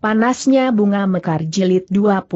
Panasnya bunga mekar jilid 24.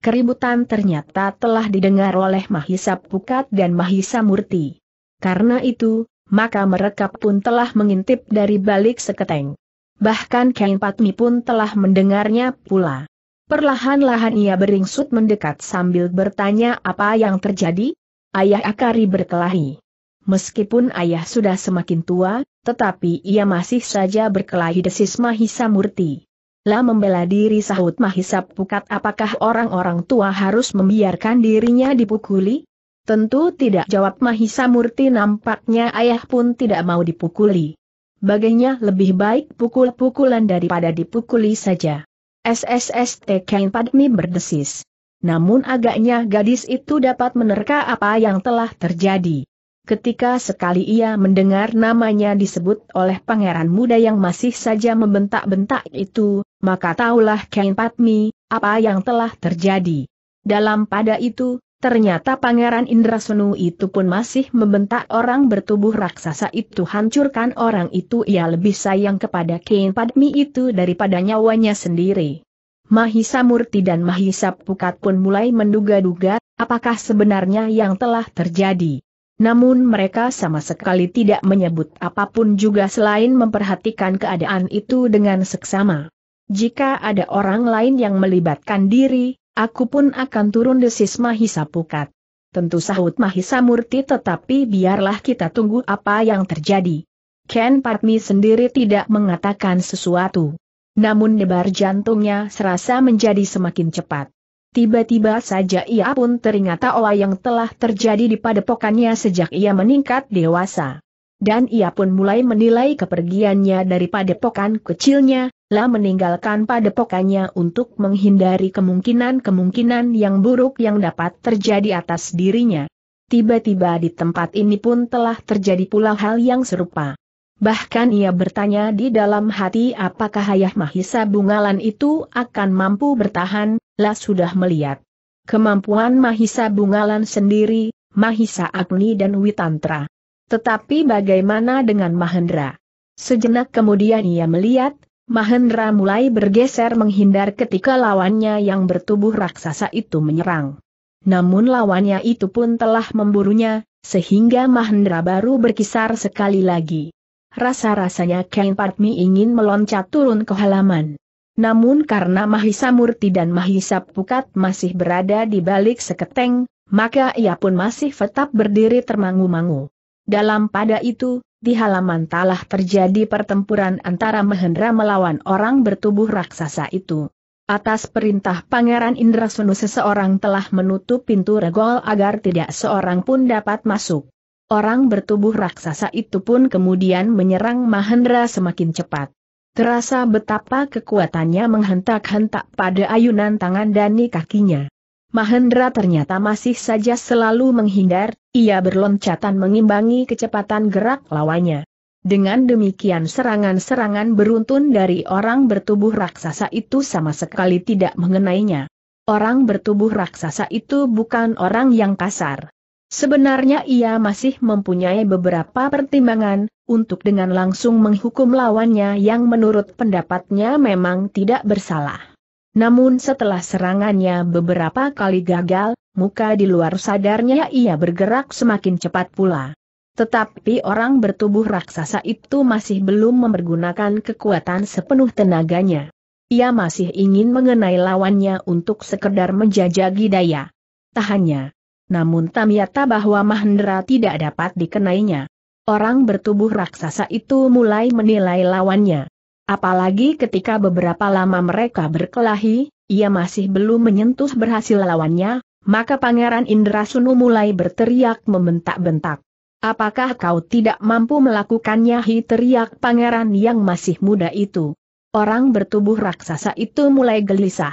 Keributan ternyata telah didengar oleh Mahisa Pukat dan Mahisa Murti. Karena itu, maka mereka pun telah mengintip dari balik seketeng. Bahkan Kain Patmi pun telah mendengarnya pula. Perlahan-lahan ia beringsut mendekat sambil bertanya apa yang terjadi? Ayah Akari berkelahi. Meskipun ayah sudah semakin tua, tetapi ia masih saja berkelahi desis Mahisa Murti. Lah membela diri sahut Mahisap Pukat apakah orang-orang tua harus membiarkan dirinya dipukuli? Tentu tidak jawab Mahisa Murti nampaknya ayah pun tidak mau dipukuli. Baginya lebih baik pukul-pukulan daripada dipukuli saja. SSST Kain Padmi berdesis. Namun agaknya gadis itu dapat menerka apa yang telah terjadi. Ketika sekali ia mendengar namanya disebut oleh pangeran muda yang masih saja membentak-bentak itu, maka taulah Kain Patmi, apa yang telah terjadi. Dalam pada itu, ternyata pangeran Indra Senu itu pun masih membentak orang bertubuh raksasa itu hancurkan orang itu ia lebih sayang kepada Kain Patmi itu daripada nyawanya sendiri. Mahisa Murti dan Mahisa Pukat pun mulai menduga-duga, apakah sebenarnya yang telah terjadi. Namun mereka sama sekali tidak menyebut apapun juga selain memperhatikan keadaan itu dengan seksama. Jika ada orang lain yang melibatkan diri, aku pun akan turun desis Mahisa Pukat. Tentu sahut Mahisa Murti tetapi biarlah kita tunggu apa yang terjadi. Ken Patmi sendiri tidak mengatakan sesuatu. Namun debar jantungnya serasa menjadi semakin cepat. Tiba-tiba saja ia pun teringat awa yang telah terjadi di padepokannya sejak ia meningkat dewasa. Dan ia pun mulai menilai kepergiannya dari padepokan kecilnya, lah meninggalkan padepokannya untuk menghindari kemungkinan-kemungkinan yang buruk yang dapat terjadi atas dirinya. Tiba-tiba di tempat ini pun telah terjadi pula hal yang serupa. Bahkan ia bertanya di dalam hati apakah Ayah Mahisa Bungalan itu akan mampu bertahan, lah sudah melihat. Kemampuan Mahisa Bungalan sendiri, Mahisa Agni dan Witantra. Tetapi bagaimana dengan Mahendra? Sejenak kemudian ia melihat, Mahendra mulai bergeser menghindar ketika lawannya yang bertubuh raksasa itu menyerang. Namun lawannya itu pun telah memburunya, sehingga Mahendra baru berkisar sekali lagi. Rasa-rasanya Ken Partmi ingin meloncat turun ke halaman. Namun karena Mahisa Murti dan Mahisa Pukat masih berada di balik seketeng, maka ia pun masih tetap berdiri termangu-mangu. Dalam pada itu, di halaman telah terjadi pertempuran antara Mahendra melawan orang bertubuh raksasa itu. Atas perintah Pangeran Indrasunu seseorang telah menutup pintu regol agar tidak seorang pun dapat masuk. Orang bertubuh raksasa itu pun kemudian menyerang Mahendra semakin cepat. Terasa betapa kekuatannya menghentak-hentak pada ayunan tangan Dani kakinya. Mahendra ternyata masih saja selalu menghindar, ia berloncatan mengimbangi kecepatan gerak lawannya. Dengan demikian serangan-serangan beruntun dari orang bertubuh raksasa itu sama sekali tidak mengenainya. Orang bertubuh raksasa itu bukan orang yang kasar. Sebenarnya ia masih mempunyai beberapa pertimbangan, untuk dengan langsung menghukum lawannya yang menurut pendapatnya memang tidak bersalah. Namun setelah serangannya beberapa kali gagal, muka di luar sadarnya ia bergerak semakin cepat pula. Tetapi orang bertubuh raksasa itu masih belum mempergunakan kekuatan sepenuh tenaganya. Ia masih ingin mengenai lawannya untuk sekedar menjajagi daya. Tahannya. Namun Tamiyata bahwa Mahendra tidak dapat dikenainya. Orang bertubuh raksasa itu mulai menilai lawannya. Apalagi ketika beberapa lama mereka berkelahi, ia masih belum menyentuh berhasil lawannya, maka Pangeran Indra Sunu mulai berteriak membentak-bentak. Apakah kau tidak mampu melakukannya hi teriak pangeran yang masih muda itu? Orang bertubuh raksasa itu mulai gelisah.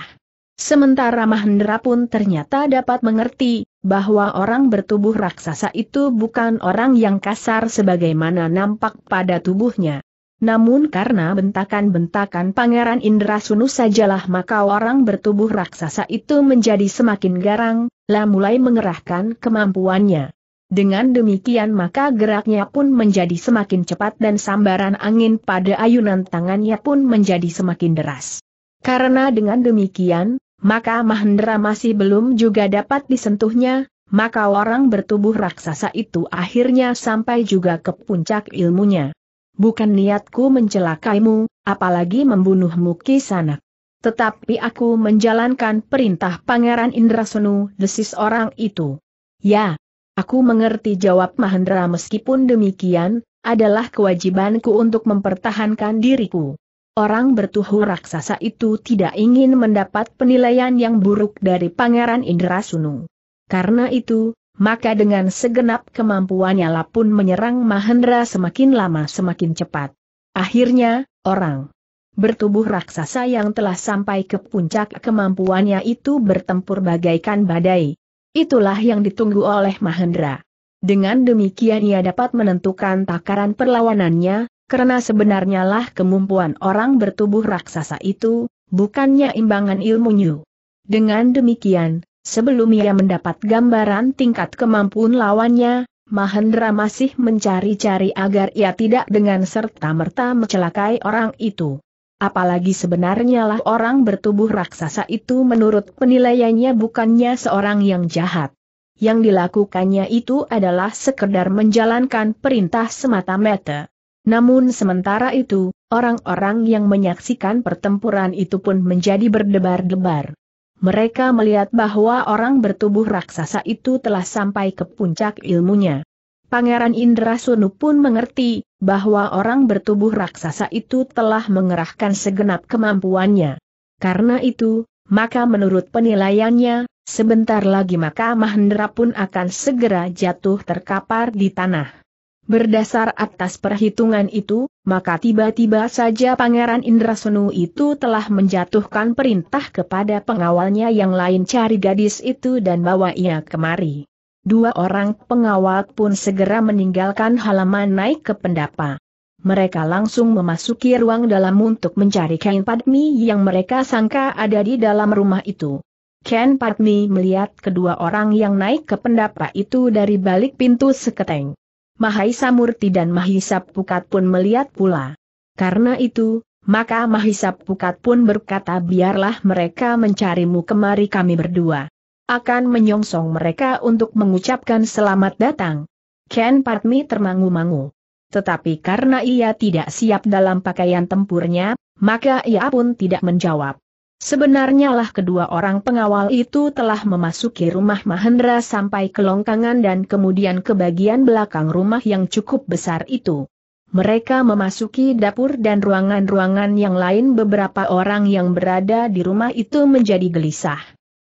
Sementara Mahendra pun ternyata dapat mengerti, bahwa orang bertubuh raksasa itu bukan orang yang kasar sebagaimana nampak pada tubuhnya. Namun karena bentakan-bentakan Pangeran Indra Sunu sajalah maka orang bertubuh raksasa itu menjadi semakin garang, lah mulai mengerahkan kemampuannya. Dengan demikian maka geraknya pun menjadi semakin cepat dan sambaran angin pada ayunan tangannya pun menjadi semakin deras. Karena dengan demikian, maka Mahendra masih belum juga dapat disentuhnya, maka orang bertubuh raksasa itu akhirnya sampai juga ke puncak ilmunya. Bukan niatku mencelakaimu, apalagi membunuhmu kisanak. Tetapi aku menjalankan perintah Pangeran Indrasenu, desis orang itu. Ya, aku mengerti jawab Mahendra meskipun demikian, adalah kewajibanku untuk mempertahankan diriku. Orang bertuhu raksasa itu tidak ingin mendapat penilaian yang buruk dari Pangeran Indrasunu. Karena itu, maka dengan segenap kemampuannya Lapun menyerang Mahendra semakin lama semakin cepat. Akhirnya, orang bertubuh raksasa yang telah sampai ke puncak kemampuannya itu bertempur bagaikan badai. Itulah yang ditunggu oleh Mahendra. Dengan demikian ia dapat menentukan takaran perlawanannya, karena sebenarnya lah kemampuan orang bertubuh raksasa itu, bukannya imbangan ilmunya. Dengan demikian, sebelum ia mendapat gambaran tingkat kemampuan lawannya, Mahendra masih mencari-cari agar ia tidak dengan serta-merta mencelakai orang itu. Apalagi sebenarnya lah orang bertubuh raksasa itu menurut penilaiannya bukannya seorang yang jahat. Yang dilakukannya itu adalah sekedar menjalankan perintah semata-mata. Namun sementara itu, orang-orang yang menyaksikan pertempuran itu pun menjadi berdebar-debar. Mereka melihat bahwa orang bertubuh raksasa itu telah sampai ke puncak ilmunya. Pangeran Indra Sunu pun mengerti bahwa orang bertubuh raksasa itu telah mengerahkan segenap kemampuannya. Karena itu, maka menurut penilaiannya, sebentar lagi maka Mahendra pun akan segera jatuh terkapar di tanah. Berdasar atas perhitungan itu, maka tiba-tiba saja Pangeran Indrasenu itu telah menjatuhkan perintah kepada pengawalnya yang lain cari gadis itu dan bawa ia kemari. Dua orang pengawal pun segera meninggalkan halaman naik ke pendapa. Mereka langsung memasuki ruang dalam untuk mencari Ken Padmi yang mereka sangka ada di dalam rumah itu. Ken Padmi melihat kedua orang yang naik ke pendapa itu dari balik pintu seketeng. Mahisa Murti dan Mahisa Pukat pun melihat pula. Karena itu, maka Mahisa Pukat pun berkata biarlah mereka mencarimu kemari kami berdua. Akan menyongsong mereka untuk mengucapkan selamat datang. Ken Patmi termangu-mangu. Tetapi karena ia tidak siap dalam pakaian tempurnya, maka ia pun tidak menjawab. Sebenarnya lah kedua orang pengawal itu telah memasuki rumah Mahendra sampai ke longkangan dan kemudian ke bagian belakang rumah yang cukup besar itu. Mereka memasuki dapur dan ruangan-ruangan yang lain beberapa orang yang berada di rumah itu menjadi gelisah.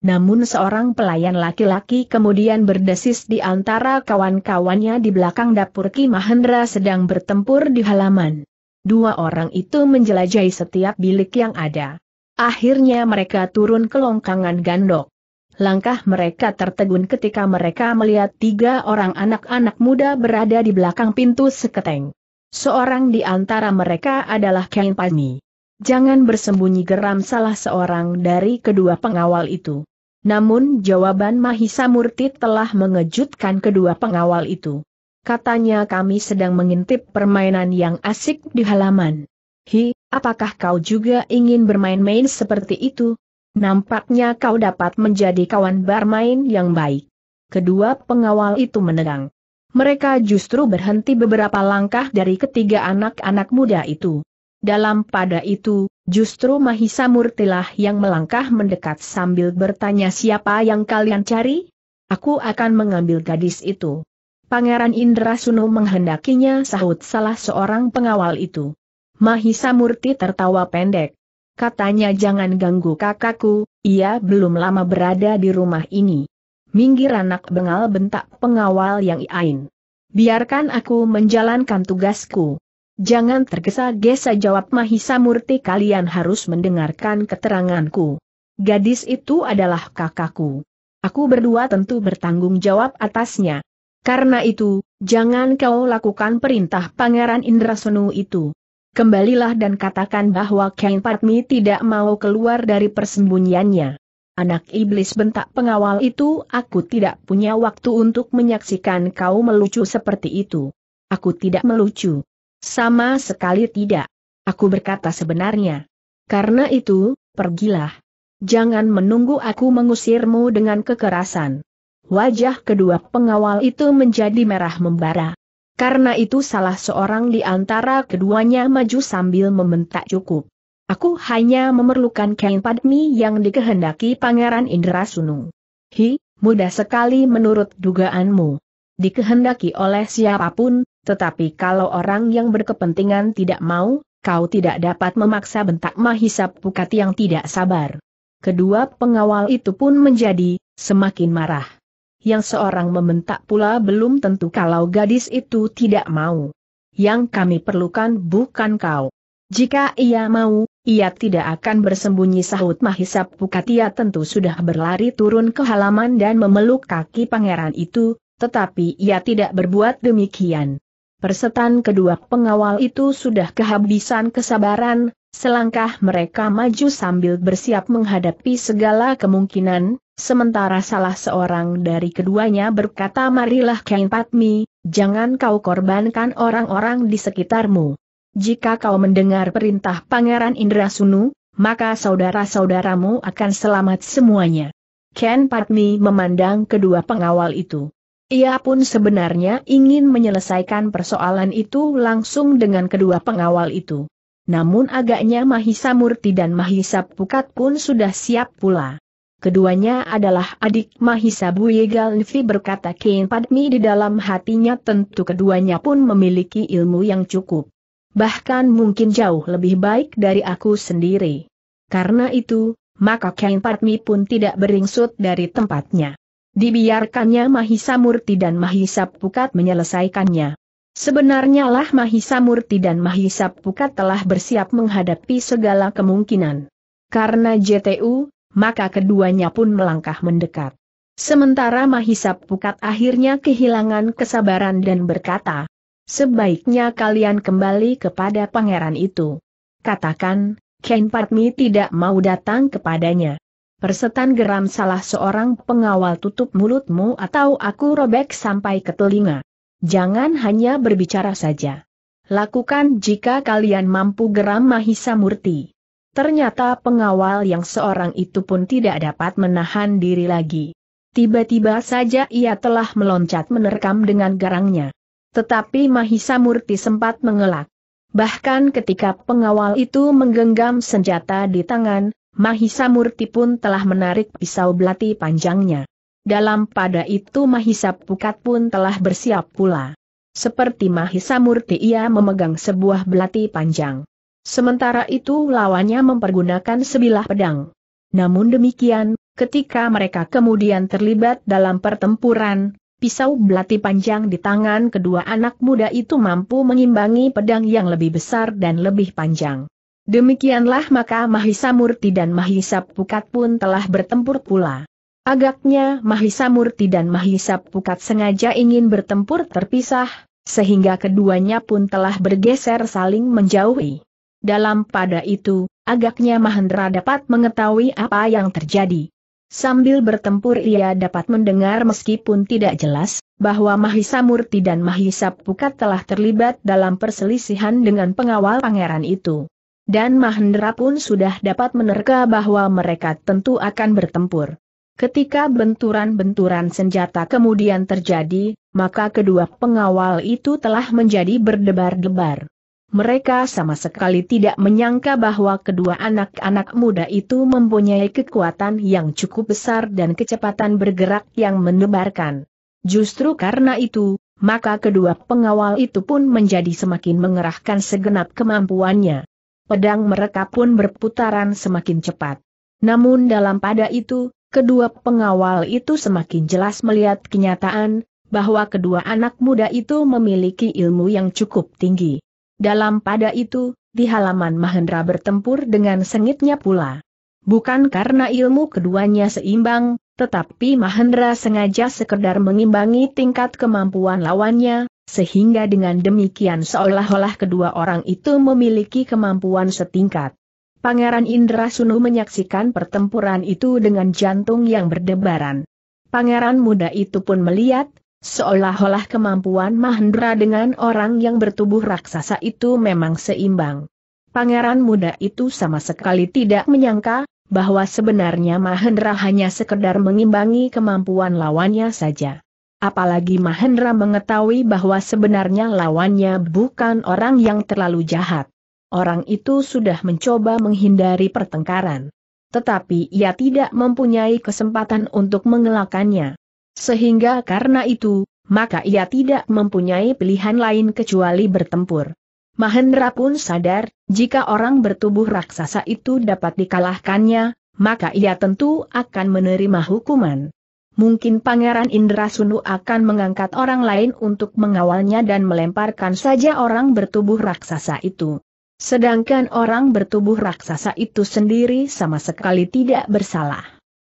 Namun seorang pelayan laki-laki kemudian berdesis di antara kawan-kawannya di belakang dapur Ki Mahendra sedang bertempur di halaman. Dua orang itu menjelajahi setiap bilik yang ada. Akhirnya mereka turun ke longkangan gandok. Langkah mereka tertegun ketika mereka melihat tiga orang anak-anak muda berada di belakang pintu seketeng. Seorang di antara mereka adalah Ken Pani. Jangan bersembunyi geram salah seorang dari kedua pengawal itu. Namun jawaban Mahisa Murti telah mengejutkan kedua pengawal itu. Katanya kami sedang mengintip permainan yang asik di halaman. Hi, apakah kau juga ingin bermain-main seperti itu? Nampaknya kau dapat menjadi kawan bermain yang baik. Kedua pengawal itu menerang. Mereka justru berhenti beberapa langkah dari ketiga anak-anak muda itu. Dalam pada itu, justru Mahisa Murtilah yang melangkah mendekat sambil bertanya siapa yang kalian cari? Aku akan mengambil gadis itu. Pangeran Indra Suno menghendakinya sahut salah seorang pengawal itu. Mahisa Murti tertawa pendek. Katanya jangan ganggu kakakku, ia belum lama berada di rumah ini. Minggir anak bengal bentak pengawal yang iain. Biarkan aku menjalankan tugasku. Jangan tergesa-gesa jawab Mahisa Murti kalian harus mendengarkan keteranganku. Gadis itu adalah kakakku. Aku berdua tentu bertanggung jawab atasnya. Karena itu, jangan kau lakukan perintah Pangeran Indrasenu itu kembalilah dan katakan bahwa Kang Patmi tidak mau keluar dari persembunyiannya. Anak iblis bentak pengawal itu, aku tidak punya waktu untuk menyaksikan kau melucu seperti itu. Aku tidak melucu. Sama sekali tidak. Aku berkata sebenarnya. Karena itu, pergilah. Jangan menunggu aku mengusirmu dengan kekerasan. Wajah kedua pengawal itu menjadi merah membara. Karena itu salah seorang di antara keduanya maju sambil membentak cukup. Aku hanya memerlukan kain padmi yang dikehendaki Pangeran Indra Sunung. Hi, mudah sekali menurut dugaanmu. Dikehendaki oleh siapapun, tetapi kalau orang yang berkepentingan tidak mau, kau tidak dapat memaksa bentak Mahisa Pukat yang tidak sabar. Kedua pengawal itu pun menjadi semakin marah yang seorang meminta pula belum tentu kalau gadis itu tidak mau. Yang kami perlukan bukan kau. Jika ia mau, ia tidak akan bersembunyi sahut Mahisa Pukatia tentu sudah berlari turun ke halaman dan memeluk kaki pangeran itu, tetapi ia tidak berbuat demikian. Persetan kedua pengawal itu sudah kehabisan kesabaran, selangkah mereka maju sambil bersiap menghadapi segala kemungkinan, Sementara salah seorang dari keduanya berkata marilah Ken Patmi, jangan kau korbankan orang-orang di sekitarmu. Jika kau mendengar perintah Pangeran Indra Sunu, maka saudara-saudaramu akan selamat semuanya. Ken Patmi memandang kedua pengawal itu. Ia pun sebenarnya ingin menyelesaikan persoalan itu langsung dengan kedua pengawal itu. Namun agaknya Mahisa Murti dan Mahisa Pukat pun sudah siap pula. Keduanya adalah adik Mahisa Buyegal Nvi berkata Kain Padmi di dalam hatinya tentu keduanya pun memiliki ilmu yang cukup. Bahkan mungkin jauh lebih baik dari aku sendiri. Karena itu, maka Kain Padmi pun tidak beringsut dari tempatnya. Dibiarkannya Mahisa Murti dan Mahisa Pukat menyelesaikannya. Sebenarnya lah Mahisa Murti dan Mahisa Pukat telah bersiap menghadapi segala kemungkinan. Karena JTU, maka keduanya pun melangkah mendekat. Sementara Mahisa Pukat akhirnya kehilangan kesabaran dan berkata, Sebaiknya kalian kembali kepada pangeran itu. Katakan, Ken Patmi tidak mau datang kepadanya. Persetan geram salah seorang pengawal tutup mulutmu atau aku robek sampai ke telinga. Jangan hanya berbicara saja. Lakukan jika kalian mampu geram Mahisa Murti. Ternyata pengawal yang seorang itu pun tidak dapat menahan diri lagi. Tiba-tiba saja ia telah meloncat menerkam dengan garangnya. Tetapi Mahisa Murti sempat mengelak. Bahkan ketika pengawal itu menggenggam senjata di tangan, Mahisa Murti pun telah menarik pisau belati panjangnya. Dalam pada itu Mahisa Pukat pun telah bersiap pula. Seperti Mahisa Murti ia memegang sebuah belati panjang. Sementara itu lawannya mempergunakan sebilah pedang. Namun demikian, ketika mereka kemudian terlibat dalam pertempuran, pisau belati panjang di tangan kedua anak muda itu mampu mengimbangi pedang yang lebih besar dan lebih panjang. Demikianlah maka Mahisa Murti dan Mahisa Pukat pun telah bertempur pula. Agaknya Mahisa Murti dan Mahisa Pukat sengaja ingin bertempur terpisah, sehingga keduanya pun telah bergeser saling menjauhi. Dalam pada itu, agaknya Mahendra dapat mengetahui apa yang terjadi. Sambil bertempur ia dapat mendengar meskipun tidak jelas, bahwa Mahisa Murti dan Mahisa Pukat telah terlibat dalam perselisihan dengan pengawal pangeran itu. Dan Mahendra pun sudah dapat menerka bahwa mereka tentu akan bertempur. Ketika benturan-benturan senjata kemudian terjadi, maka kedua pengawal itu telah menjadi berdebar-debar. Mereka sama sekali tidak menyangka bahwa kedua anak-anak muda itu mempunyai kekuatan yang cukup besar dan kecepatan bergerak yang menebarkan. Justru karena itu, maka kedua pengawal itu pun menjadi semakin mengerahkan segenap kemampuannya. Pedang mereka pun berputaran semakin cepat. Namun dalam pada itu, kedua pengawal itu semakin jelas melihat kenyataan, bahwa kedua anak muda itu memiliki ilmu yang cukup tinggi. Dalam pada itu, di halaman Mahendra bertempur dengan sengitnya pula. Bukan karena ilmu keduanya seimbang, tetapi Mahendra sengaja sekedar mengimbangi tingkat kemampuan lawannya, sehingga dengan demikian seolah-olah kedua orang itu memiliki kemampuan setingkat. Pangeran Indra Sunu menyaksikan pertempuran itu dengan jantung yang berdebaran. Pangeran muda itu pun melihat, Seolah-olah kemampuan Mahendra dengan orang yang bertubuh raksasa itu memang seimbang. Pangeran muda itu sama sekali tidak menyangka, bahwa sebenarnya Mahendra hanya sekedar mengimbangi kemampuan lawannya saja. Apalagi Mahendra mengetahui bahwa sebenarnya lawannya bukan orang yang terlalu jahat. Orang itu sudah mencoba menghindari pertengkaran. Tetapi ia tidak mempunyai kesempatan untuk mengelakannya. Sehingga karena itu, maka ia tidak mempunyai pilihan lain kecuali bertempur. Mahendra pun sadar, jika orang bertubuh raksasa itu dapat dikalahkannya, maka ia tentu akan menerima hukuman. Mungkin Pangeran Indra Sunu akan mengangkat orang lain untuk mengawalnya dan melemparkan saja orang bertubuh raksasa itu. Sedangkan orang bertubuh raksasa itu sendiri sama sekali tidak bersalah.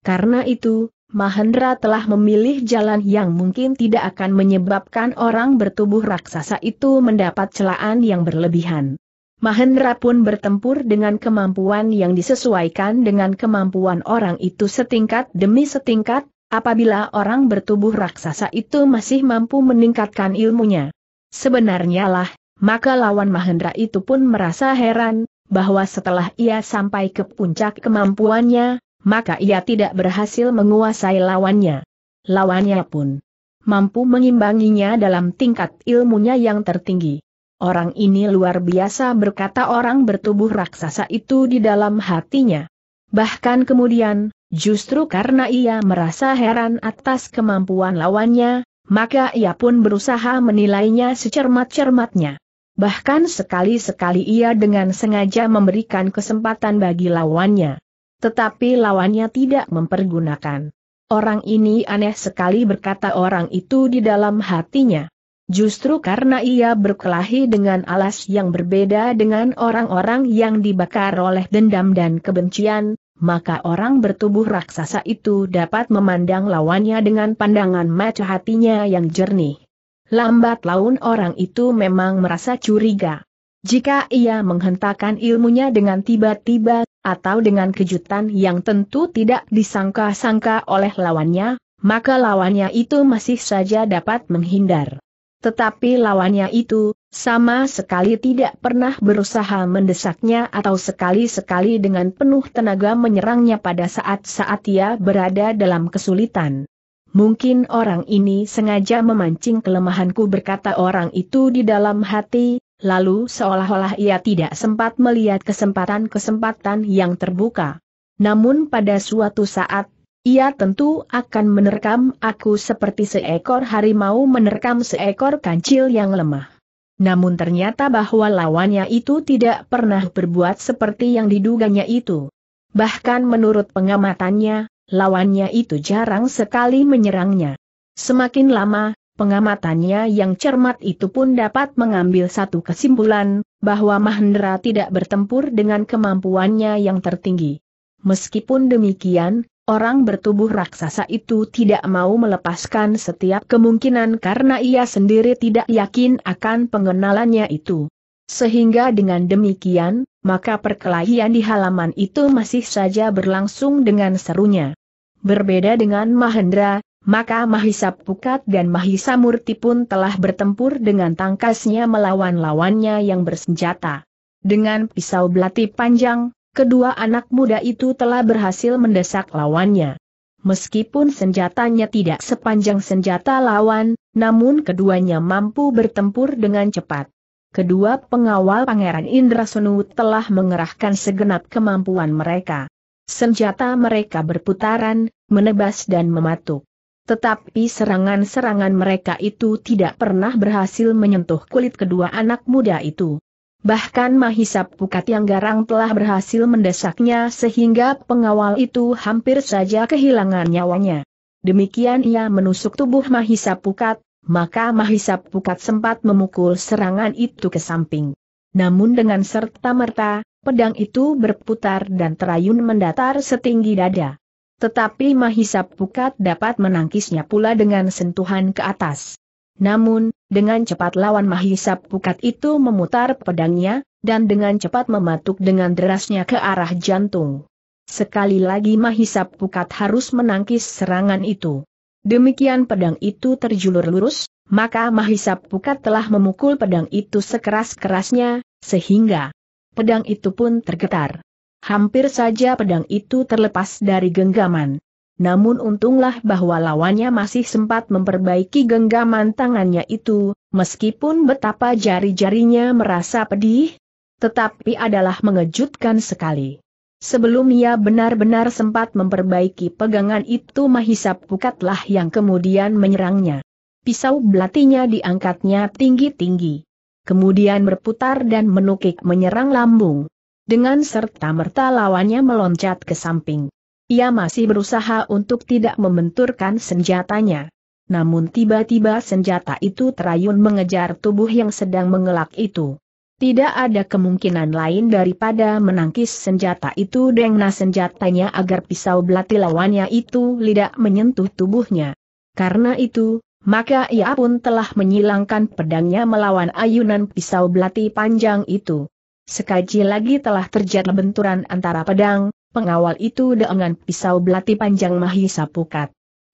Karena itu, Mahendra telah memilih jalan yang mungkin tidak akan menyebabkan orang bertubuh raksasa itu mendapat celaan yang berlebihan. Mahendra pun bertempur dengan kemampuan yang disesuaikan dengan kemampuan orang itu setingkat demi setingkat, apabila orang bertubuh raksasa itu masih mampu meningkatkan ilmunya. Sebenarnya lah, maka lawan Mahendra itu pun merasa heran, bahwa setelah ia sampai ke puncak kemampuannya, maka ia tidak berhasil menguasai lawannya. Lawannya pun mampu mengimbanginya dalam tingkat ilmunya yang tertinggi. Orang ini luar biasa berkata orang bertubuh raksasa itu di dalam hatinya. Bahkan kemudian, justru karena ia merasa heran atas kemampuan lawannya, maka ia pun berusaha menilainya secermat-cermatnya. Bahkan sekali-sekali ia dengan sengaja memberikan kesempatan bagi lawannya. Tetapi lawannya tidak mempergunakan. Orang ini aneh sekali berkata orang itu di dalam hatinya. Justru karena ia berkelahi dengan alas yang berbeda dengan orang-orang yang dibakar oleh dendam dan kebencian, maka orang bertubuh raksasa itu dapat memandang lawannya dengan pandangan mata hatinya yang jernih. Lambat laun orang itu memang merasa curiga. Jika ia menghentakkan ilmunya dengan tiba-tiba atau dengan kejutan yang tentu tidak disangka-sangka oleh lawannya, maka lawannya itu masih saja dapat menghindar. Tetapi lawannya itu, sama sekali tidak pernah berusaha mendesaknya atau sekali-sekali dengan penuh tenaga menyerangnya pada saat-saat ia berada dalam kesulitan. Mungkin orang ini sengaja memancing kelemahanku berkata orang itu di dalam hati, lalu seolah-olah ia tidak sempat melihat kesempatan-kesempatan yang terbuka. Namun pada suatu saat, ia tentu akan menerkam aku seperti seekor harimau menerkam seekor kancil yang lemah. Namun ternyata bahwa lawannya itu tidak pernah berbuat seperti yang diduganya itu. Bahkan menurut pengamatannya, lawannya itu jarang sekali menyerangnya. Semakin lama, Pengamatannya yang cermat itu pun dapat mengambil satu kesimpulan, bahwa Mahendra tidak bertempur dengan kemampuannya yang tertinggi. Meskipun demikian, orang bertubuh raksasa itu tidak mau melepaskan setiap kemungkinan karena ia sendiri tidak yakin akan pengenalannya itu. Sehingga dengan demikian, maka perkelahian di halaman itu masih saja berlangsung dengan serunya. Berbeda dengan Mahendra, maka Mahisa Pukat dan Mahisa Murti pun telah bertempur dengan tangkasnya melawan lawannya yang bersenjata. Dengan pisau belati panjang, kedua anak muda itu telah berhasil mendesak lawannya. Meskipun senjatanya tidak sepanjang senjata lawan, namun keduanya mampu bertempur dengan cepat. Kedua pengawal Pangeran Indra Sunu telah mengerahkan segenap kemampuan mereka. Senjata mereka berputaran, menebas dan mematuk tetapi serangan-serangan mereka itu tidak pernah berhasil menyentuh kulit kedua anak muda itu. Bahkan Mahisa Pukat yang garang telah berhasil mendesaknya sehingga pengawal itu hampir saja kehilangan nyawanya. Demikian ia menusuk tubuh Mahisa Pukat, maka Mahisa Pukat sempat memukul serangan itu ke samping. Namun dengan serta-merta, pedang itu berputar dan terayun mendatar setinggi dada. Tetapi Mahisa Pukat dapat menangkisnya pula dengan sentuhan ke atas. Namun, dengan cepat lawan Mahisa Pukat itu memutar pedangnya, dan dengan cepat mematuk dengan derasnya ke arah jantung. Sekali lagi Mahisa Pukat harus menangkis serangan itu. Demikian pedang itu terjulur lurus, maka Mahisa Pukat telah memukul pedang itu sekeras-kerasnya, sehingga pedang itu pun tergetar. Hampir saja pedang itu terlepas dari genggaman. Namun untunglah bahwa lawannya masih sempat memperbaiki genggaman tangannya itu, meskipun betapa jari-jarinya merasa pedih, tetapi adalah mengejutkan sekali. Sebelum ia benar-benar sempat memperbaiki pegangan itu Mahisa Pukatlah yang kemudian menyerangnya. Pisau belatinya diangkatnya tinggi-tinggi. Kemudian berputar dan menukik menyerang lambung. Dengan serta-merta lawannya meloncat ke samping. Ia masih berusaha untuk tidak membenturkan senjatanya. Namun tiba-tiba senjata itu terayun mengejar tubuh yang sedang mengelak itu. Tidak ada kemungkinan lain daripada menangkis senjata itu dengan senjatanya agar pisau belati lawannya itu tidak menyentuh tubuhnya. Karena itu, maka ia pun telah menyilangkan pedangnya melawan ayunan pisau belati panjang itu. Sekaji lagi telah terjadi benturan antara pedang, pengawal itu dengan pisau belati panjang Mahisa Pukat.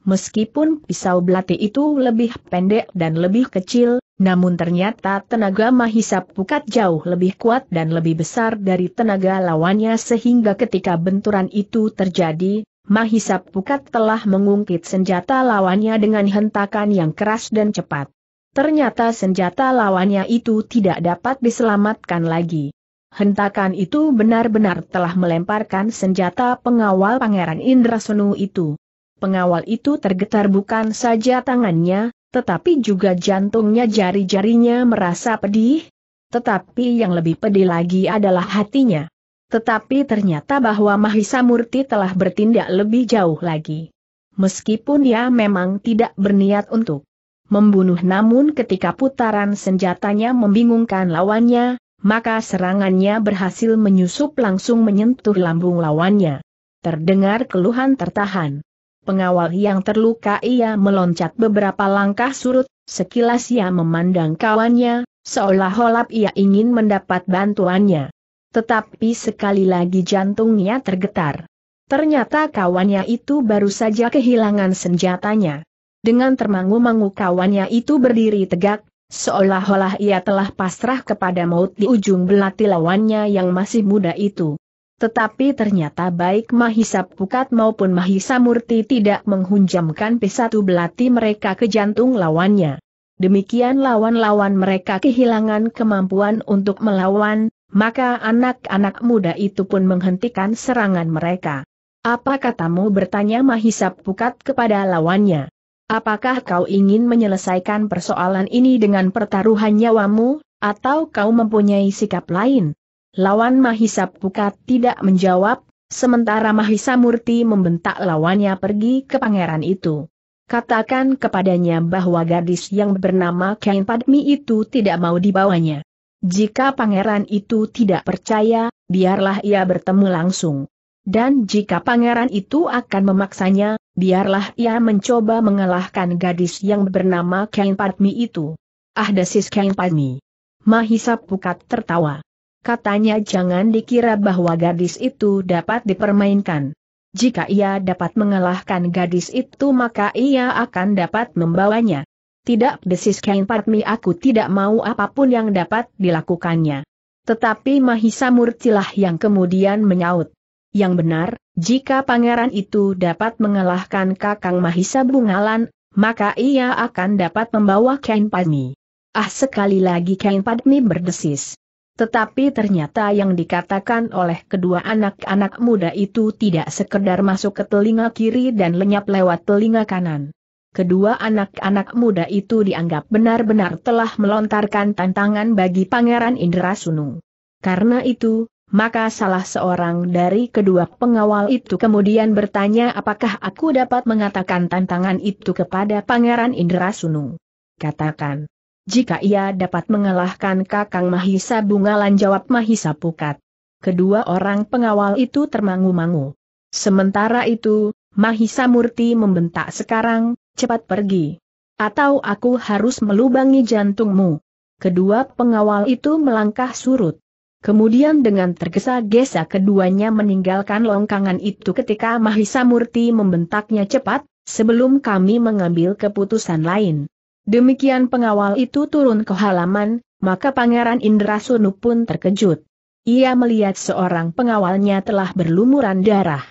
Meskipun pisau belati itu lebih pendek dan lebih kecil, namun ternyata tenaga Mahisa Pukat jauh lebih kuat dan lebih besar dari tenaga lawannya sehingga ketika benturan itu terjadi, Mahisa Pukat telah mengungkit senjata lawannya dengan hentakan yang keras dan cepat. Ternyata senjata lawannya itu tidak dapat diselamatkan lagi hentakan itu benar-benar telah melemparkan senjata pengawal Pangeran Indrasenu itu. Pengawal itu tergetar bukan saja tangannya, tetapi juga jantungnya jari-jarinya merasa pedih. Tetapi yang lebih pedih lagi adalah hatinya. Tetapi ternyata bahwa Mahisa Murti telah bertindak lebih jauh lagi. Meskipun dia memang tidak berniat untuk membunuh namun ketika putaran senjatanya membingungkan lawannya, maka serangannya berhasil menyusup langsung menyentuh lambung lawannya. Terdengar keluhan tertahan. Pengawal yang terluka ia meloncat beberapa langkah surut, sekilas ia memandang kawannya, seolah-olah ia ingin mendapat bantuannya. Tetapi sekali lagi jantungnya tergetar. Ternyata kawannya itu baru saja kehilangan senjatanya. Dengan termangu-mangu kawannya itu berdiri tegak, Seolah-olah ia telah pasrah kepada maut di ujung belati lawannya yang masih muda itu. Tetapi ternyata baik Mahisa Pukat maupun Mahisa Murti tidak menghunjamkan P1 belati mereka ke jantung lawannya. Demikian lawan-lawan mereka kehilangan kemampuan untuk melawan, maka anak-anak muda itu pun menghentikan serangan mereka. Apa katamu bertanya Mahisa Pukat kepada lawannya? Apakah kau ingin menyelesaikan persoalan ini dengan pertaruhan nyawamu, atau kau mempunyai sikap lain? Lawan Mahisa Pukat tidak menjawab, sementara Mahisa Murti membentak lawannya pergi ke pangeran itu. Katakan kepadanya bahwa gadis yang bernama Kain Padmi itu tidak mau dibawanya. Jika pangeran itu tidak percaya, biarlah ia bertemu langsung. Dan jika pangeran itu akan memaksanya, biarlah ia mencoba mengalahkan gadis yang bernama Kain Padmi itu. Ah desis Kain Padmi. Mahisa Pukat tertawa. Katanya jangan dikira bahwa gadis itu dapat dipermainkan. Jika ia dapat mengalahkan gadis itu maka ia akan dapat membawanya. Tidak desis Kain Padmi aku tidak mau apapun yang dapat dilakukannya. Tetapi Mahisa Murtilah yang kemudian menyaut. Yang benar, jika pangeran itu dapat mengalahkan Kakang Mahisa Bungalan, maka ia akan dapat membawa Kain Padmi. Ah sekali lagi Kain Padmi berdesis. Tetapi ternyata yang dikatakan oleh kedua anak-anak muda itu tidak sekedar masuk ke telinga kiri dan lenyap lewat telinga kanan. Kedua anak-anak muda itu dianggap benar-benar telah melontarkan tantangan bagi Pangeran Indra Sunung. Karena itu, maka salah seorang dari kedua pengawal itu kemudian bertanya apakah aku dapat mengatakan tantangan itu kepada Pangeran Indrasunu. Katakan. Jika ia dapat mengalahkan Kakang Mahisa Bungalan jawab Mahisa Pukat. Kedua orang pengawal itu termangu-mangu. Sementara itu, Mahisa Murti membentak sekarang, cepat pergi. Atau aku harus melubangi jantungmu. Kedua pengawal itu melangkah surut. Kemudian dengan tergesa-gesa keduanya meninggalkan longkangan itu ketika Mahisa Murti membentaknya cepat, sebelum kami mengambil keputusan lain. Demikian pengawal itu turun ke halaman, maka Pangeran Indra Sunu pun terkejut. Ia melihat seorang pengawalnya telah berlumuran darah.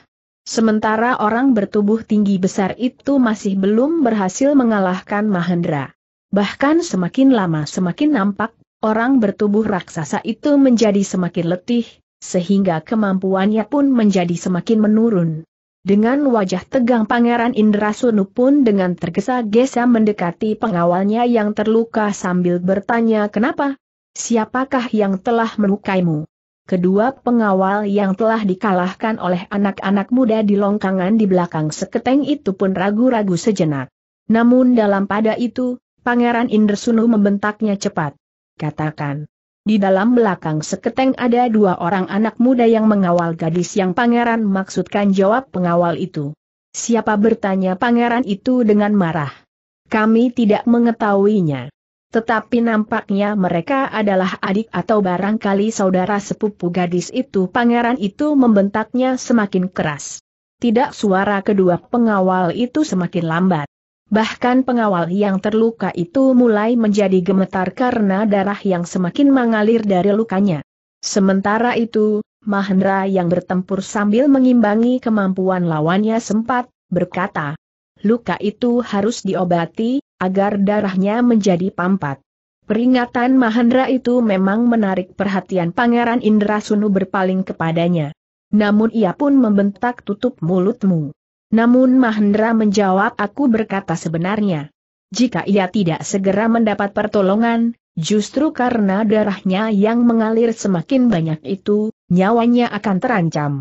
Sementara orang bertubuh tinggi besar itu masih belum berhasil mengalahkan Mahendra. Bahkan semakin lama semakin nampak orang bertubuh raksasa itu menjadi semakin letih, sehingga kemampuannya pun menjadi semakin menurun. Dengan wajah tegang Pangeran Indrasunu pun dengan tergesa-gesa mendekati pengawalnya yang terluka sambil bertanya kenapa? Siapakah yang telah melukaimu? Kedua pengawal yang telah dikalahkan oleh anak-anak muda di longkangan di belakang seketeng itu pun ragu-ragu sejenak. Namun dalam pada itu, Pangeran Indrasunu membentaknya cepat katakan. Di dalam belakang seketeng ada dua orang anak muda yang mengawal gadis yang pangeran maksudkan jawab pengawal itu. Siapa bertanya pangeran itu dengan marah. Kami tidak mengetahuinya. Tetapi nampaknya mereka adalah adik atau barangkali saudara sepupu gadis itu pangeran itu membentaknya semakin keras. Tidak suara kedua pengawal itu semakin lambat. Bahkan pengawal yang terluka itu mulai menjadi gemetar karena darah yang semakin mengalir dari lukanya. Sementara itu, Mahendra yang bertempur sambil mengimbangi kemampuan lawannya sempat berkata, luka itu harus diobati, agar darahnya menjadi pampat. Peringatan Mahendra itu memang menarik perhatian Pangeran Indra Sunu berpaling kepadanya. Namun ia pun membentak tutup mulutmu. Namun Mahendra menjawab aku berkata sebenarnya. Jika ia tidak segera mendapat pertolongan, justru karena darahnya yang mengalir semakin banyak itu, nyawanya akan terancam.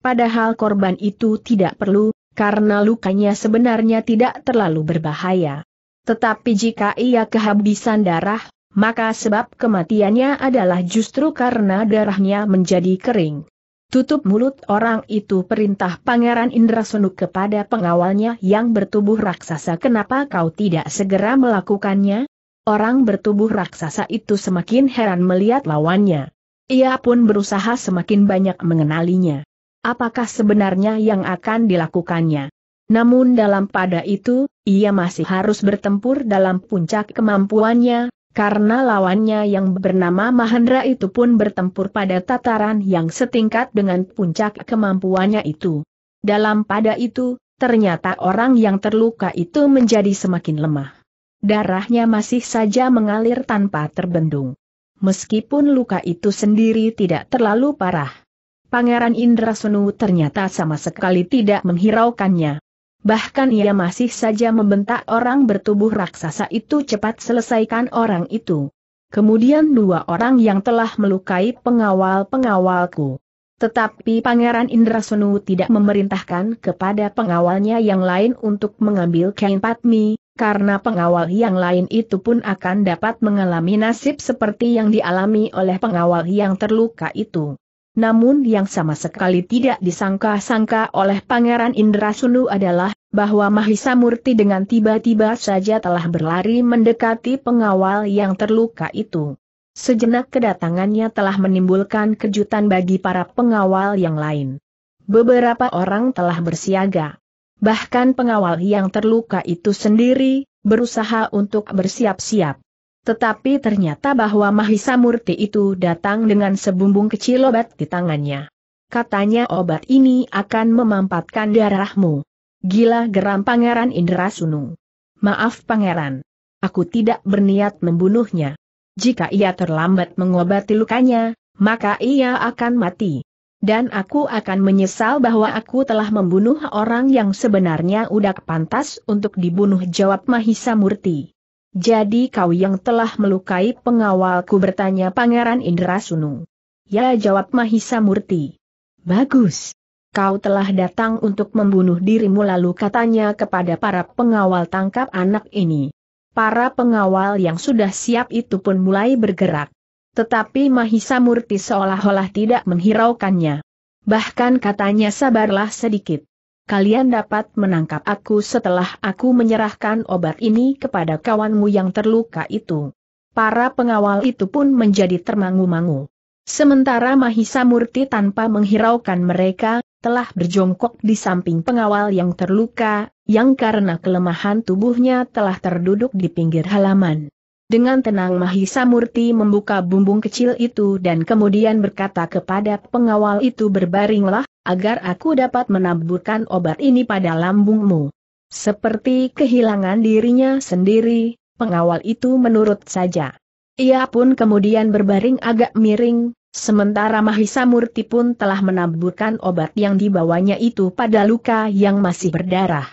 Padahal korban itu tidak perlu, karena lukanya sebenarnya tidak terlalu berbahaya. Tetapi jika ia kehabisan darah, maka sebab kematiannya adalah justru karena darahnya menjadi kering. Tutup mulut orang itu perintah Pangeran Indra Sunu kepada pengawalnya yang bertubuh raksasa kenapa kau tidak segera melakukannya? Orang bertubuh raksasa itu semakin heran melihat lawannya. Ia pun berusaha semakin banyak mengenalinya. Apakah sebenarnya yang akan dilakukannya? Namun dalam pada itu, ia masih harus bertempur dalam puncak kemampuannya, karena lawannya yang bernama Mahendra itu pun bertempur pada tataran yang setingkat dengan puncak kemampuannya itu. Dalam pada itu, ternyata orang yang terluka itu menjadi semakin lemah. Darahnya masih saja mengalir tanpa terbendung. Meskipun luka itu sendiri tidak terlalu parah. Pangeran Indra ternyata sama sekali tidak menghiraukannya. Bahkan ia masih saja membentak orang bertubuh raksasa itu cepat selesaikan orang itu. Kemudian dua orang yang telah melukai pengawal-pengawalku. Tetapi Pangeran Indrasunu tidak memerintahkan kepada pengawalnya yang lain untuk mengambil kain patmi, karena pengawal yang lain itu pun akan dapat mengalami nasib seperti yang dialami oleh pengawal yang terluka itu. Namun yang sama sekali tidak disangka-sangka oleh Pangeran Indrasulu adalah, bahwa Mahisa Murti dengan tiba-tiba saja telah berlari mendekati pengawal yang terluka itu. Sejenak kedatangannya telah menimbulkan kejutan bagi para pengawal yang lain. Beberapa orang telah bersiaga. Bahkan pengawal yang terluka itu sendiri, berusaha untuk bersiap-siap. Tetapi ternyata bahwa Mahisa Murti itu datang dengan sebumbung kecil obat di tangannya. Katanya obat ini akan memampatkan darahmu. Gila geram Pangeran Indrasunu. Maaf Pangeran. Aku tidak berniat membunuhnya. Jika ia terlambat mengobati lukanya, maka ia akan mati. Dan aku akan menyesal bahwa aku telah membunuh orang yang sebenarnya udah pantas untuk dibunuh jawab Mahisa Murti. Jadi kau yang telah melukai pengawalku bertanya Pangeran Indrasunu. Ya jawab Mahisa Murti. Bagus. Kau telah datang untuk membunuh dirimu lalu katanya kepada para pengawal tangkap anak ini. Para pengawal yang sudah siap itu pun mulai bergerak. Tetapi Mahisa Murti seolah-olah tidak menghiraukannya. Bahkan katanya sabarlah sedikit kalian dapat menangkap aku setelah aku menyerahkan obat ini kepada kawanmu yang terluka itu. Para pengawal itu pun menjadi termangu-mangu. Sementara Mahisa Murti tanpa menghiraukan mereka, telah berjongkok di samping pengawal yang terluka, yang karena kelemahan tubuhnya telah terduduk di pinggir halaman. Dengan tenang Mahisa Murti membuka bumbung kecil itu dan kemudian berkata kepada pengawal itu berbaringlah, agar aku dapat menaburkan obat ini pada lambungmu. Seperti kehilangan dirinya sendiri, pengawal itu menurut saja. Ia pun kemudian berbaring agak miring, sementara Mahisa Murti pun telah menaburkan obat yang dibawanya itu pada luka yang masih berdarah.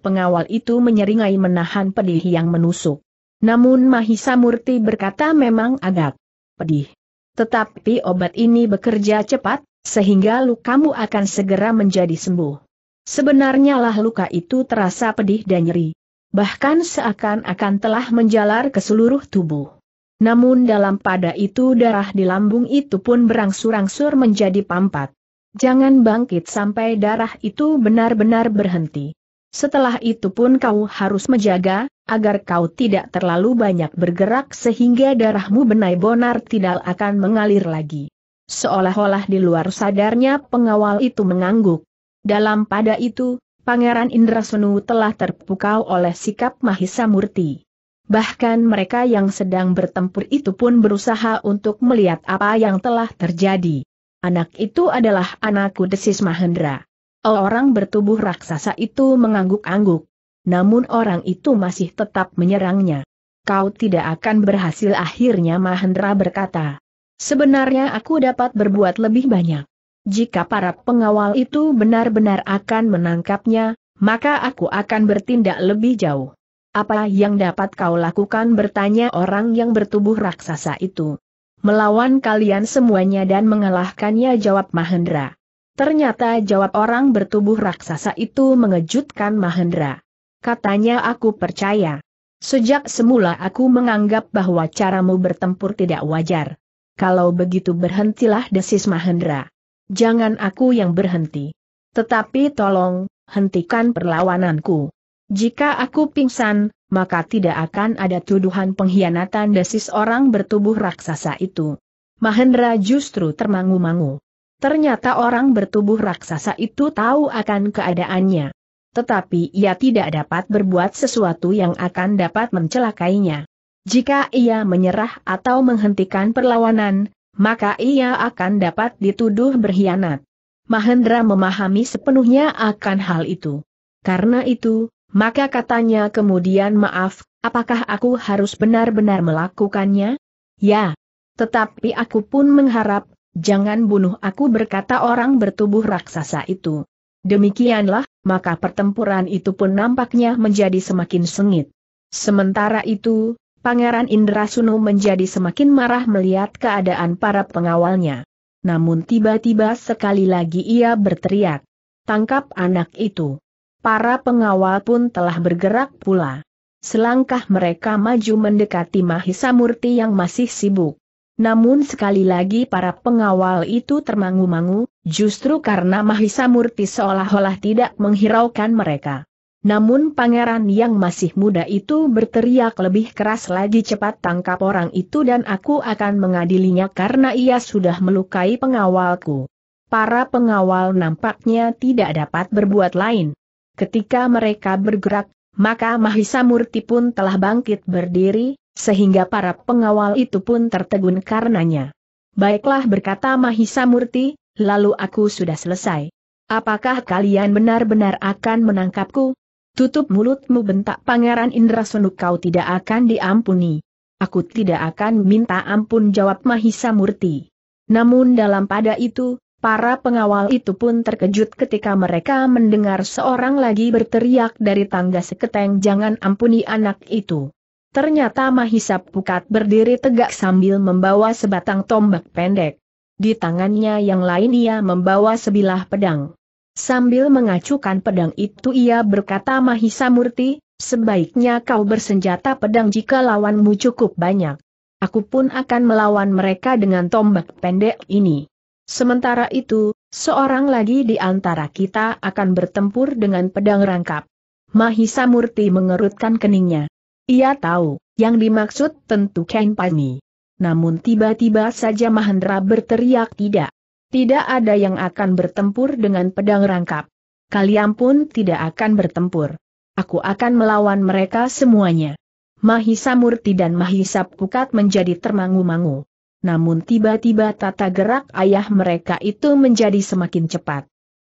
Pengawal itu menyeringai menahan pedih yang menusuk. Namun Mahisa Murti berkata memang agak pedih. Tetapi obat ini bekerja cepat, sehingga lukamu akan segera menjadi sembuh. Sebenarnya lah luka itu terasa pedih dan nyeri. Bahkan seakan-akan telah menjalar ke seluruh tubuh. Namun dalam pada itu darah di lambung itu pun berangsur-angsur menjadi pampat. Jangan bangkit sampai darah itu benar-benar berhenti. Setelah itu pun kau harus menjaga, agar kau tidak terlalu banyak bergerak sehingga darahmu benai bonar tidak akan mengalir lagi. Seolah-olah di luar sadarnya pengawal itu mengangguk. Dalam pada itu, Pangeran Indrasenu telah terpukau oleh sikap Mahisa Murti. Bahkan mereka yang sedang bertempur itu pun berusaha untuk melihat apa yang telah terjadi. Anak itu adalah anakku desis Mahendra. Orang bertubuh raksasa itu mengangguk-angguk. Namun orang itu masih tetap menyerangnya. Kau tidak akan berhasil akhirnya Mahendra berkata. Sebenarnya aku dapat berbuat lebih banyak. Jika para pengawal itu benar-benar akan menangkapnya, maka aku akan bertindak lebih jauh. Apa yang dapat kau lakukan bertanya orang yang bertubuh raksasa itu. Melawan kalian semuanya dan mengalahkannya jawab Mahendra. Ternyata jawab orang bertubuh raksasa itu mengejutkan Mahendra. Katanya aku percaya. Sejak semula aku menganggap bahwa caramu bertempur tidak wajar. Kalau begitu berhentilah desis Mahendra. Jangan aku yang berhenti. Tetapi tolong, hentikan perlawananku. Jika aku pingsan, maka tidak akan ada tuduhan pengkhianatan desis orang bertubuh raksasa itu. Mahendra justru termangu-mangu. Ternyata orang bertubuh raksasa itu tahu akan keadaannya. Tetapi ia tidak dapat berbuat sesuatu yang akan dapat mencelakainya. Jika ia menyerah atau menghentikan perlawanan, maka ia akan dapat dituduh berkhianat. Mahendra memahami sepenuhnya akan hal itu. Karena itu, maka katanya kemudian maaf, apakah aku harus benar-benar melakukannya? Ya. Tetapi aku pun mengharap Jangan bunuh aku berkata orang bertubuh raksasa itu. Demikianlah, maka pertempuran itu pun nampaknya menjadi semakin sengit. Sementara itu, Pangeran Indrasunu menjadi semakin marah melihat keadaan para pengawalnya. Namun tiba-tiba sekali lagi ia berteriak. Tangkap anak itu. Para pengawal pun telah bergerak pula. Selangkah mereka maju mendekati Mahisa Murti yang masih sibuk. Namun sekali lagi para pengawal itu termangu-mangu, justru karena Mahisa Murti seolah-olah tidak menghiraukan mereka. Namun pangeran yang masih muda itu berteriak lebih keras lagi cepat tangkap orang itu dan aku akan mengadilinya karena ia sudah melukai pengawalku. Para pengawal nampaknya tidak dapat berbuat lain. Ketika mereka bergerak, maka Mahisa Murti pun telah bangkit berdiri, sehingga para pengawal itu pun tertegun karenanya. Baiklah berkata Mahisa Murti, lalu aku sudah selesai. Apakah kalian benar-benar akan menangkapku? Tutup mulutmu bentak Pangeran Indra Sunuk kau tidak akan diampuni. Aku tidak akan minta ampun jawab Mahisa Murti. Namun dalam pada itu, para pengawal itu pun terkejut ketika mereka mendengar seorang lagi berteriak dari tangga seketeng jangan ampuni anak itu. Ternyata Mahisap Pukat berdiri tegak sambil membawa sebatang tombak pendek. Di tangannya yang lain ia membawa sebilah pedang. Sambil mengacukan pedang itu ia berkata Mahisamurti, sebaiknya kau bersenjata pedang jika lawanmu cukup banyak. Aku pun akan melawan mereka dengan tombak pendek ini. Sementara itu, seorang lagi di antara kita akan bertempur dengan pedang rangkap. Mahisamurti mengerutkan keningnya. Ia tahu, yang dimaksud tentu Ken Pani. Namun tiba-tiba saja Mahendra berteriak tidak. Tidak ada yang akan bertempur dengan pedang rangkap. Kalian pun tidak akan bertempur. Aku akan melawan mereka semuanya. Mahisa Murti dan Mahisa Pukat menjadi termangu-mangu. Namun tiba-tiba tata gerak ayah mereka itu menjadi semakin cepat.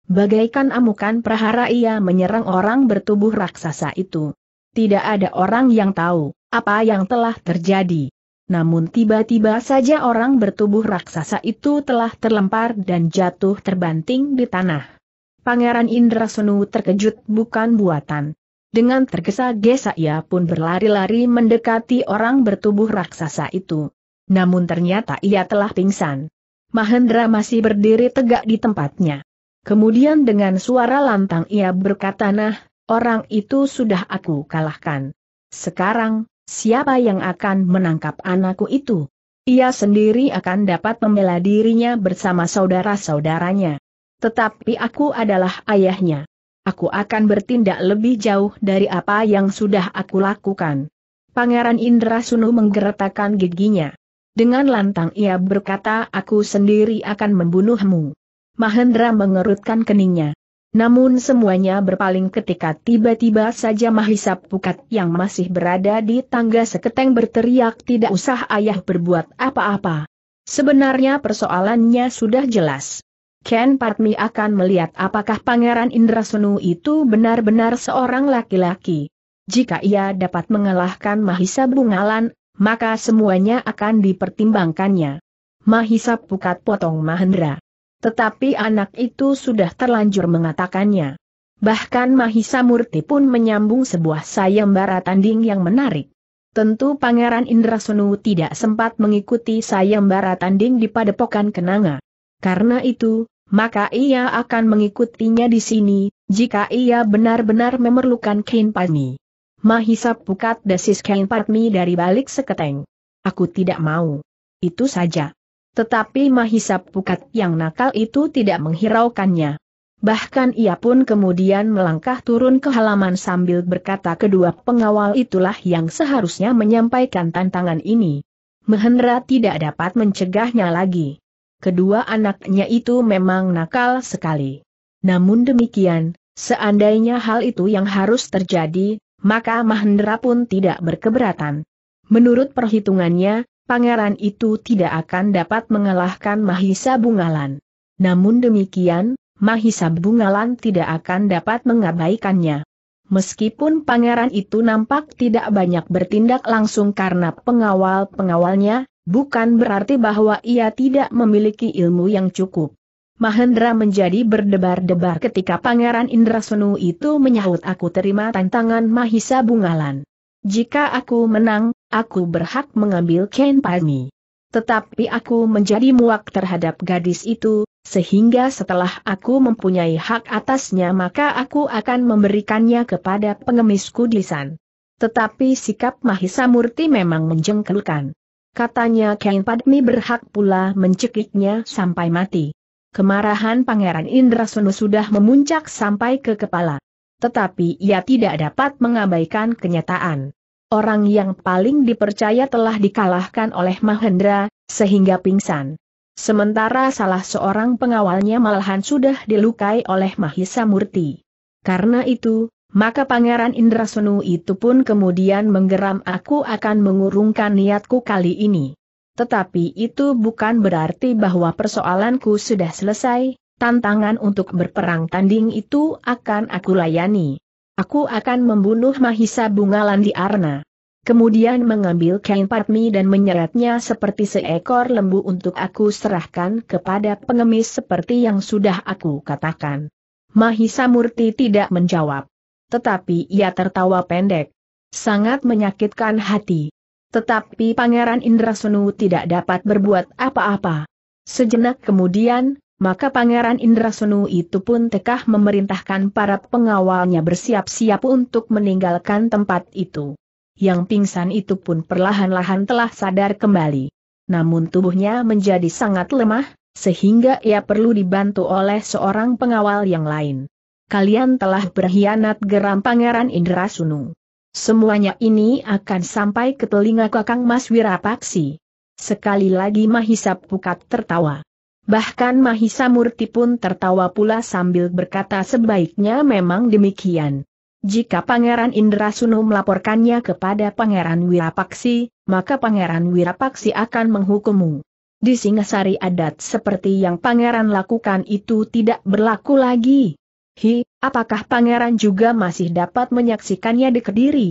Bagaikan amukan prahara ia menyerang orang bertubuh raksasa itu. Tidak ada orang yang tahu apa yang telah terjadi. Namun tiba-tiba saja orang bertubuh raksasa itu telah terlempar dan jatuh terbanting di tanah. Pangeran Indra Sunu terkejut bukan buatan. Dengan tergesa-gesa ia pun berlari-lari mendekati orang bertubuh raksasa itu. Namun ternyata ia telah pingsan. Mahendra masih berdiri tegak di tempatnya. Kemudian dengan suara lantang ia berkata nah, Orang itu sudah aku kalahkan. Sekarang, siapa yang akan menangkap anakku itu? Ia sendiri akan dapat membela dirinya bersama saudara-saudaranya. Tetapi aku adalah ayahnya. Aku akan bertindak lebih jauh dari apa yang sudah aku lakukan. Pangeran Indra Sunu menggeretakan giginya. Dengan lantang ia berkata aku sendiri akan membunuhmu. Mahendra mengerutkan keningnya. Namun semuanya berpaling ketika tiba-tiba saja Mahisa Pukat yang masih berada di tangga seketeng berteriak tidak usah ayah berbuat apa-apa. Sebenarnya persoalannya sudah jelas. Ken Patmi akan melihat apakah Pangeran Indra Sunu itu benar-benar seorang laki-laki. Jika ia dapat mengalahkan Mahisa Bungalan, maka semuanya akan dipertimbangkannya. Mahisa Pukat potong Mahendra. Tetapi anak itu sudah terlanjur mengatakannya. Bahkan Mahisa Murti pun menyambung sebuah sayembara tanding yang menarik. Tentu Pangeran Indra Indrasunu tidak sempat mengikuti sayembara tanding di padepokan Kenanga. Karena itu, maka ia akan mengikutinya di sini, jika ia benar-benar memerlukan Kain Padmi. Mahisa pukat desis Kain Padmi dari balik seketeng. Aku tidak mau. Itu saja. Tetapi Mahisa Pukat yang nakal itu tidak menghiraukannya. Bahkan ia pun kemudian melangkah turun ke halaman sambil berkata kedua pengawal itulah yang seharusnya menyampaikan tantangan ini. Mahendra tidak dapat mencegahnya lagi. Kedua anaknya itu memang nakal sekali. Namun demikian, seandainya hal itu yang harus terjadi, maka Mahendra pun tidak berkeberatan. Menurut perhitungannya, pangeran itu tidak akan dapat mengalahkan Mahisa Bungalan. Namun demikian, Mahisa Bungalan tidak akan dapat mengabaikannya. Meskipun pangeran itu nampak tidak banyak bertindak langsung karena pengawal-pengawalnya, bukan berarti bahwa ia tidak memiliki ilmu yang cukup. Mahendra menjadi berdebar-debar ketika Pangeran Indrasenu itu menyahut aku terima tantangan Mahisa Bungalan. Jika aku menang, aku berhak mengambil Pani. Tetapi aku menjadi muak terhadap gadis itu, sehingga setelah aku mempunyai hak atasnya maka aku akan memberikannya kepada pengemis kudisan. Tetapi sikap Mahisa Murti memang menjengkelkan. Katanya Kain Padmi berhak pula mencekiknya sampai mati. Kemarahan Pangeran Indrasono sudah memuncak sampai ke kepala. Tetapi ia tidak dapat mengabaikan kenyataan orang yang paling dipercaya telah dikalahkan oleh Mahendra, sehingga pingsan. Sementara salah seorang pengawalnya malahan sudah dilukai oleh Mahisa Murti. Karena itu, maka Pangeran Indrasunu itu pun kemudian menggeram aku akan mengurungkan niatku kali ini. Tetapi itu bukan berarti bahwa persoalanku sudah selesai, tantangan untuk berperang tanding itu akan aku layani. Aku akan membunuh Mahisa Bungalan di Arna. Kemudian mengambil kain patmi dan menyeretnya seperti seekor lembu untuk aku serahkan kepada pengemis seperti yang sudah aku katakan. Mahisa Murti tidak menjawab. Tetapi ia tertawa pendek. Sangat menyakitkan hati. Tetapi Pangeran Indrasunu tidak dapat berbuat apa-apa. Sejenak kemudian, maka Pangeran Indrasenu itu pun tekah memerintahkan para pengawalnya bersiap-siap untuk meninggalkan tempat itu. Yang pingsan itu pun perlahan-lahan telah sadar kembali. Namun tubuhnya menjadi sangat lemah, sehingga ia perlu dibantu oleh seorang pengawal yang lain. Kalian telah berkhianat geram Pangeran Indrasunu. Semuanya ini akan sampai ke telinga Kakang Mas Wirapaksi. Sekali lagi Mahisap Pukat tertawa. Bahkan Mahisa Murti pun tertawa pula sambil berkata sebaiknya memang demikian. Jika Pangeran Indra Indrasunu melaporkannya kepada Pangeran Wirapaksi, maka Pangeran Wirapaksi akan menghukummu. Di Singasari adat seperti yang pangeran lakukan itu tidak berlaku lagi. Hi, apakah pangeran juga masih dapat menyaksikannya di Kediri?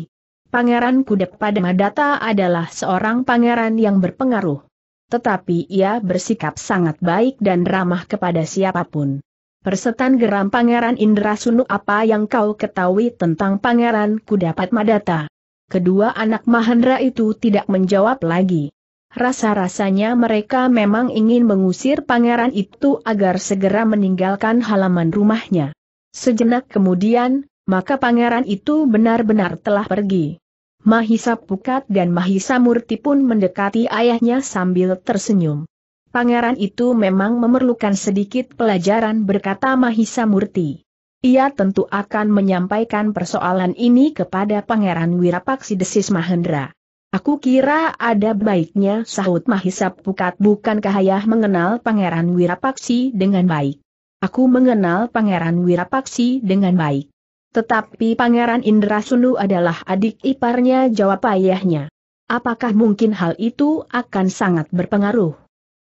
Pangeran Kudep pada Madata adalah seorang pangeran yang berpengaruh tetapi ia bersikap sangat baik dan ramah kepada siapapun. Persetan geram Pangeran Indra Sunu apa yang kau ketahui tentang Pangeran Kudapat Madata? Kedua anak Mahendra itu tidak menjawab lagi. Rasa-rasanya mereka memang ingin mengusir pangeran itu agar segera meninggalkan halaman rumahnya. Sejenak kemudian, maka pangeran itu benar-benar telah pergi. Mahisa Pukat dan Mahisa Murti pun mendekati ayahnya sambil tersenyum. Pangeran itu memang memerlukan sedikit pelajaran berkata Mahisa Murti. Ia tentu akan menyampaikan persoalan ini kepada Pangeran Wirapaksi Desis Mahendra. Aku kira ada baiknya sahut Mahisa Pukat bukankah ayah mengenal Pangeran Wirapaksi dengan baik. Aku mengenal Pangeran Wirapaksi dengan baik. Tetapi Pangeran Indrasunu adalah adik iparnya jawab ayahnya. Apakah mungkin hal itu akan sangat berpengaruh?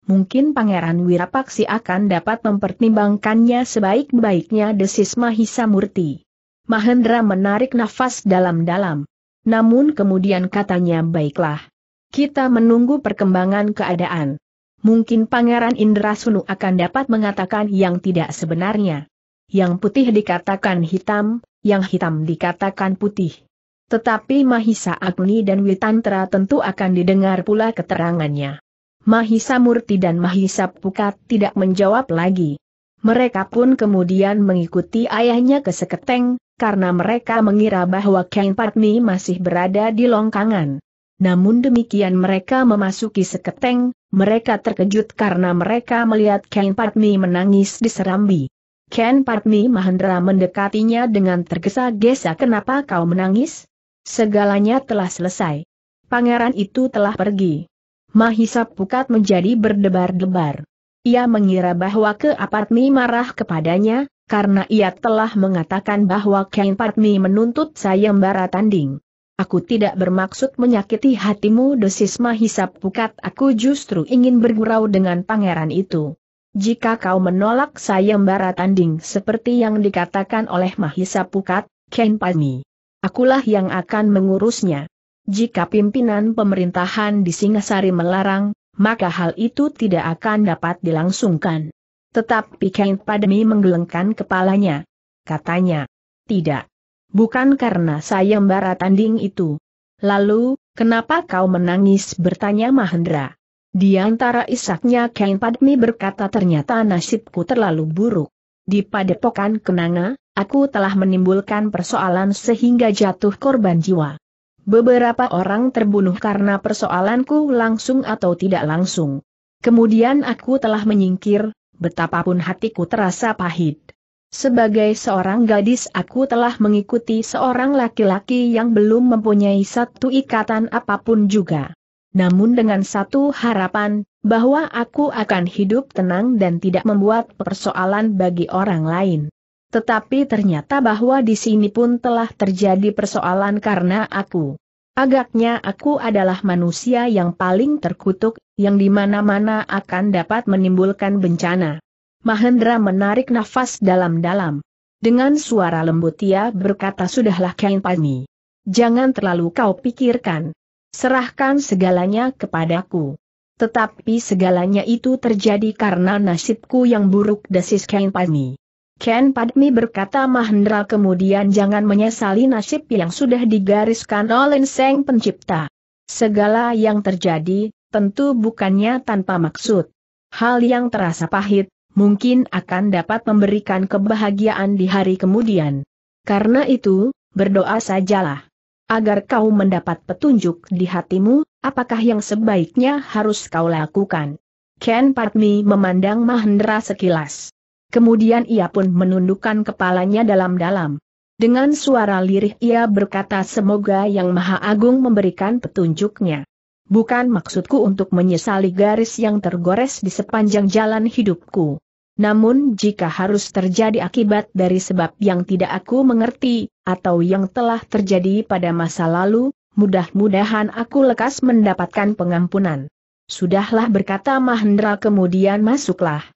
Mungkin Pangeran Wirapaksi akan dapat mempertimbangkannya sebaik-baiknya desis Mahisa Murti. Mahendra menarik nafas dalam-dalam. Namun kemudian katanya baiklah. Kita menunggu perkembangan keadaan. Mungkin Pangeran Indrasunu akan dapat mengatakan yang tidak sebenarnya. Yang putih dikatakan hitam, yang hitam dikatakan putih. Tetapi Mahisa Agni dan Witantra tentu akan didengar pula keterangannya. Mahisa Murti dan Mahisa Pukat tidak menjawab lagi. Mereka pun kemudian mengikuti ayahnya ke Seketeng, karena mereka mengira bahwa Ken Patni masih berada di longkangan. Namun demikian mereka memasuki Seketeng, mereka terkejut karena mereka melihat Ken Patni menangis di Serambi. Ken Partni Mahendra mendekatinya dengan tergesa-gesa kenapa kau menangis? Segalanya telah selesai. Pangeran itu telah pergi. Mahisa Pukat menjadi berdebar-debar. Ia mengira bahwa Keapatni marah kepadanya, karena ia telah mengatakan bahwa Ken Partni menuntut sayembara tanding. Aku tidak bermaksud menyakiti hatimu desis Mahisa Pukat aku justru ingin bergurau dengan pangeran itu. Jika kau menolak sayembara tanding seperti yang dikatakan oleh Mahisa Pukat, Ken Pani. Akulah yang akan mengurusnya. Jika pimpinan pemerintahan di Singasari melarang, maka hal itu tidak akan dapat dilangsungkan. Tetapi Ken Padmi menggelengkan kepalanya. Katanya, tidak. Bukan karena sayembara tanding itu. Lalu, kenapa kau menangis bertanya Mahendra? Di antara isaknya Kain Padmi berkata ternyata nasibku terlalu buruk. Di padepokan Kenanga, aku telah menimbulkan persoalan sehingga jatuh korban jiwa. Beberapa orang terbunuh karena persoalanku langsung atau tidak langsung. Kemudian aku telah menyingkir, betapapun hatiku terasa pahit. Sebagai seorang gadis aku telah mengikuti seorang laki-laki yang belum mempunyai satu ikatan apapun juga namun dengan satu harapan, bahwa aku akan hidup tenang dan tidak membuat persoalan bagi orang lain. Tetapi ternyata bahwa di sini pun telah terjadi persoalan karena aku. Agaknya aku adalah manusia yang paling terkutuk, yang dimana mana-mana akan dapat menimbulkan bencana. Mahendra menarik nafas dalam-dalam. Dengan suara lembut ia berkata sudahlah Kain Pani. Jangan terlalu kau pikirkan. Serahkan segalanya kepadaku. Tetapi segalanya itu terjadi karena nasibku yang buruk desis Ken Padmi. Ken Padmi berkata Mahendra kemudian jangan menyesali nasib yang sudah digariskan oleh Seng Pencipta. Segala yang terjadi, tentu bukannya tanpa maksud. Hal yang terasa pahit, mungkin akan dapat memberikan kebahagiaan di hari kemudian. Karena itu, berdoa sajalah agar kau mendapat petunjuk di hatimu, apakah yang sebaiknya harus kau lakukan. Ken Patmi memandang Mahendra sekilas. Kemudian ia pun menundukkan kepalanya dalam-dalam. Dengan suara lirih ia berkata semoga Yang Maha Agung memberikan petunjuknya. Bukan maksudku untuk menyesali garis yang tergores di sepanjang jalan hidupku. Namun jika harus terjadi akibat dari sebab yang tidak aku mengerti, atau yang telah terjadi pada masa lalu, mudah-mudahan aku lekas mendapatkan pengampunan. Sudahlah berkata Mahendra kemudian masuklah.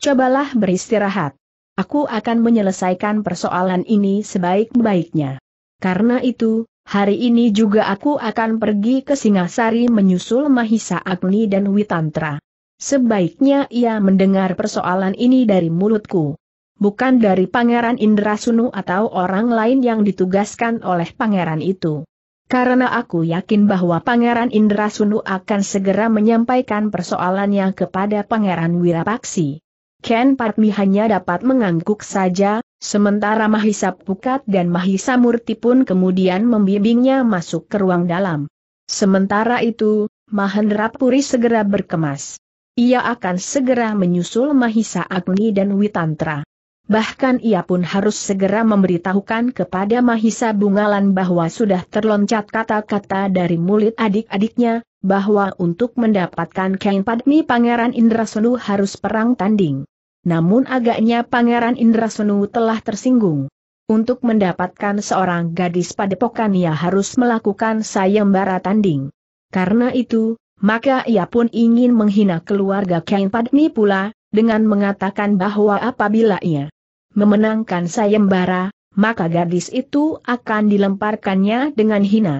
Cobalah beristirahat. Aku akan menyelesaikan persoalan ini sebaik-baiknya. Karena itu, hari ini juga aku akan pergi ke Singasari menyusul Mahisa Agni dan Witantra. Sebaiknya ia mendengar persoalan ini dari mulutku. Bukan dari Pangeran Indrasunu atau orang lain yang ditugaskan oleh Pangeran itu. Karena aku yakin bahwa Pangeran Indrasunu akan segera menyampaikan persoalannya kepada Pangeran Wirapaksi. Ken Parmi hanya dapat mengangguk saja, sementara Mahisa Pukat dan Mahisa Murti pun kemudian membimbingnya masuk ke ruang dalam. Sementara itu, Mahendra Puri segera berkemas. Ia akan segera menyusul Mahisa Agni dan Witantra. Bahkan ia pun harus segera memberitahukan kepada Mahisa Bungalan bahwa sudah terloncat kata-kata dari mulut adik-adiknya, bahwa untuk mendapatkan kain padmi Pangeran Indrasenu harus perang tanding. Namun agaknya Pangeran Indrasenu telah tersinggung. Untuk mendapatkan seorang gadis padepokan ia harus melakukan sayembara tanding. Karena itu, maka ia pun ingin menghina keluarga Kain Padni pula, dengan mengatakan bahwa apabila ia memenangkan sayembara, maka gadis itu akan dilemparkannya dengan hina.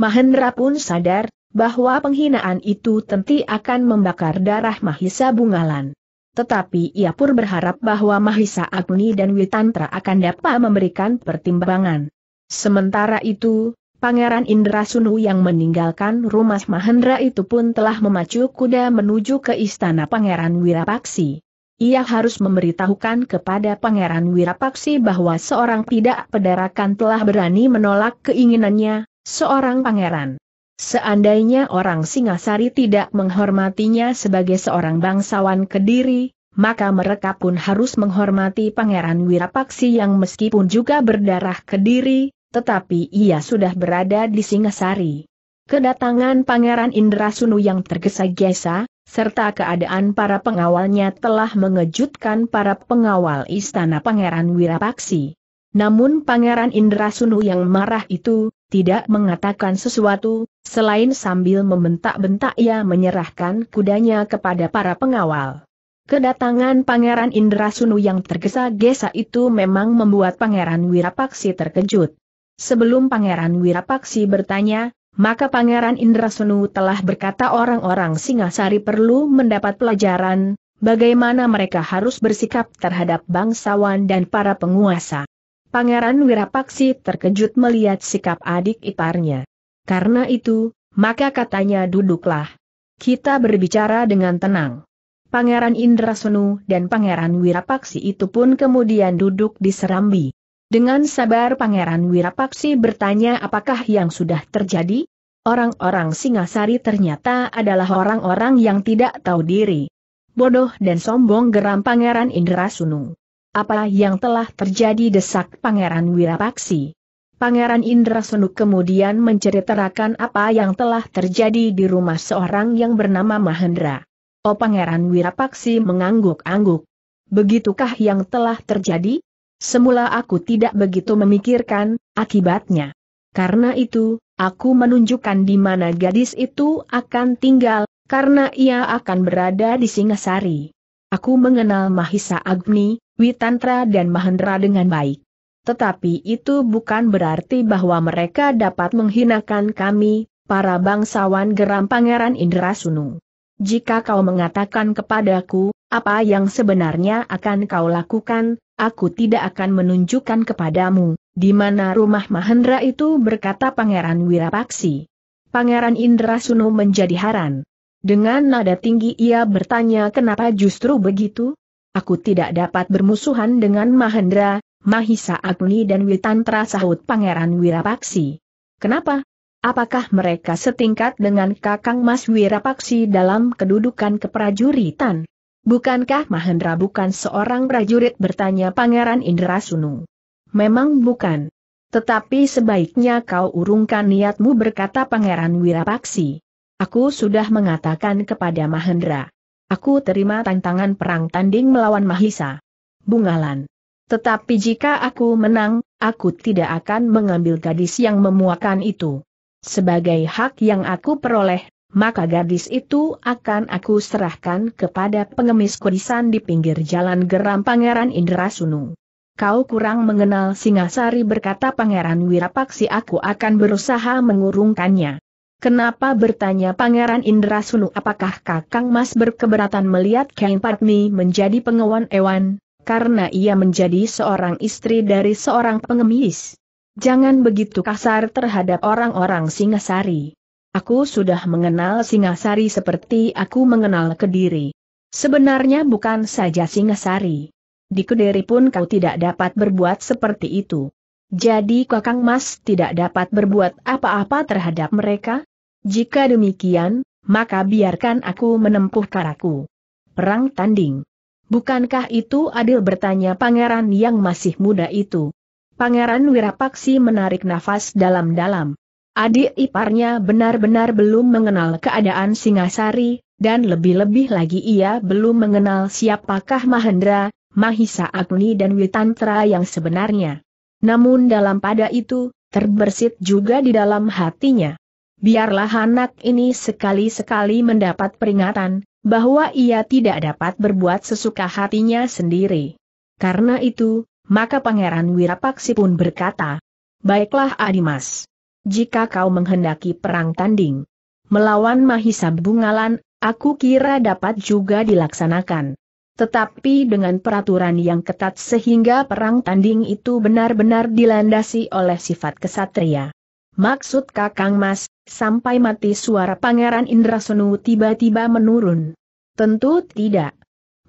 Mahendra pun sadar, bahwa penghinaan itu tentu akan membakar darah Mahisa Bungalan. Tetapi ia pun berharap bahwa Mahisa Agni dan Witantra akan dapat memberikan pertimbangan. Sementara itu, Pangeran Indra Sunu yang meninggalkan rumah Mahendra itu pun telah memacu kuda menuju ke istana Pangeran Wirapaksi. Ia harus memberitahukan kepada Pangeran Wirapaksi bahwa seorang tidak pederakan telah berani menolak keinginannya, seorang pangeran. Seandainya orang Singasari tidak menghormatinya sebagai seorang bangsawan kediri, maka mereka pun harus menghormati Pangeran Wirapaksi yang meskipun juga berdarah kediri, tetapi ia sudah berada di Singasari. Kedatangan Pangeran Indra Sunu yang tergesa-gesa, serta keadaan para pengawalnya telah mengejutkan para pengawal istana Pangeran Wirapaksi. Namun Pangeran Indra Sunu yang marah itu, tidak mengatakan sesuatu, selain sambil membentak-bentak ia menyerahkan kudanya kepada para pengawal. Kedatangan Pangeran Indra Sunu yang tergesa-gesa itu memang membuat Pangeran Wirapaksi terkejut. Sebelum Pangeran Wirapaksi bertanya, maka Pangeran Indrasenu telah berkata orang-orang Singasari perlu mendapat pelajaran, bagaimana mereka harus bersikap terhadap bangsawan dan para penguasa. Pangeran Wirapaksi terkejut melihat sikap adik iparnya. Karena itu, maka katanya duduklah. Kita berbicara dengan tenang. Pangeran Indrasenu dan Pangeran Wirapaksi itu pun kemudian duduk di serambi. Dengan sabar Pangeran Wirapaksi bertanya apakah yang sudah terjadi? Orang-orang Singasari ternyata adalah orang-orang yang tidak tahu diri. Bodoh dan sombong geram Pangeran Indra Sunung. Apa yang telah terjadi desak Pangeran Wirapaksi? Pangeran Indra Indrasunu kemudian menceritakan apa yang telah terjadi di rumah seorang yang bernama Mahendra. Oh Pangeran Wirapaksi mengangguk-angguk. Begitukah yang telah terjadi? Semula aku tidak begitu memikirkan akibatnya. Karena itu, aku menunjukkan di mana gadis itu akan tinggal, karena ia akan berada di Singasari. Aku mengenal Mahisa Agni, Witantra dan Mahendra dengan baik. Tetapi itu bukan berarti bahwa mereka dapat menghinakan kami, para bangsawan geram Pangeran Indrasunu. Jika kau mengatakan kepadaku, apa yang sebenarnya akan kau lakukan, aku tidak akan menunjukkan kepadamu, di mana rumah Mahendra itu berkata Pangeran Wirapaksi. Pangeran Indra Suno menjadi haran. Dengan nada tinggi ia bertanya kenapa justru begitu? Aku tidak dapat bermusuhan dengan Mahendra, Mahisa Agni dan Witantra sahut Pangeran Wirapaksi. Kenapa? Apakah mereka setingkat dengan Kakang Mas Wirapaksi dalam kedudukan keprajuritan? Bukankah Mahendra bukan seorang prajurit bertanya Pangeran Indra Indrasunu? Memang bukan. Tetapi sebaiknya kau urungkan niatmu berkata Pangeran Wirapaksi. Aku sudah mengatakan kepada Mahendra. Aku terima tantangan perang tanding melawan Mahisa. Bungalan. Tetapi jika aku menang, aku tidak akan mengambil gadis yang memuakan itu. Sebagai hak yang aku peroleh, maka gadis itu akan aku serahkan kepada pengemis kurisan di pinggir jalan geram Pangeran Indrasunu. Kau kurang mengenal Singasari berkata Pangeran Wirapaksi aku akan berusaha mengurungkannya. Kenapa bertanya Pangeran Indrasunu apakah Kakang Mas berkeberatan melihat Kain Padmi menjadi pengawan Ewan, karena ia menjadi seorang istri dari seorang pengemis. Jangan begitu kasar terhadap orang-orang Singasari. Aku sudah mengenal Singasari seperti aku mengenal Kediri. Sebenarnya bukan saja Singasari. Di Kediri pun kau tidak dapat berbuat seperti itu. Jadi Kakang Mas tidak dapat berbuat apa-apa terhadap mereka? Jika demikian, maka biarkan aku menempuh karaku. Perang tanding. Bukankah itu adil bertanya pangeran yang masih muda itu? Pangeran Wirapaksi menarik nafas dalam-dalam. Adik iparnya benar-benar belum mengenal keadaan Singasari, dan lebih-lebih lagi ia belum mengenal siapakah Mahendra, Mahisa Agni dan Witantra yang sebenarnya. Namun dalam pada itu, terbersit juga di dalam hatinya. Biarlah anak ini sekali-sekali mendapat peringatan, bahwa ia tidak dapat berbuat sesuka hatinya sendiri. Karena itu, maka Pangeran Wirapaksi pun berkata, Baiklah Adimas jika kau menghendaki perang tanding. Melawan Mahisa Bungalan, aku kira dapat juga dilaksanakan. Tetapi dengan peraturan yang ketat sehingga perang tanding itu benar-benar dilandasi oleh sifat kesatria. Maksud Kakang Mas, sampai mati suara Pangeran Indrasenu tiba-tiba menurun. Tentu tidak.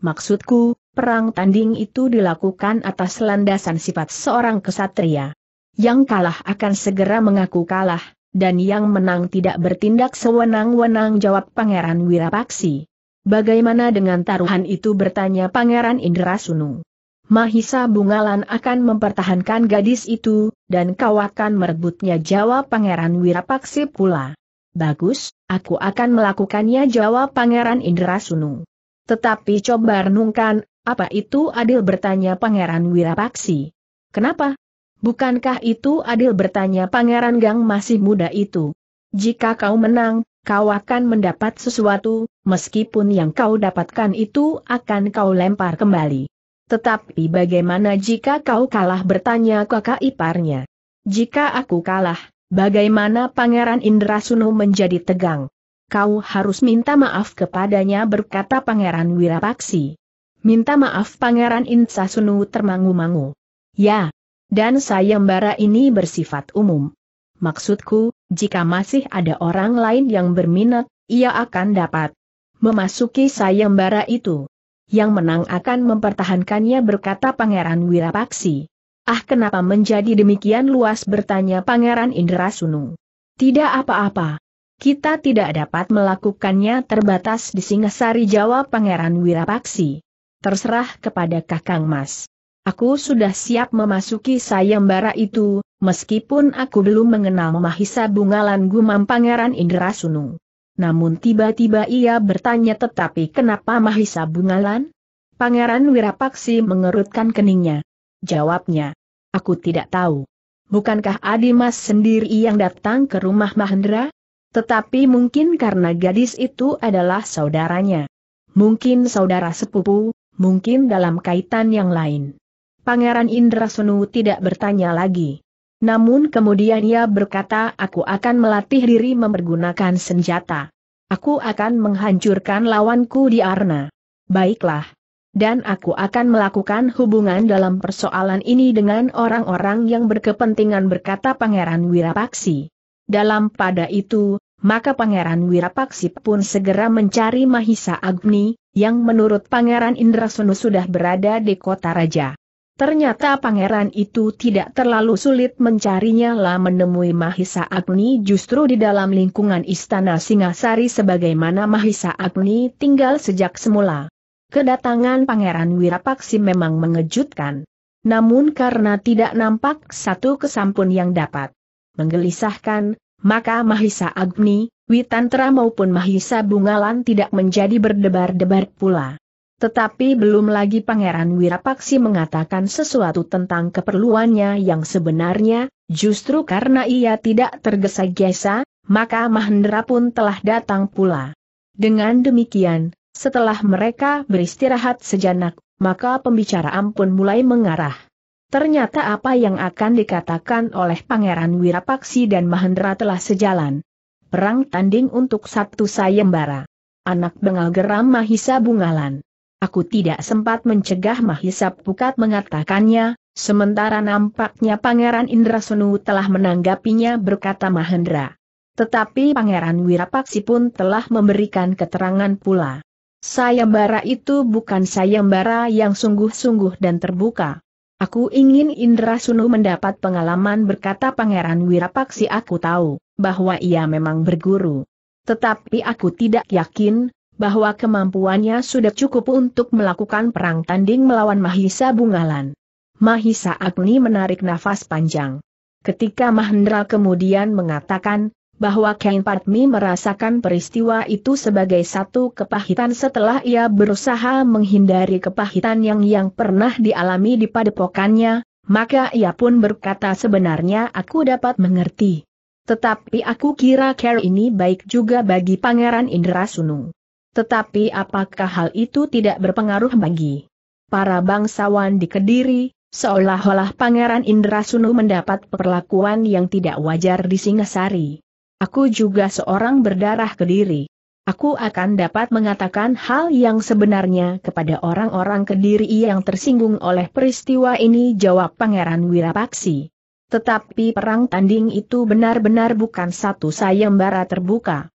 Maksudku, perang tanding itu dilakukan atas landasan sifat seorang kesatria yang kalah akan segera mengaku kalah, dan yang menang tidak bertindak sewenang-wenang jawab Pangeran Wirapaksi. Bagaimana dengan taruhan itu bertanya Pangeran Indrasunu. Mahisa Bungalan akan mempertahankan gadis itu, dan kau akan merebutnya jawab Pangeran Wirapaksi pula. Bagus, aku akan melakukannya jawab Pangeran Indrasunu. Tetapi coba renungkan, apa itu adil bertanya Pangeran Wirapaksi. Kenapa, Bukankah itu adil bertanya Pangeran Gang masih muda itu? Jika kau menang, kau akan mendapat sesuatu, meskipun yang kau dapatkan itu akan kau lempar kembali. Tetapi bagaimana jika kau kalah bertanya kakak iparnya? Jika aku kalah, bagaimana Pangeran Indrasunu menjadi tegang? Kau harus minta maaf kepadanya berkata Pangeran Wirapaksi. Minta maaf Pangeran Indrasunu termangu-mangu. Ya, dan sayembara ini bersifat umum. Maksudku, jika masih ada orang lain yang berminat, ia akan dapat memasuki sayembara itu. Yang menang akan mempertahankannya berkata Pangeran Wirapaksi. Ah kenapa menjadi demikian luas bertanya Pangeran Indrasunu. Tidak apa-apa. Kita tidak dapat melakukannya terbatas di Singasari jawab Pangeran Wirapaksi. Terserah kepada Kakang Mas. Aku sudah siap memasuki sayembara itu, meskipun aku belum mengenal Mahisa Bungalan Gumam Pangeran Indrasunu. Namun tiba-tiba ia bertanya tetapi kenapa Mahisa Bungalan? Pangeran Wirapaksi mengerutkan keningnya. Jawabnya, aku tidak tahu. Bukankah Adimas sendiri yang datang ke rumah Mahendra? Tetapi mungkin karena gadis itu adalah saudaranya. Mungkin saudara sepupu, mungkin dalam kaitan yang lain. Pangeran Indra Sunu tidak bertanya lagi. Namun kemudian ia berkata aku akan melatih diri mempergunakan senjata. Aku akan menghancurkan lawanku di Arna. Baiklah. Dan aku akan melakukan hubungan dalam persoalan ini dengan orang-orang yang berkepentingan berkata Pangeran Wirapaksi. Dalam pada itu, maka Pangeran Wirapaksi pun segera mencari Mahisa Agni, yang menurut Pangeran Indra Sunu sudah berada di kota raja. Ternyata pangeran itu tidak terlalu sulit mencarinya lah menemui Mahisa Agni justru di dalam lingkungan istana Singasari sebagaimana Mahisa Agni tinggal sejak semula. Kedatangan pangeran Wirapaksi memang mengejutkan. Namun karena tidak nampak satu kesampun yang dapat menggelisahkan, maka Mahisa Agni, Witantra maupun Mahisa Bungalan tidak menjadi berdebar-debar pula. Tetapi belum lagi Pangeran Wirapaksi mengatakan sesuatu tentang keperluannya yang sebenarnya, justru karena ia tidak tergesa-gesa, maka Mahendra pun telah datang pula. Dengan demikian, setelah mereka beristirahat sejenak, maka pembicaraan pun mulai mengarah. Ternyata apa yang akan dikatakan oleh Pangeran Wirapaksi dan Mahendra telah sejalan. Perang tanding untuk satu sayembara. Anak bengal geram Mahisa Bungalan. Aku tidak sempat mencegah Mahisa Pukat mengatakannya, sementara nampaknya Pangeran Indra Sunu telah menanggapinya berkata Mahendra. Tetapi Pangeran Wirapaksi pun telah memberikan keterangan pula. Sayembara itu bukan sayembara yang sungguh-sungguh dan terbuka. Aku ingin Indra Sunu mendapat pengalaman berkata Pangeran Wirapaksi aku tahu, bahwa ia memang berguru. Tetapi aku tidak yakin, bahwa kemampuannya sudah cukup untuk melakukan perang tanding melawan Mahisa Bungalan. Mahisa Agni menarik nafas panjang. Ketika Mahendra kemudian mengatakan, bahwa Kain Padmi merasakan peristiwa itu sebagai satu kepahitan setelah ia berusaha menghindari kepahitan yang yang pernah dialami di padepokannya, maka ia pun berkata sebenarnya aku dapat mengerti. Tetapi aku kira care ini baik juga bagi Pangeran Indra Sunung. Tetapi apakah hal itu tidak berpengaruh bagi para bangsawan di Kediri, seolah-olah Pangeran Indra Indrasunu mendapat perlakuan yang tidak wajar di Singasari. Aku juga seorang berdarah Kediri. Aku akan dapat mengatakan hal yang sebenarnya kepada orang-orang Kediri yang tersinggung oleh peristiwa ini jawab Pangeran Wirapaksi. Tetapi perang tanding itu benar-benar bukan satu sayembara terbuka.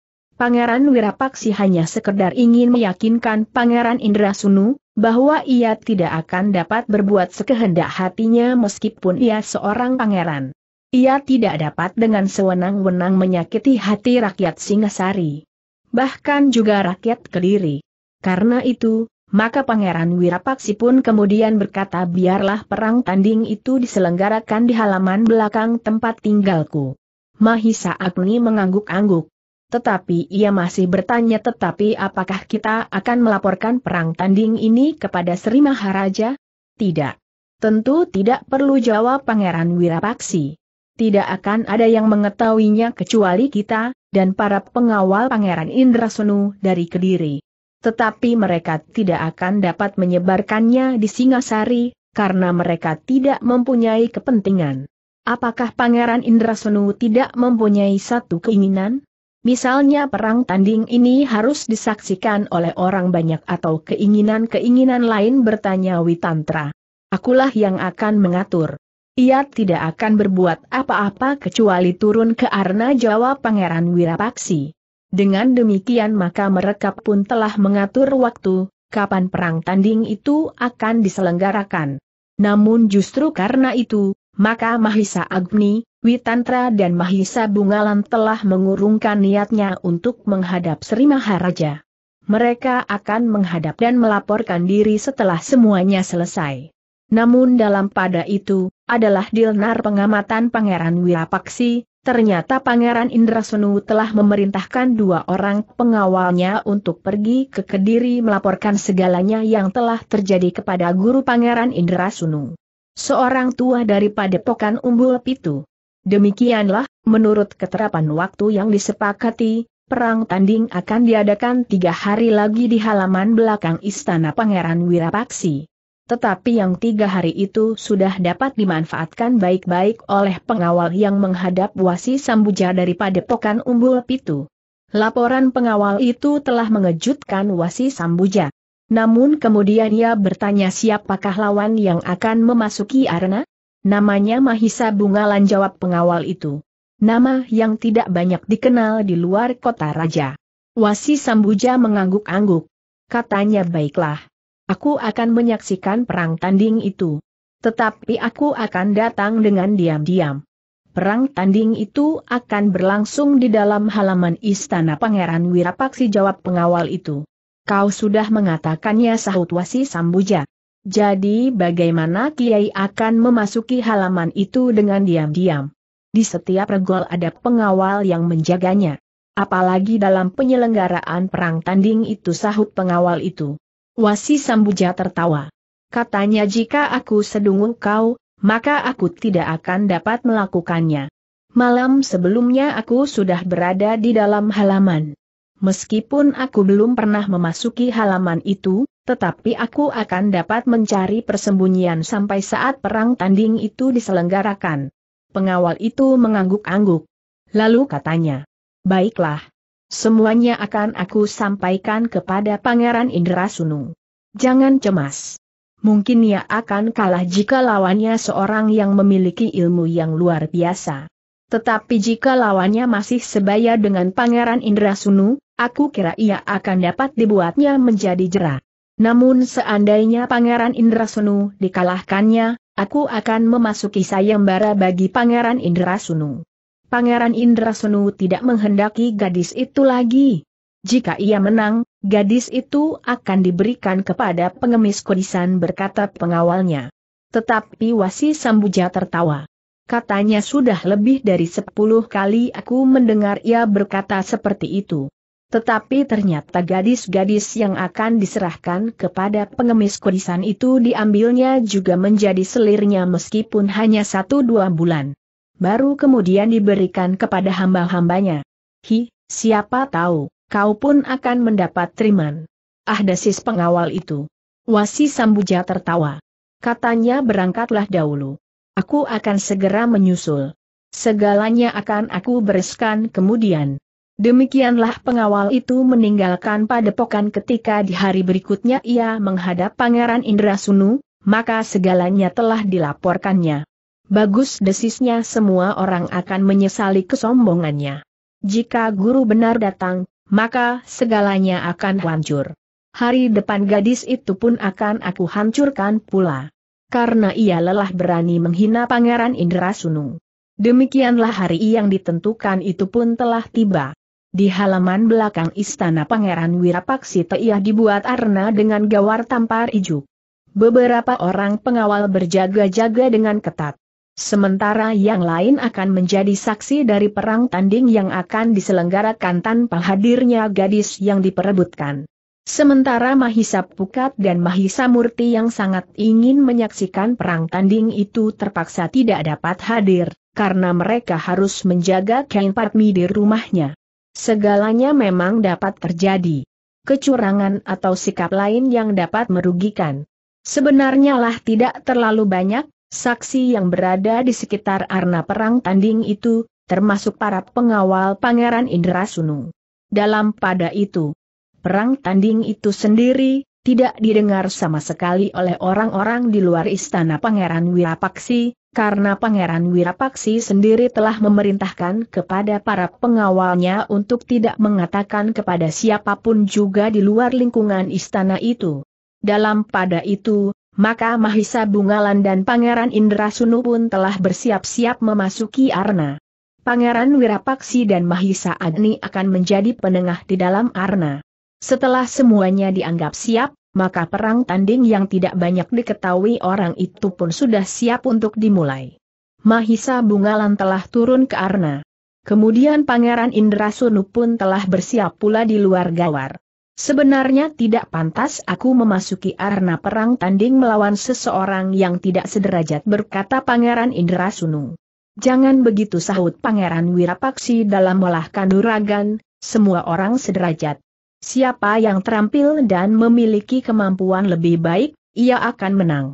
Pangeran Wirapaksi hanya sekedar ingin meyakinkan Pangeran Indra Sunu, bahwa ia tidak akan dapat berbuat sekehendak hatinya meskipun ia seorang pangeran. Ia tidak dapat dengan sewenang-wenang menyakiti hati rakyat Singasari. Bahkan juga rakyat Kediri. Karena itu, maka Pangeran Wirapaksi pun kemudian berkata biarlah perang tanding itu diselenggarakan di halaman belakang tempat tinggalku. Mahisa Agni mengangguk-angguk tetapi ia masih bertanya tetapi apakah kita akan melaporkan perang tanding ini kepada Sri Maharaja? Tidak. Tentu tidak perlu jawab Pangeran Wirapaksi. Tidak akan ada yang mengetahuinya kecuali kita, dan para pengawal Pangeran Indrasunu dari Kediri. Tetapi mereka tidak akan dapat menyebarkannya di Singasari, karena mereka tidak mempunyai kepentingan. Apakah Pangeran Indrasunu tidak mempunyai satu keinginan? Misalnya perang tanding ini harus disaksikan oleh orang banyak atau keinginan-keinginan lain bertanya Witantra. Akulah yang akan mengatur. Ia tidak akan berbuat apa-apa kecuali turun ke arna Jawa Pangeran Wirapaksi. Dengan demikian maka mereka pun telah mengatur waktu, kapan perang tanding itu akan diselenggarakan. Namun justru karena itu, maka Mahisa Agni, Witantra dan Mahisa Bungalan telah mengurungkan niatnya untuk menghadap Sri Maharaja. Mereka akan menghadap dan melaporkan diri setelah semuanya selesai. Namun dalam pada itu, adalah Dilnar pengamatan Pangeran Wirapaksi, ternyata Pangeran Indrasunu telah memerintahkan dua orang pengawalnya untuk pergi ke Kediri melaporkan segalanya yang telah terjadi kepada guru Pangeran Indrasunu, Seorang tua dari Padepokan Umbul Pitu. Demikianlah, menurut keterapan waktu yang disepakati, perang tanding akan diadakan tiga hari lagi di halaman belakang Istana Pangeran Wirapaksi. Tetapi yang tiga hari itu sudah dapat dimanfaatkan baik-baik oleh pengawal yang menghadap Wasi Sambuja daripada Pokan Umbul Pitu. Laporan pengawal itu telah mengejutkan Wasi Sambuja. Namun kemudian ia bertanya siapakah lawan yang akan memasuki arena? Namanya Mahisa Bungalan jawab pengawal itu. Nama yang tidak banyak dikenal di luar kota raja. Wasi Sambuja mengangguk-angguk. Katanya baiklah. Aku akan menyaksikan perang tanding itu. Tetapi aku akan datang dengan diam-diam. Perang tanding itu akan berlangsung di dalam halaman istana Pangeran Wirapaksi jawab pengawal itu. Kau sudah mengatakannya sahut Wasi Sambuja. Jadi bagaimana Kiai akan memasuki halaman itu dengan diam-diam? Di setiap regol ada pengawal yang menjaganya. Apalagi dalam penyelenggaraan perang tanding itu sahut pengawal itu. Wasi Sambuja tertawa. Katanya jika aku sedungu kau, maka aku tidak akan dapat melakukannya. Malam sebelumnya aku sudah berada di dalam halaman. Meskipun aku belum pernah memasuki halaman itu, tetapi aku akan dapat mencari persembunyian sampai saat perang tanding itu diselenggarakan. Pengawal itu mengangguk-angguk. Lalu katanya, baiklah, semuanya akan aku sampaikan kepada Pangeran Indra Indrasunu. Jangan cemas. Mungkin ia akan kalah jika lawannya seorang yang memiliki ilmu yang luar biasa. Tetapi jika lawannya masih sebaya dengan Pangeran Indra Sunu, aku kira ia akan dapat dibuatnya menjadi jerah. Namun seandainya Pangeran Indrasunu dikalahkannya, aku akan memasuki sayembara bagi Pangeran Indrasunu. Pangeran Indrasunu tidak menghendaki gadis itu lagi. Jika ia menang, gadis itu akan diberikan kepada pengemis kudisan berkata pengawalnya. Tetapi Wasi Sambuja tertawa. Katanya sudah lebih dari sepuluh kali aku mendengar ia berkata seperti itu. Tetapi ternyata gadis-gadis yang akan diserahkan kepada pengemis kudisan itu diambilnya juga menjadi selirnya meskipun hanya satu dua bulan. Baru kemudian diberikan kepada hamba-hambanya. Hi, siapa tahu, kau pun akan mendapat triman. Ah dasis pengawal itu. Wasi Sambuja tertawa. Katanya berangkatlah dahulu. Aku akan segera menyusul. Segalanya akan aku bereskan kemudian. Demikianlah pengawal itu meninggalkan padepokan ketika di hari berikutnya ia menghadap Pangeran Indra Sunu, maka segalanya telah dilaporkannya. Bagus desisnya semua orang akan menyesali kesombongannya. Jika guru benar datang, maka segalanya akan hancur. Hari depan gadis itu pun akan aku hancurkan pula. Karena ia lelah berani menghina Pangeran Indra Sunu. Demikianlah hari yang ditentukan itu pun telah tiba. Di halaman belakang istana Pangeran Wirapaksi ia dibuat arena dengan gawar tampar ijuk. Beberapa orang pengawal berjaga-jaga dengan ketat. Sementara yang lain akan menjadi saksi dari perang tanding yang akan diselenggarakan tanpa hadirnya gadis yang diperebutkan. Sementara Mahisa Pukat dan Mahisa Murti yang sangat ingin menyaksikan perang tanding itu terpaksa tidak dapat hadir, karena mereka harus menjaga Kain parmi di rumahnya. Segalanya memang dapat terjadi. Kecurangan atau sikap lain yang dapat merugikan. Sebenarnya lah tidak terlalu banyak, saksi yang berada di sekitar arena perang tanding itu, termasuk para pengawal Pangeran Indrasunu. Dalam pada itu, perang tanding itu sendiri, tidak didengar sama sekali oleh orang-orang di luar istana Pangeran Wirapaksi, karena Pangeran Wirapaksi sendiri telah memerintahkan kepada para pengawalnya untuk tidak mengatakan kepada siapapun juga di luar lingkungan istana itu. Dalam pada itu, maka Mahisa Bungalan dan Pangeran Indrasunu pun telah bersiap-siap memasuki arna. Pangeran Wirapaksi dan Mahisa Agni akan menjadi penengah di dalam arna. Setelah semuanya dianggap siap, maka perang tanding yang tidak banyak diketahui orang itu pun sudah siap untuk dimulai. Mahisa Bungalan telah turun ke Arna. Kemudian Pangeran Indra Sunu pun telah bersiap pula di luar gawar. Sebenarnya tidak pantas aku memasuki arena perang tanding melawan seseorang yang tidak sederajat berkata Pangeran Indra Sunu. Jangan begitu sahut Pangeran Wirapaksi dalam melahkan duragan, semua orang sederajat. Siapa yang terampil dan memiliki kemampuan lebih baik, ia akan menang.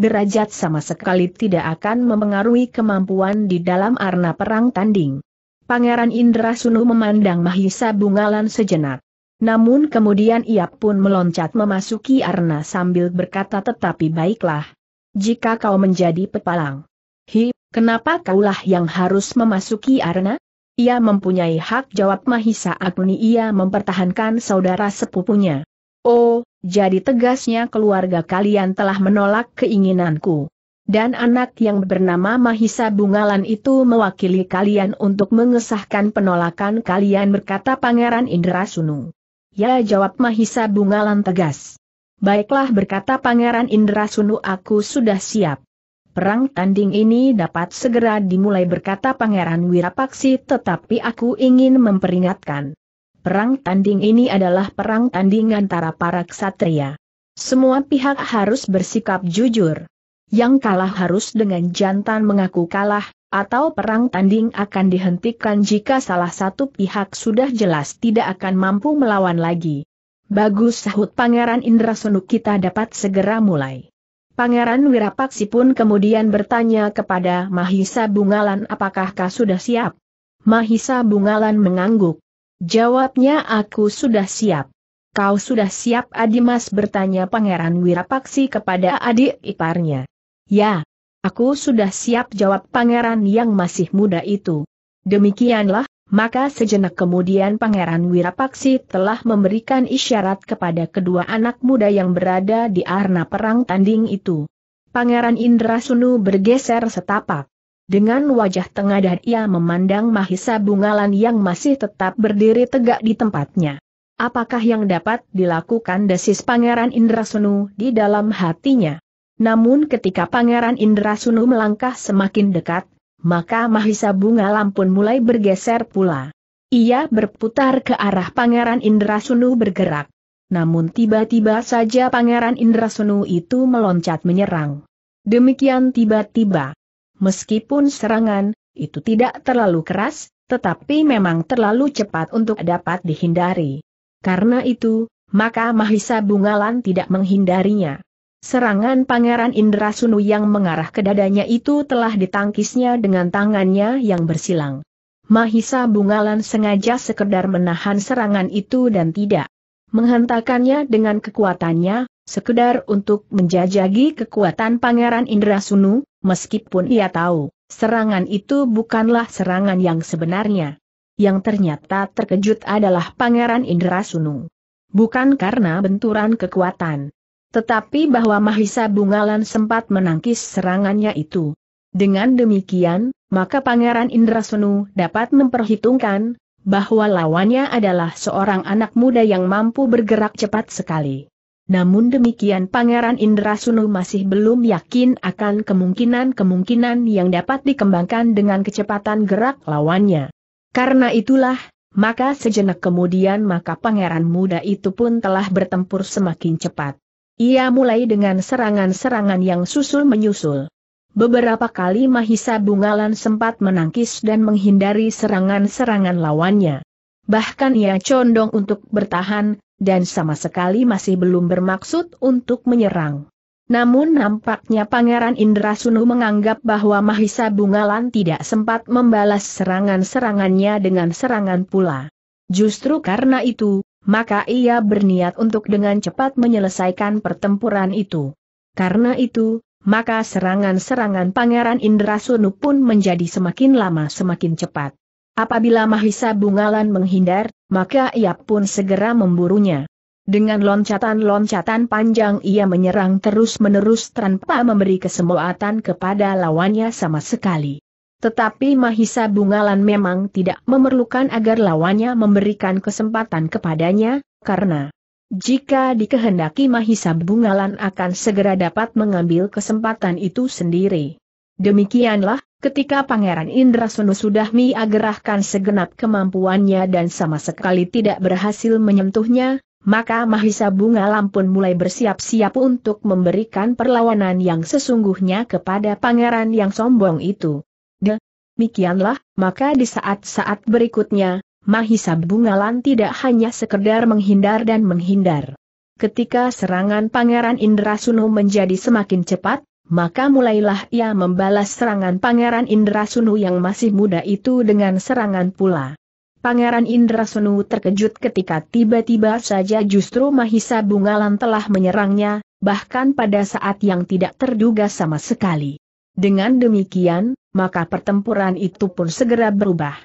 Derajat sama sekali tidak akan memengaruhi kemampuan di dalam arena perang tanding. Pangeran Indra Sunu memandang Mahisa Bungalan sejenak. Namun kemudian ia pun meloncat memasuki arena sambil berkata tetapi baiklah. Jika kau menjadi pepalang. Hi, kenapa kaulah yang harus memasuki arena? Ia mempunyai hak jawab Mahisa Agni ia mempertahankan saudara sepupunya. Oh, jadi tegasnya keluarga kalian telah menolak keinginanku. Dan anak yang bernama Mahisa Bungalan itu mewakili kalian untuk mengesahkan penolakan kalian berkata Pangeran Indra Sunung. Ya jawab Mahisa Bungalan tegas. Baiklah berkata Pangeran Indra Sunu aku sudah siap. Perang tanding ini dapat segera dimulai berkata Pangeran Wirapaksi tetapi aku ingin memperingatkan. Perang tanding ini adalah perang tanding antara para ksatria. Semua pihak harus bersikap jujur. Yang kalah harus dengan jantan mengaku kalah, atau perang tanding akan dihentikan jika salah satu pihak sudah jelas tidak akan mampu melawan lagi. Bagus sahut Pangeran Indra Sunuk kita dapat segera mulai. Pangeran Wirapaksi pun kemudian bertanya kepada Mahisa Bungalan apakah kau sudah siap? Mahisa Bungalan mengangguk. Jawabnya aku sudah siap. Kau sudah siap Adimas bertanya Pangeran Wirapaksi kepada adik iparnya. Ya, aku sudah siap jawab pangeran yang masih muda itu. Demikianlah, maka sejenak kemudian Pangeran Wirapaksi telah memberikan isyarat kepada kedua anak muda yang berada di arena perang tanding itu. Pangeran Indrasunu bergeser setapak. Dengan wajah tengadah ia memandang Mahisa Bungalan yang masih tetap berdiri tegak di tempatnya. Apakah yang dapat dilakukan desis Pangeran Indrasunu di dalam hatinya? Namun ketika Pangeran Indrasunu melangkah semakin dekat, maka Mahisa Bunga Lampun mulai bergeser pula. Ia berputar ke arah Pangeran Indrasunu bergerak. Namun tiba-tiba saja Pangeran Indrasunu itu meloncat menyerang. Demikian tiba-tiba. Meskipun serangan, itu tidak terlalu keras, tetapi memang terlalu cepat untuk dapat dihindari. Karena itu, maka Mahisa Bungalan tidak menghindarinya. Serangan Pangeran Indra Sunu yang mengarah ke dadanya itu telah ditangkisnya dengan tangannya yang bersilang. Mahisa Bungalan sengaja sekedar menahan serangan itu dan tidak menghentakannya dengan kekuatannya, sekedar untuk menjajagi kekuatan Pangeran Indra Sunu, meskipun ia tahu, serangan itu bukanlah serangan yang sebenarnya. Yang ternyata terkejut adalah Pangeran Indra Sunu. Bukan karena benturan kekuatan, tetapi bahwa Mahisa Bungalan sempat menangkis serangannya itu. Dengan demikian, maka Pangeran Indrasenu dapat memperhitungkan, bahwa lawannya adalah seorang anak muda yang mampu bergerak cepat sekali. Namun demikian Pangeran Indrasunu masih belum yakin akan kemungkinan-kemungkinan yang dapat dikembangkan dengan kecepatan gerak lawannya. Karena itulah, maka sejenak kemudian maka pangeran muda itu pun telah bertempur semakin cepat. Ia mulai dengan serangan-serangan yang susul-menyusul. Beberapa kali Mahisa Bungalan sempat menangkis dan menghindari serangan-serangan lawannya. Bahkan ia condong untuk bertahan, dan sama sekali masih belum bermaksud untuk menyerang. Namun nampaknya Pangeran Indrasunu menganggap bahwa Mahisa Bungalan tidak sempat membalas serangan-serangannya dengan serangan pula. Justru karena itu, maka ia berniat untuk dengan cepat menyelesaikan pertempuran itu. Karena itu, maka serangan-serangan Pangeran Indrasunu pun menjadi semakin lama semakin cepat. Apabila Mahisa Bungalan menghindar, maka ia pun segera memburunya. Dengan loncatan-loncatan panjang ia menyerang terus-menerus tanpa memberi kesempatan kepada lawannya sama sekali. Tetapi Mahisa Bungalan memang tidak memerlukan agar lawannya memberikan kesempatan kepadanya, karena jika dikehendaki Mahisa Bungalan akan segera dapat mengambil kesempatan itu sendiri. Demikianlah, ketika Pangeran Indra Sunu sudah miagerahkan segenap kemampuannya dan sama sekali tidak berhasil menyentuhnya, maka Mahisa Bungalan pun mulai bersiap-siap untuk memberikan perlawanan yang sesungguhnya kepada pangeran yang sombong itu. Mikianlah, maka di saat-saat berikutnya, Mahisa Bungalan tidak hanya sekedar menghindar dan menghindar. Ketika serangan Pangeran Indrasunu menjadi semakin cepat, maka mulailah ia membalas serangan Pangeran Indrasunu yang masih muda itu dengan serangan pula. Pangeran Indrasunu terkejut ketika tiba-tiba saja justru Mahisa Bungalan telah menyerangnya, bahkan pada saat yang tidak terduga sama sekali. Dengan demikian, maka pertempuran itu pun segera berubah.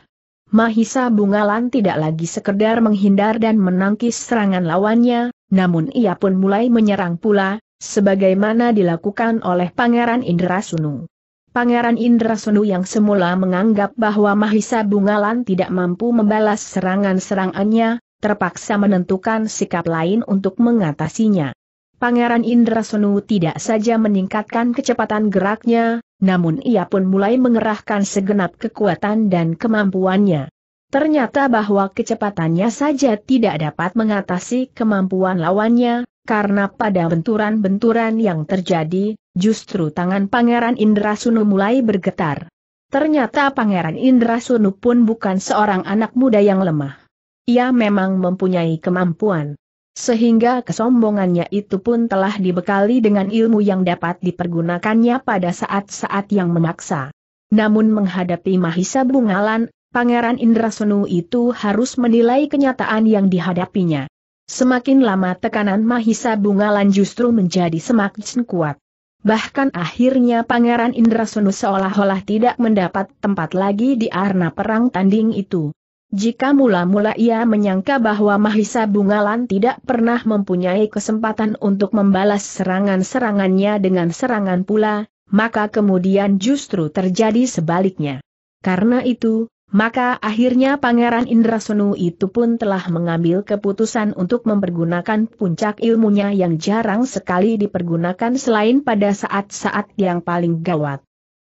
Mahisa Bungalan tidak lagi sekedar menghindar dan menangkis serangan lawannya, namun ia pun mulai menyerang pula, sebagaimana dilakukan oleh Pangeran Indrasunu. Pangeran Indrasunu yang semula menganggap bahwa Mahisa Bungalan tidak mampu membalas serangan-serangannya, terpaksa menentukan sikap lain untuk mengatasinya. Pangeran Indra Sunu tidak saja meningkatkan kecepatan geraknya, namun ia pun mulai mengerahkan segenap kekuatan dan kemampuannya. Ternyata bahwa kecepatannya saja tidak dapat mengatasi kemampuan lawannya, karena pada benturan-benturan yang terjadi, justru tangan Pangeran Indra Sunu mulai bergetar. Ternyata Pangeran Indra Sunu pun bukan seorang anak muda yang lemah. Ia memang mempunyai kemampuan. Sehingga kesombongannya itu pun telah dibekali dengan ilmu yang dapat dipergunakannya pada saat-saat yang memaksa. Namun menghadapi Mahisa Bungalan, Pangeran Indrasenu itu harus menilai kenyataan yang dihadapinya. Semakin lama tekanan Mahisa Bungalan justru menjadi semakin kuat. Bahkan akhirnya Pangeran Indrasenu seolah-olah tidak mendapat tempat lagi di arena perang tanding itu. Jika mula-mula ia menyangka bahwa Mahisa Bungalan tidak pernah mempunyai kesempatan untuk membalas serangan-serangannya dengan serangan pula, maka kemudian justru terjadi sebaliknya. Karena itu, maka akhirnya Pangeran Indrasunu itu pun telah mengambil keputusan untuk mempergunakan puncak ilmunya yang jarang sekali dipergunakan selain pada saat-saat yang paling gawat.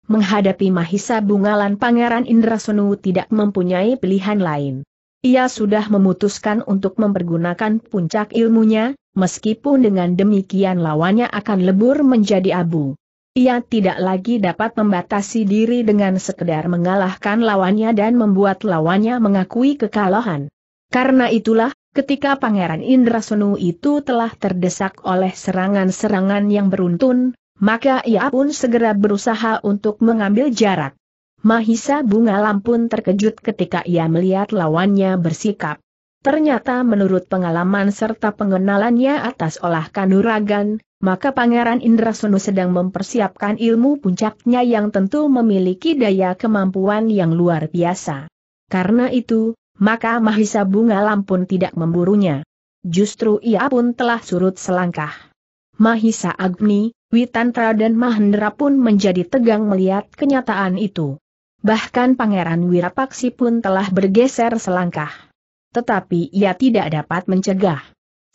Menghadapi Mahisa Bungalan Pangeran Indra Sunu tidak mempunyai pilihan lain. Ia sudah memutuskan untuk mempergunakan puncak ilmunya, meskipun dengan demikian lawannya akan lebur menjadi abu. Ia tidak lagi dapat membatasi diri dengan sekedar mengalahkan lawannya dan membuat lawannya mengakui kekalahan. Karena itulah, ketika Pangeran Indra Sunu itu telah terdesak oleh serangan-serangan yang beruntun, maka ia pun segera berusaha untuk mengambil jarak. Mahisa bunga lampun terkejut ketika ia melihat lawannya bersikap. Ternyata menurut pengalaman serta pengenalannya atas olah kanuragan, maka Pangeran Indra Sunu sedang mempersiapkan ilmu puncaknya yang tentu memiliki daya kemampuan yang luar biasa. Karena itu, maka Mahisa Bunga Lampun tidak memburunya. Justru ia pun telah surut selangkah. Mahisa Agni, Witantra dan Mahendra pun menjadi tegang melihat kenyataan itu. Bahkan Pangeran Wirapaksi pun telah bergeser selangkah. Tetapi ia tidak dapat mencegah.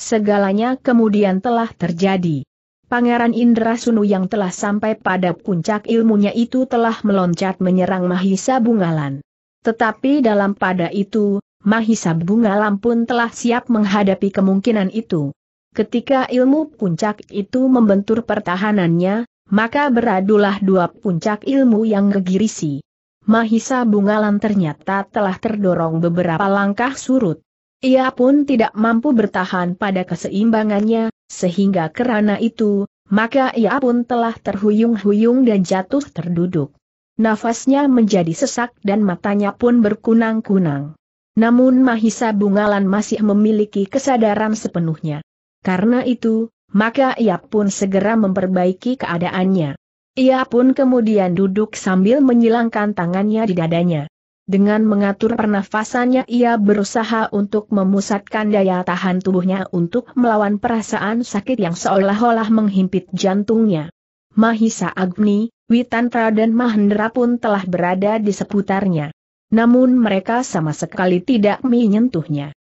Segalanya kemudian telah terjadi. Pangeran Indra Sunu yang telah sampai pada puncak ilmunya itu telah meloncat menyerang Mahisa Bungalan. Tetapi dalam pada itu, Mahisa Bungalan pun telah siap menghadapi kemungkinan itu. Ketika ilmu puncak itu membentur pertahanannya, maka beradulah dua puncak ilmu yang gegirisi. Mahisa Bungalan ternyata telah terdorong beberapa langkah surut. Ia pun tidak mampu bertahan pada keseimbangannya, sehingga kerana itu, maka ia pun telah terhuyung-huyung dan jatuh terduduk. Nafasnya menjadi sesak dan matanya pun berkunang-kunang. Namun Mahisa Bungalan masih memiliki kesadaran sepenuhnya. Karena itu, maka ia pun segera memperbaiki keadaannya. Ia pun kemudian duduk sambil menyilangkan tangannya di dadanya. Dengan mengatur pernafasannya ia berusaha untuk memusatkan daya tahan tubuhnya untuk melawan perasaan sakit yang seolah-olah menghimpit jantungnya. Mahisa Agni, Witantra dan Mahendra pun telah berada di seputarnya. Namun mereka sama sekali tidak menyentuhnya.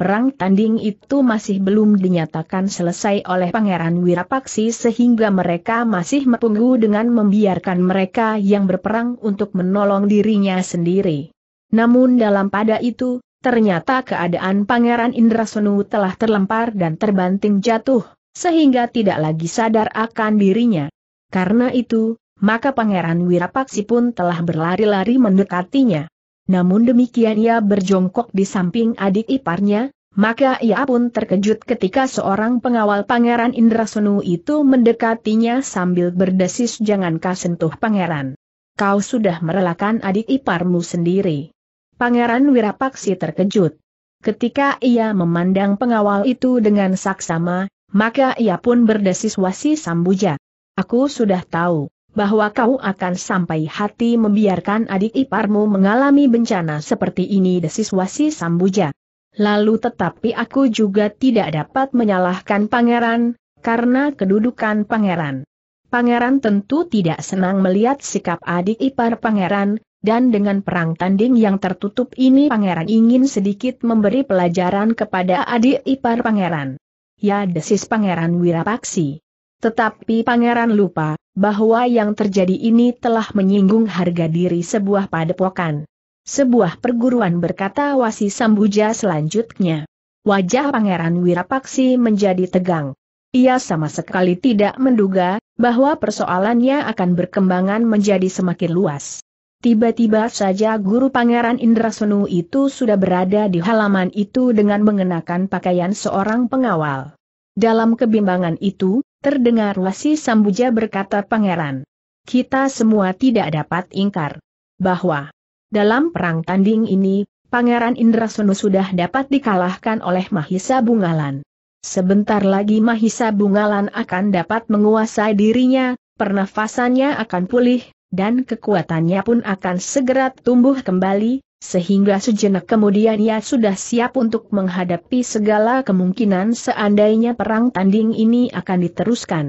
Perang tanding itu masih belum dinyatakan selesai oleh Pangeran Wirapaksi sehingga mereka masih menunggu dengan membiarkan mereka yang berperang untuk menolong dirinya sendiri. Namun dalam pada itu, ternyata keadaan Pangeran Indrasenu telah terlempar dan terbanting jatuh, sehingga tidak lagi sadar akan dirinya. Karena itu, maka Pangeran Wirapaksi pun telah berlari-lari mendekatinya namun demikian ia berjongkok di samping adik iparnya, maka ia pun terkejut ketika seorang pengawal Pangeran Indrasenu itu mendekatinya sambil berdesis jangankah sentuh Pangeran. Kau sudah merelakan adik iparmu sendiri. Pangeran Wirapaksi terkejut. Ketika ia memandang pengawal itu dengan saksama, maka ia pun berdesis wasi sambuja. Aku sudah tahu bahwa kau akan sampai hati membiarkan adik iparmu mengalami bencana seperti ini desis wasi Sambuja. Lalu tetapi aku juga tidak dapat menyalahkan pangeran, karena kedudukan pangeran. Pangeran tentu tidak senang melihat sikap adik ipar pangeran, dan dengan perang tanding yang tertutup ini pangeran ingin sedikit memberi pelajaran kepada adik ipar pangeran. Ya desis pangeran Wirapaksi. Tetapi pangeran lupa, bahwa yang terjadi ini telah menyinggung harga diri sebuah padepokan. Sebuah perguruan berkata Wasi Sambuja selanjutnya. Wajah pangeran Wirapaksi menjadi tegang. Ia sama sekali tidak menduga, bahwa persoalannya akan berkembangan menjadi semakin luas. Tiba-tiba saja guru pangeran Indrasunu itu sudah berada di halaman itu dengan mengenakan pakaian seorang pengawal. Dalam kebimbangan itu, Terdengar Wasi Sambuja berkata pangeran. Kita semua tidak dapat ingkar. Bahwa dalam perang tanding ini, Pangeran Indrasono sudah dapat dikalahkan oleh Mahisa Bungalan. Sebentar lagi Mahisa Bungalan akan dapat menguasai dirinya, pernafasannya akan pulih, dan kekuatannya pun akan segera tumbuh kembali, sehingga sejenak kemudian ia sudah siap untuk menghadapi segala kemungkinan seandainya perang tanding ini akan diteruskan.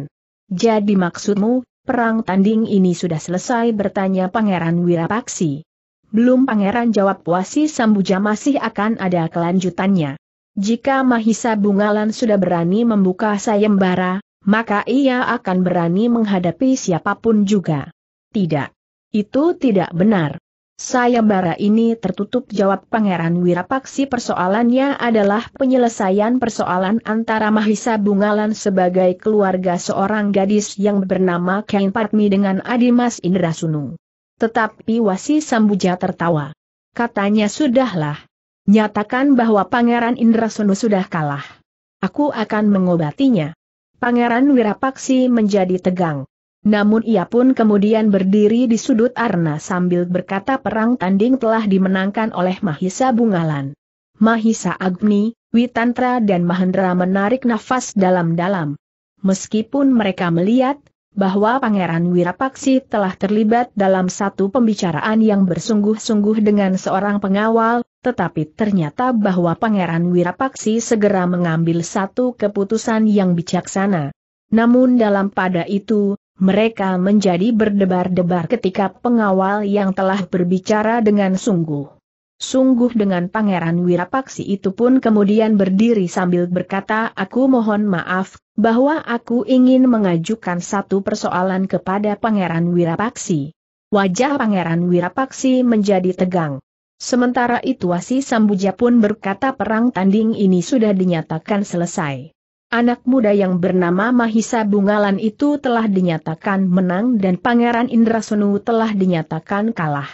Jadi maksudmu, perang tanding ini sudah selesai bertanya Pangeran Wirapaksi. Belum Pangeran jawab Wasi Sambuja masih akan ada kelanjutannya. Jika Mahisa Bungalan sudah berani membuka sayembara, maka ia akan berani menghadapi siapapun juga. Tidak. Itu tidak benar. Sayembara ini tertutup jawab Pangeran Wirapaksi persoalannya adalah penyelesaian persoalan antara Mahisa Bungalan sebagai keluarga seorang gadis yang bernama Ken Patmi dengan Adimas Indrasunu. Tetapi Wasi Sambuja tertawa. Katanya sudahlah. Nyatakan bahwa Pangeran Indrasunu sudah kalah. Aku akan mengobatinya. Pangeran Wirapaksi menjadi tegang. Namun ia pun kemudian berdiri di sudut arna sambil berkata perang tanding telah dimenangkan oleh Mahisa Bungalan. Mahisa Agni, Witantra dan Mahendra menarik nafas dalam-dalam. Meskipun mereka melihat, bahwa Pangeran Wirapaksi telah terlibat dalam satu pembicaraan yang bersungguh-sungguh dengan seorang pengawal, tetapi ternyata bahwa Pangeran Wirapaksi segera mengambil satu keputusan yang bijaksana. Namun dalam pada itu, mereka menjadi berdebar-debar ketika pengawal yang telah berbicara dengan sungguh. Sungguh dengan Pangeran Wirapaksi itu pun kemudian berdiri sambil berkata aku mohon maaf, bahwa aku ingin mengajukan satu persoalan kepada Pangeran Wirapaksi. Wajah Pangeran Wirapaksi menjadi tegang. Sementara itu Asi Sambuja pun berkata perang tanding ini sudah dinyatakan selesai. Anak muda yang bernama Mahisa Bungalan itu telah dinyatakan menang dan Pangeran Indrasunu telah dinyatakan kalah.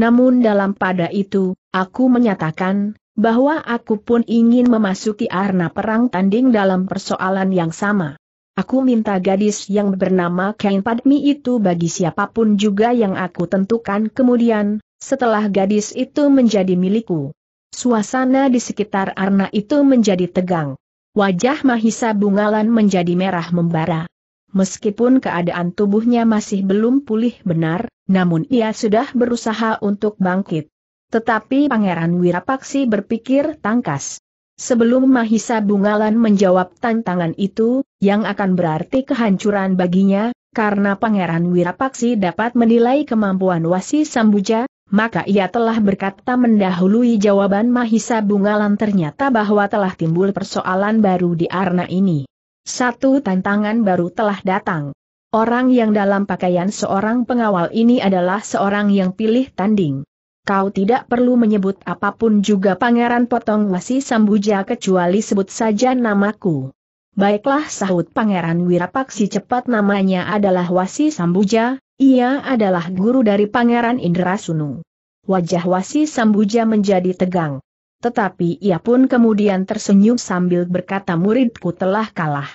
Namun dalam pada itu, aku menyatakan, bahwa aku pun ingin memasuki arena perang tanding dalam persoalan yang sama. Aku minta gadis yang bernama Kain Padmi itu bagi siapapun juga yang aku tentukan kemudian, setelah gadis itu menjadi milikku. Suasana di sekitar arena itu menjadi tegang. Wajah Mahisa Bungalan menjadi merah membara. Meskipun keadaan tubuhnya masih belum pulih benar, namun ia sudah berusaha untuk bangkit. Tetapi Pangeran Wirapaksi berpikir tangkas. Sebelum Mahisa Bungalan menjawab tantangan itu, yang akan berarti kehancuran baginya, karena Pangeran Wirapaksi dapat menilai kemampuan Wasi Sambuja, maka ia telah berkata mendahului jawaban Mahisa Bungalan ternyata bahwa telah timbul persoalan baru di arna ini. Satu tantangan baru telah datang. Orang yang dalam pakaian seorang pengawal ini adalah seorang yang pilih tanding. Kau tidak perlu menyebut apapun juga Pangeran Potong Wasi Sambuja kecuali sebut saja namaku. Baiklah sahut Pangeran Wirapaksi cepat namanya adalah Wasi Sambuja, ia adalah guru dari Pangeran Indrasunu. Wajah Wasi Sambuja menjadi tegang. Tetapi ia pun kemudian tersenyum sambil berkata muridku telah kalah.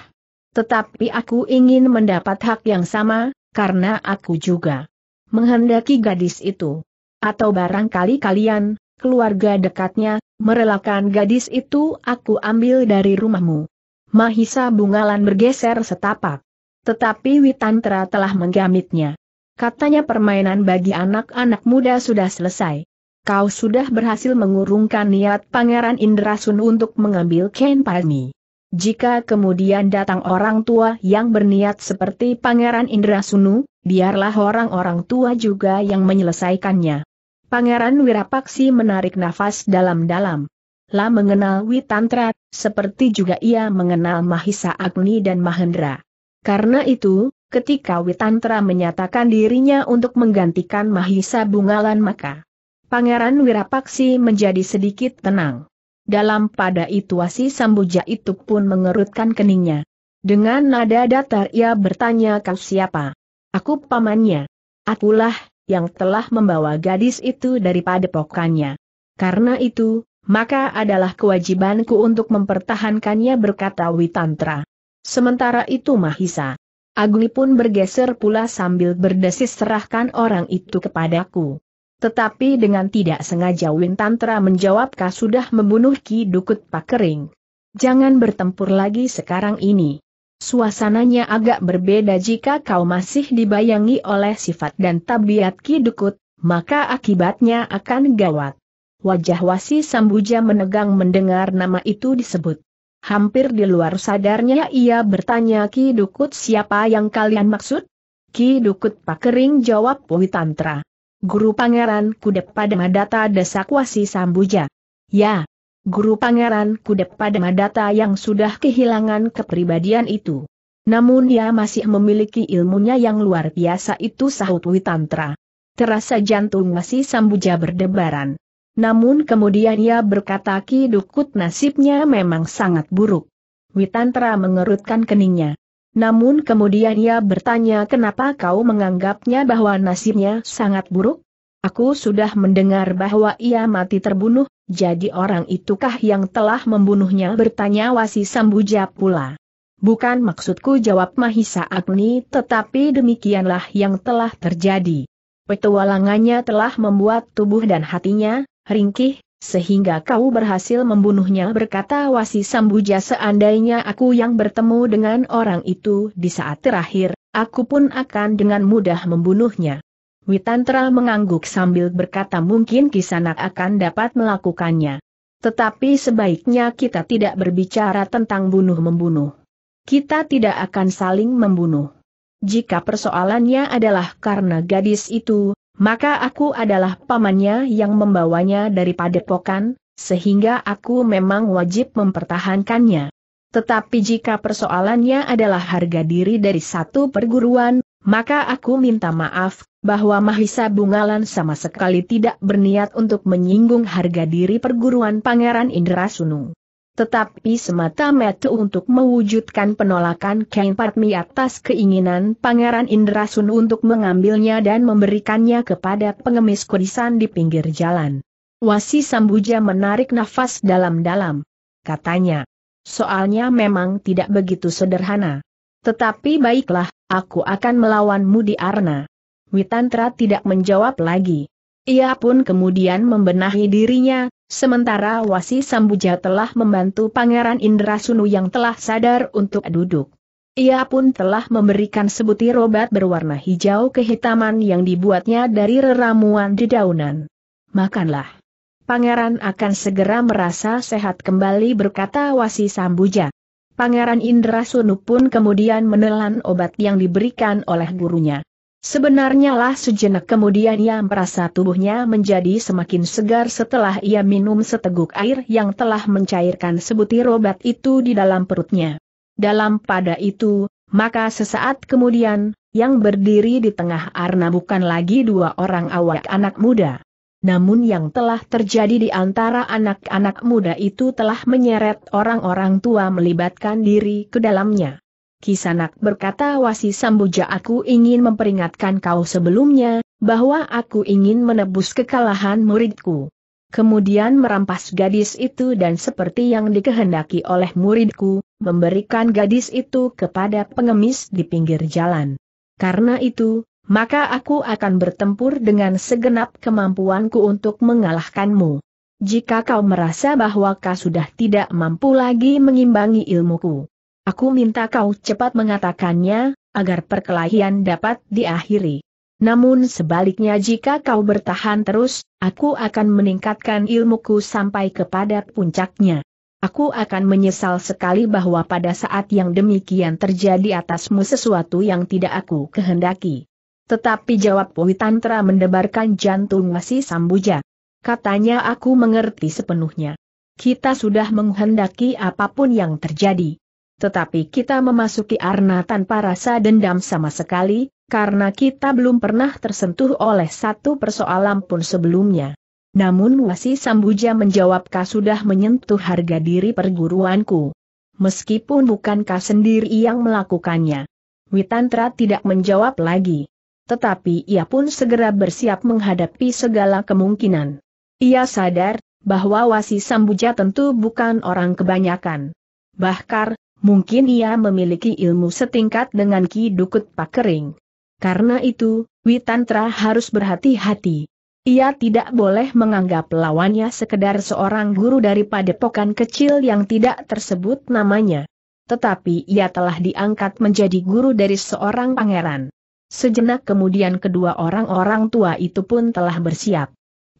Tetapi aku ingin mendapat hak yang sama, karena aku juga menghendaki gadis itu. Atau barangkali kalian, keluarga dekatnya, merelakan gadis itu aku ambil dari rumahmu. Mahisa Bungalan bergeser setapak. Tetapi Witantra telah menggamitnya katanya permainan bagi anak-anak muda sudah selesai. Kau sudah berhasil mengurungkan niat Pangeran Indrasun untuk mengambil Ken Palmi. Jika kemudian datang orang tua yang berniat seperti Pangeran Indrasunu, biarlah orang-orang tua juga yang menyelesaikannya. Pangeran Wirapaksi menarik nafas dalam-dalam. La mengenal Witantra, seperti juga ia mengenal Mahisa Agni dan Mahendra. Karena itu, ketika Witantra menyatakan dirinya untuk menggantikan Mahisa Bungalan maka Pangeran Wirapaksi menjadi sedikit tenang. Dalam pada situasi Sambuja itu pun mengerutkan keningnya. Dengan nada datar ia bertanya kau siapa? Aku pamannya. Akulah yang telah membawa gadis itu daripada pokoknya. Karena itu, maka adalah kewajibanku untuk mempertahankannya berkata Witantra. Sementara itu Mahisa Agli pun bergeser pula sambil berdesis serahkan orang itu kepadaku. Tetapi dengan tidak sengaja Wintantra menjawab kau sudah membunuh Ki Dukut Pakering. Jangan bertempur lagi sekarang ini. Suasananya agak berbeda jika kau masih dibayangi oleh sifat dan tabiat Ki Dukut, maka akibatnya akan gawat. Wajah Wasi Sambuja menegang mendengar nama itu disebut. Hampir di luar sadarnya ia bertanya Ki Dukut siapa yang kalian maksud? Ki Dukut Pakering jawab Tantra. Guru Pangeran Kudep pada Madata Desa Sambuja. Ya, Guru Pangeran Kudep pada Madata yang sudah kehilangan kepribadian itu. Namun ia masih memiliki ilmunya yang luar biasa itu sahut Witantra. Terasa jantung masih Sambuja berdebaran. Namun kemudian ia berkata Ki Dukut nasibnya memang sangat buruk. Witantra mengerutkan keningnya. Namun kemudian ia bertanya kenapa kau menganggapnya bahwa nasibnya sangat buruk? Aku sudah mendengar bahwa ia mati terbunuh, jadi orang itukah yang telah membunuhnya bertanya Wasi Sambuja pula. Bukan maksudku jawab Mahisa Agni tetapi demikianlah yang telah terjadi. Petualangannya telah membuat tubuh dan hatinya, ringkih, sehingga kau berhasil membunuhnya berkata Wasi Sambuja seandainya aku yang bertemu dengan orang itu di saat terakhir, aku pun akan dengan mudah membunuhnya. Witantra mengangguk sambil berkata mungkin Kisanak akan dapat melakukannya. Tetapi sebaiknya kita tidak berbicara tentang bunuh-membunuh. Kita tidak akan saling membunuh. Jika persoalannya adalah karena gadis itu, maka aku adalah pamannya yang membawanya dari padepokan, sehingga aku memang wajib mempertahankannya. Tetapi jika persoalannya adalah harga diri dari satu perguruan, maka aku minta maaf, bahwa Mahisa Bungalan sama sekali tidak berniat untuk menyinggung harga diri perguruan Pangeran Indra Sunung. Tetapi semata-mata untuk mewujudkan penolakan Kang Patmi atas keinginan Pangeran Indrasun untuk mengambilnya dan memberikannya kepada pengemis kurisan di pinggir jalan. Wasi Sambuja menarik nafas dalam-dalam. Katanya, soalnya memang tidak begitu sederhana. Tetapi baiklah, aku akan melawanmu di Arna. Witantra tidak menjawab lagi. Ia pun kemudian membenahi dirinya, Sementara Wasi Sambuja telah membantu Pangeran Indra Sunu yang telah sadar untuk duduk. Ia pun telah memberikan sebutir obat berwarna hijau kehitaman yang dibuatnya dari reramuan dedaunan. Makanlah. Pangeran akan segera merasa sehat kembali berkata Wasi Sambuja. Pangeran Indra Sunu pun kemudian menelan obat yang diberikan oleh gurunya. Sebenarnya lah sejenak kemudian ia merasa tubuhnya menjadi semakin segar setelah ia minum seteguk air yang telah mencairkan sebutir obat itu di dalam perutnya. Dalam pada itu, maka sesaat kemudian, yang berdiri di tengah arna bukan lagi dua orang awak anak muda. Namun yang telah terjadi di antara anak-anak muda itu telah menyeret orang-orang tua melibatkan diri ke dalamnya. Kisanak berkata Wasi Sambuja aku ingin memperingatkan kau sebelumnya, bahwa aku ingin menebus kekalahan muridku. Kemudian merampas gadis itu dan seperti yang dikehendaki oleh muridku, memberikan gadis itu kepada pengemis di pinggir jalan. Karena itu, maka aku akan bertempur dengan segenap kemampuanku untuk mengalahkanmu. Jika kau merasa bahwa kau sudah tidak mampu lagi mengimbangi ilmuku, Aku minta kau cepat mengatakannya, agar perkelahian dapat diakhiri. Namun sebaliknya jika kau bertahan terus, aku akan meningkatkan ilmuku sampai kepada puncaknya. Aku akan menyesal sekali bahwa pada saat yang demikian terjadi atasmu sesuatu yang tidak aku kehendaki. Tetapi jawab Pui Tantra mendebarkan jantung masih Sambuja. Katanya aku mengerti sepenuhnya. Kita sudah menghendaki apapun yang terjadi. Tetapi kita memasuki arna tanpa rasa dendam sama sekali, karena kita belum pernah tersentuh oleh satu persoalan pun sebelumnya. Namun Wasi Sambuja menjawab kau sudah menyentuh harga diri perguruanku. Meskipun bukan kau sendiri yang melakukannya. Witantra tidak menjawab lagi. Tetapi ia pun segera bersiap menghadapi segala kemungkinan. Ia sadar, bahwa Wasi Sambuja tentu bukan orang kebanyakan. Bahkan, mungkin ia memiliki ilmu setingkat dengan Ki Dukut Pakering. Karena itu, Witantra harus berhati-hati. Ia tidak boleh menganggap lawannya sekedar seorang guru dari padepokan kecil yang tidak tersebut namanya. Tetapi ia telah diangkat menjadi guru dari seorang pangeran. Sejenak kemudian kedua orang-orang tua itu pun telah bersiap.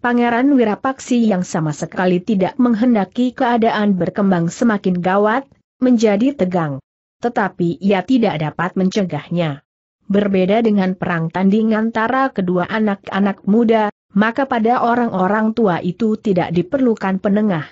Pangeran Wirapaksi yang sama sekali tidak menghendaki keadaan berkembang semakin gawat, menjadi tegang. Tetapi ia tidak dapat mencegahnya. Berbeda dengan perang tanding antara kedua anak-anak muda, maka pada orang-orang tua itu tidak diperlukan penengah.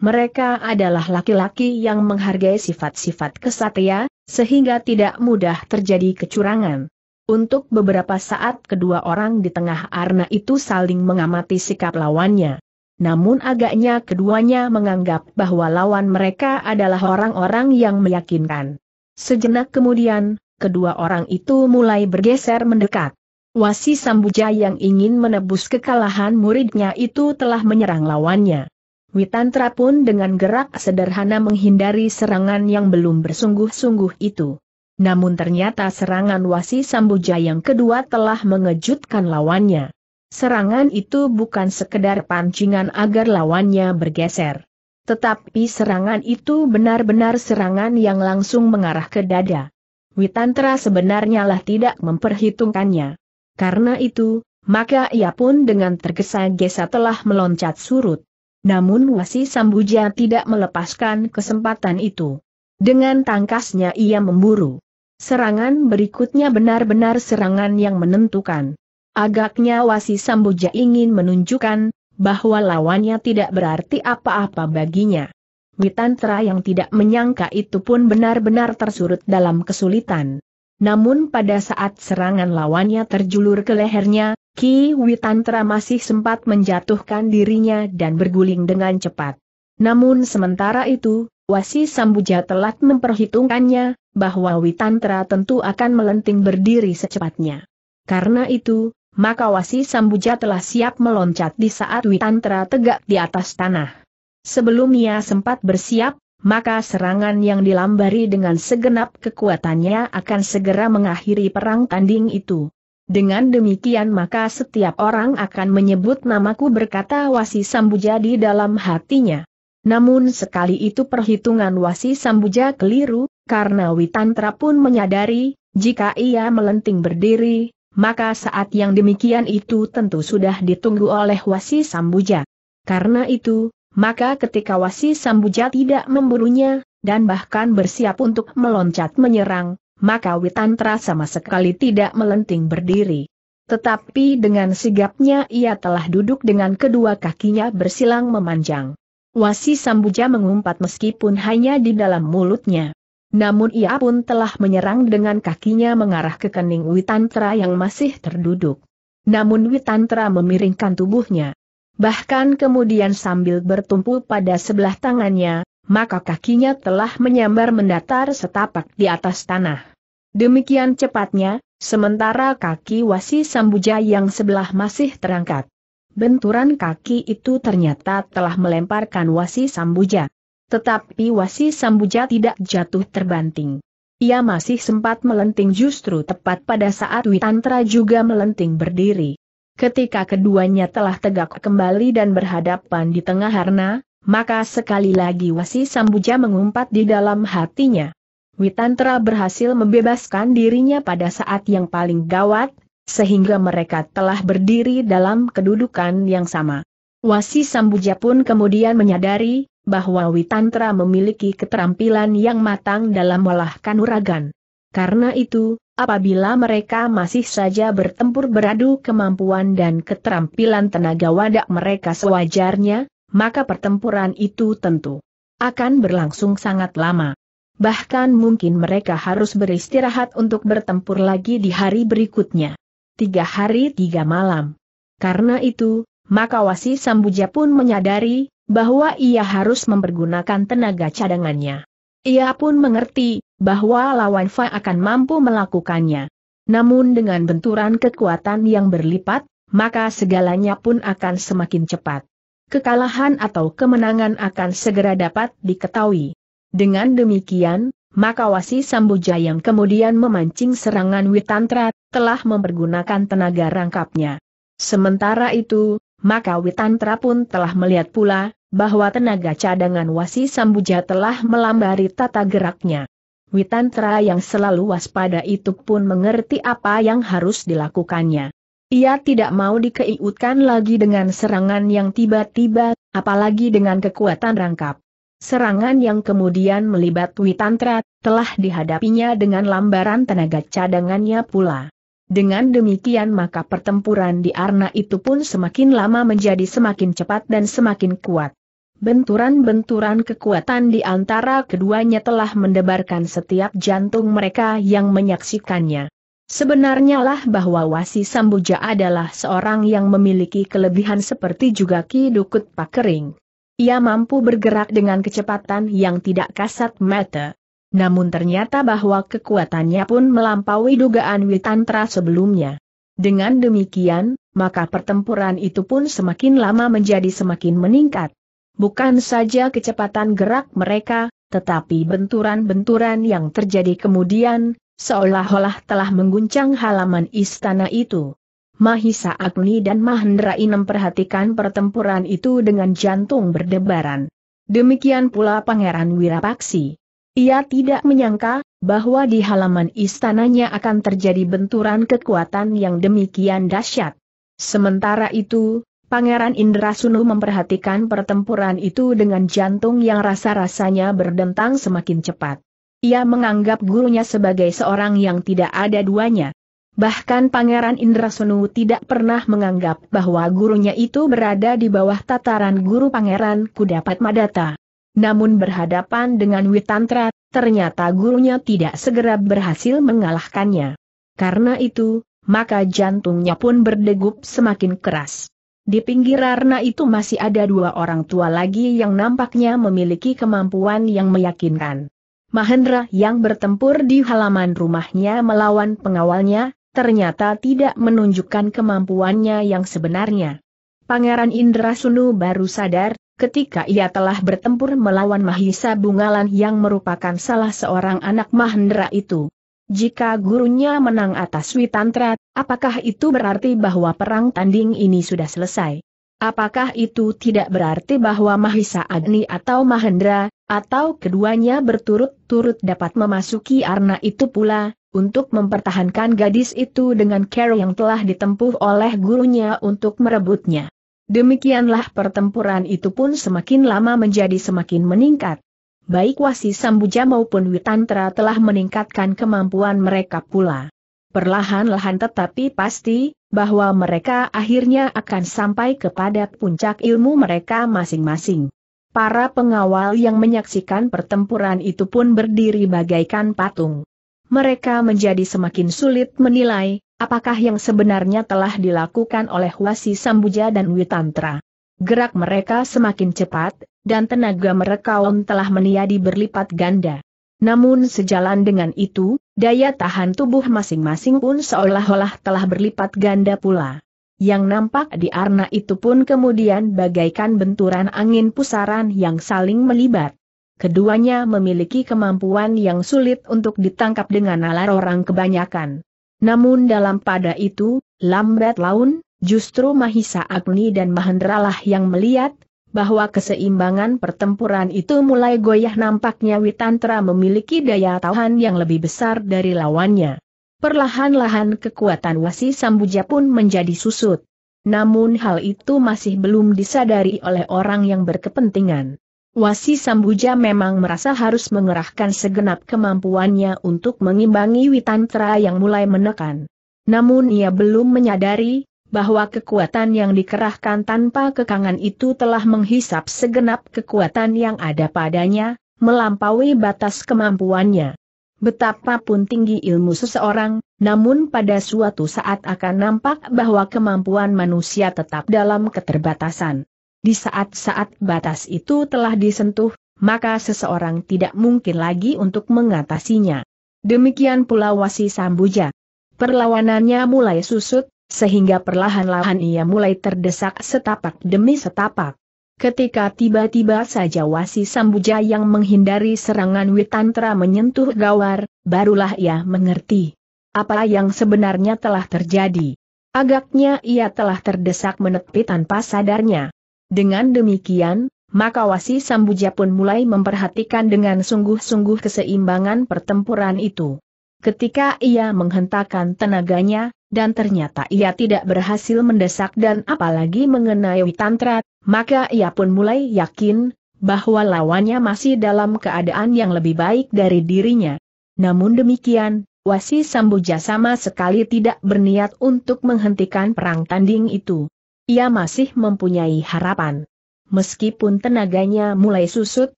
Mereka adalah laki-laki yang menghargai sifat-sifat kesatria, sehingga tidak mudah terjadi kecurangan. Untuk beberapa saat kedua orang di tengah arna itu saling mengamati sikap lawannya namun agaknya keduanya menganggap bahwa lawan mereka adalah orang-orang yang meyakinkan. Sejenak kemudian, kedua orang itu mulai bergeser mendekat. Wasi Sambuja yang ingin menebus kekalahan muridnya itu telah menyerang lawannya. Witantra pun dengan gerak sederhana menghindari serangan yang belum bersungguh-sungguh itu. Namun ternyata serangan Wasi Sambuja yang kedua telah mengejutkan lawannya. Serangan itu bukan sekedar pancingan agar lawannya bergeser. Tetapi serangan itu benar-benar serangan yang langsung mengarah ke dada. Witantra sebenarnya lah tidak memperhitungkannya. Karena itu, maka ia pun dengan tergesa-gesa telah meloncat surut. Namun Wasi Sambuja tidak melepaskan kesempatan itu. Dengan tangkasnya ia memburu. Serangan berikutnya benar-benar serangan yang menentukan. Agaknya Wasi Sambuja ingin menunjukkan bahwa lawannya tidak berarti apa-apa baginya. Witantra yang tidak menyangka itu pun benar-benar tersurut dalam kesulitan. Namun pada saat serangan lawannya terjulur ke lehernya, Ki Witantra masih sempat menjatuhkan dirinya dan berguling dengan cepat. Namun sementara itu, Wasi Sambuja telat memperhitungkannya, bahwa Witantra tentu akan melenting berdiri secepatnya. Karena itu, maka Wasi Sambuja telah siap meloncat di saat Witantra tegak di atas tanah. Sebelum ia sempat bersiap, maka serangan yang dilambari dengan segenap kekuatannya akan segera mengakhiri perang tanding itu. Dengan demikian maka setiap orang akan menyebut namaku berkata Wasi Sambuja di dalam hatinya. Namun sekali itu perhitungan Wasi Sambuja keliru, karena Witantra pun menyadari, jika ia melenting berdiri, maka saat yang demikian itu tentu sudah ditunggu oleh Wasi Sambuja. Karena itu, maka ketika Wasi Sambuja tidak memburunya, dan bahkan bersiap untuk meloncat menyerang, maka Witantra sama sekali tidak melenting berdiri. Tetapi dengan sigapnya ia telah duduk dengan kedua kakinya bersilang memanjang. Wasi Sambuja mengumpat meskipun hanya di dalam mulutnya. Namun ia pun telah menyerang dengan kakinya mengarah ke kening Witantra yang masih terduduk. Namun Witantra memiringkan tubuhnya. Bahkan kemudian sambil bertumpu pada sebelah tangannya, maka kakinya telah menyambar mendatar setapak di atas tanah. Demikian cepatnya, sementara kaki Wasi Sambuja yang sebelah masih terangkat. Benturan kaki itu ternyata telah melemparkan Wasi Sambuja. Tetapi Wasi Sambuja tidak jatuh terbanting. Ia masih sempat melenting justru tepat pada saat Witantra juga melenting berdiri. Ketika keduanya telah tegak kembali dan berhadapan di tengah harna, maka sekali lagi Wasi Sambuja mengumpat di dalam hatinya. Witantra berhasil membebaskan dirinya pada saat yang paling gawat, sehingga mereka telah berdiri dalam kedudukan yang sama. Wasi Sambuja pun kemudian menyadari, bahwa Witantra memiliki keterampilan yang matang dalam olah kanuragan. Karena itu, apabila mereka masih saja bertempur beradu kemampuan dan keterampilan tenaga wadak mereka sewajarnya, maka pertempuran itu tentu akan berlangsung sangat lama. Bahkan mungkin mereka harus beristirahat untuk bertempur lagi di hari berikutnya. Tiga hari tiga malam. Karena itu, maka Wasi Sambuja pun menyadari bahwa ia harus mempergunakan tenaga cadangannya. Ia pun mengerti bahwa lawan Fa akan mampu melakukannya. Namun dengan benturan kekuatan yang berlipat, maka segalanya pun akan semakin cepat. Kekalahan atau kemenangan akan segera dapat diketahui. Dengan demikian, maka Wasi Sambuja yang kemudian memancing serangan Witantra, telah mempergunakan tenaga rangkapnya. Sementara itu, maka Witantra pun telah melihat pula, bahwa tenaga cadangan Wasi Sambuja telah melambari tata geraknya. Witantra yang selalu waspada itu pun mengerti apa yang harus dilakukannya. Ia tidak mau dikeiutkan lagi dengan serangan yang tiba-tiba, apalagi dengan kekuatan rangkap. Serangan yang kemudian melibat Witantra, telah dihadapinya dengan lambaran tenaga cadangannya pula. Dengan demikian maka pertempuran di Arna itu pun semakin lama menjadi semakin cepat dan semakin kuat. Benturan-benturan kekuatan di antara keduanya telah mendebarkan setiap jantung mereka yang menyaksikannya. Sebenarnya lah bahwa Wasi Sambuja adalah seorang yang memiliki kelebihan seperti juga Ki Dukut Pakering. Ia mampu bergerak dengan kecepatan yang tidak kasat mata namun ternyata bahwa kekuatannya pun melampaui dugaan Witantra sebelumnya. Dengan demikian, maka pertempuran itu pun semakin lama menjadi semakin meningkat. Bukan saja kecepatan gerak mereka, tetapi benturan-benturan yang terjadi kemudian, seolah-olah telah mengguncang halaman istana itu. Mahisa Agni dan Mahendra Inem perhatikan pertempuran itu dengan jantung berdebaran. Demikian pula Pangeran Wirapaksi. Ia tidak menyangka, bahwa di halaman istananya akan terjadi benturan kekuatan yang demikian dahsyat. Sementara itu, Pangeran Indrasunu memperhatikan pertempuran itu dengan jantung yang rasa-rasanya berdentang semakin cepat. Ia menganggap gurunya sebagai seorang yang tidak ada duanya. Bahkan Pangeran Indrasunu tidak pernah menganggap bahwa gurunya itu berada di bawah tataran guru Pangeran Kudapat Madata. Namun berhadapan dengan Witantra, ternyata gurunya tidak segera berhasil mengalahkannya. Karena itu, maka jantungnya pun berdegup semakin keras. Di pinggir arna itu masih ada dua orang tua lagi yang nampaknya memiliki kemampuan yang meyakinkan. Mahendra yang bertempur di halaman rumahnya melawan pengawalnya, ternyata tidak menunjukkan kemampuannya yang sebenarnya. Pangeran Indra Sunu baru sadar, ketika ia telah bertempur melawan Mahisa Bungalan yang merupakan salah seorang anak Mahendra itu. Jika gurunya menang atas Witantra, apakah itu berarti bahwa perang tanding ini sudah selesai? Apakah itu tidak berarti bahwa Mahisa Agni atau Mahendra, atau keduanya berturut-turut dapat memasuki arna itu pula, untuk mempertahankan gadis itu dengan cara yang telah ditempuh oleh gurunya untuk merebutnya? Demikianlah pertempuran itu pun semakin lama menjadi semakin meningkat. Baik Wasi Sambuja maupun Witantra telah meningkatkan kemampuan mereka pula. Perlahan-lahan tetapi pasti, bahwa mereka akhirnya akan sampai kepada puncak ilmu mereka masing-masing. Para pengawal yang menyaksikan pertempuran itu pun berdiri bagaikan patung. Mereka menjadi semakin sulit menilai, Apakah yang sebenarnya telah dilakukan oleh Wasi Sambuja dan Witantra? Gerak mereka semakin cepat, dan tenaga mereka on telah meniadi berlipat ganda. Namun sejalan dengan itu, daya tahan tubuh masing-masing pun seolah-olah telah berlipat ganda pula. Yang nampak di arna itu pun kemudian bagaikan benturan angin pusaran yang saling melibat. Keduanya memiliki kemampuan yang sulit untuk ditangkap dengan nalar orang kebanyakan. Namun dalam pada itu, lambat laun, justru Mahisa Agni dan Mahendralah yang melihat, bahwa keseimbangan pertempuran itu mulai goyah nampaknya Witantra memiliki daya tahan yang lebih besar dari lawannya. Perlahan-lahan kekuatan Wasi Sambuja pun menjadi susut. Namun hal itu masih belum disadari oleh orang yang berkepentingan. Wasi Sambuja memang merasa harus mengerahkan segenap kemampuannya untuk mengimbangi Witantra yang mulai menekan. Namun ia belum menyadari, bahwa kekuatan yang dikerahkan tanpa kekangan itu telah menghisap segenap kekuatan yang ada padanya, melampaui batas kemampuannya. Betapapun tinggi ilmu seseorang, namun pada suatu saat akan nampak bahwa kemampuan manusia tetap dalam keterbatasan. Di saat-saat batas itu telah disentuh, maka seseorang tidak mungkin lagi untuk mengatasinya. Demikian pula Wasi Sambuja. Perlawanannya mulai susut, sehingga perlahan-lahan ia mulai terdesak setapak demi setapak. Ketika tiba-tiba saja Wasi Sambuja yang menghindari serangan Witantra menyentuh gawar, barulah ia mengerti apa yang sebenarnya telah terjadi. Agaknya ia telah terdesak menepi tanpa sadarnya. Dengan demikian, maka Wasi Sambuja pun mulai memperhatikan dengan sungguh-sungguh keseimbangan pertempuran itu. Ketika ia menghentakkan tenaganya, dan ternyata ia tidak berhasil mendesak dan apalagi mengenai Witantra, maka ia pun mulai yakin bahwa lawannya masih dalam keadaan yang lebih baik dari dirinya. Namun demikian, Wasi Sambuja sama sekali tidak berniat untuk menghentikan perang tanding itu. Ia masih mempunyai harapan. Meskipun tenaganya mulai susut,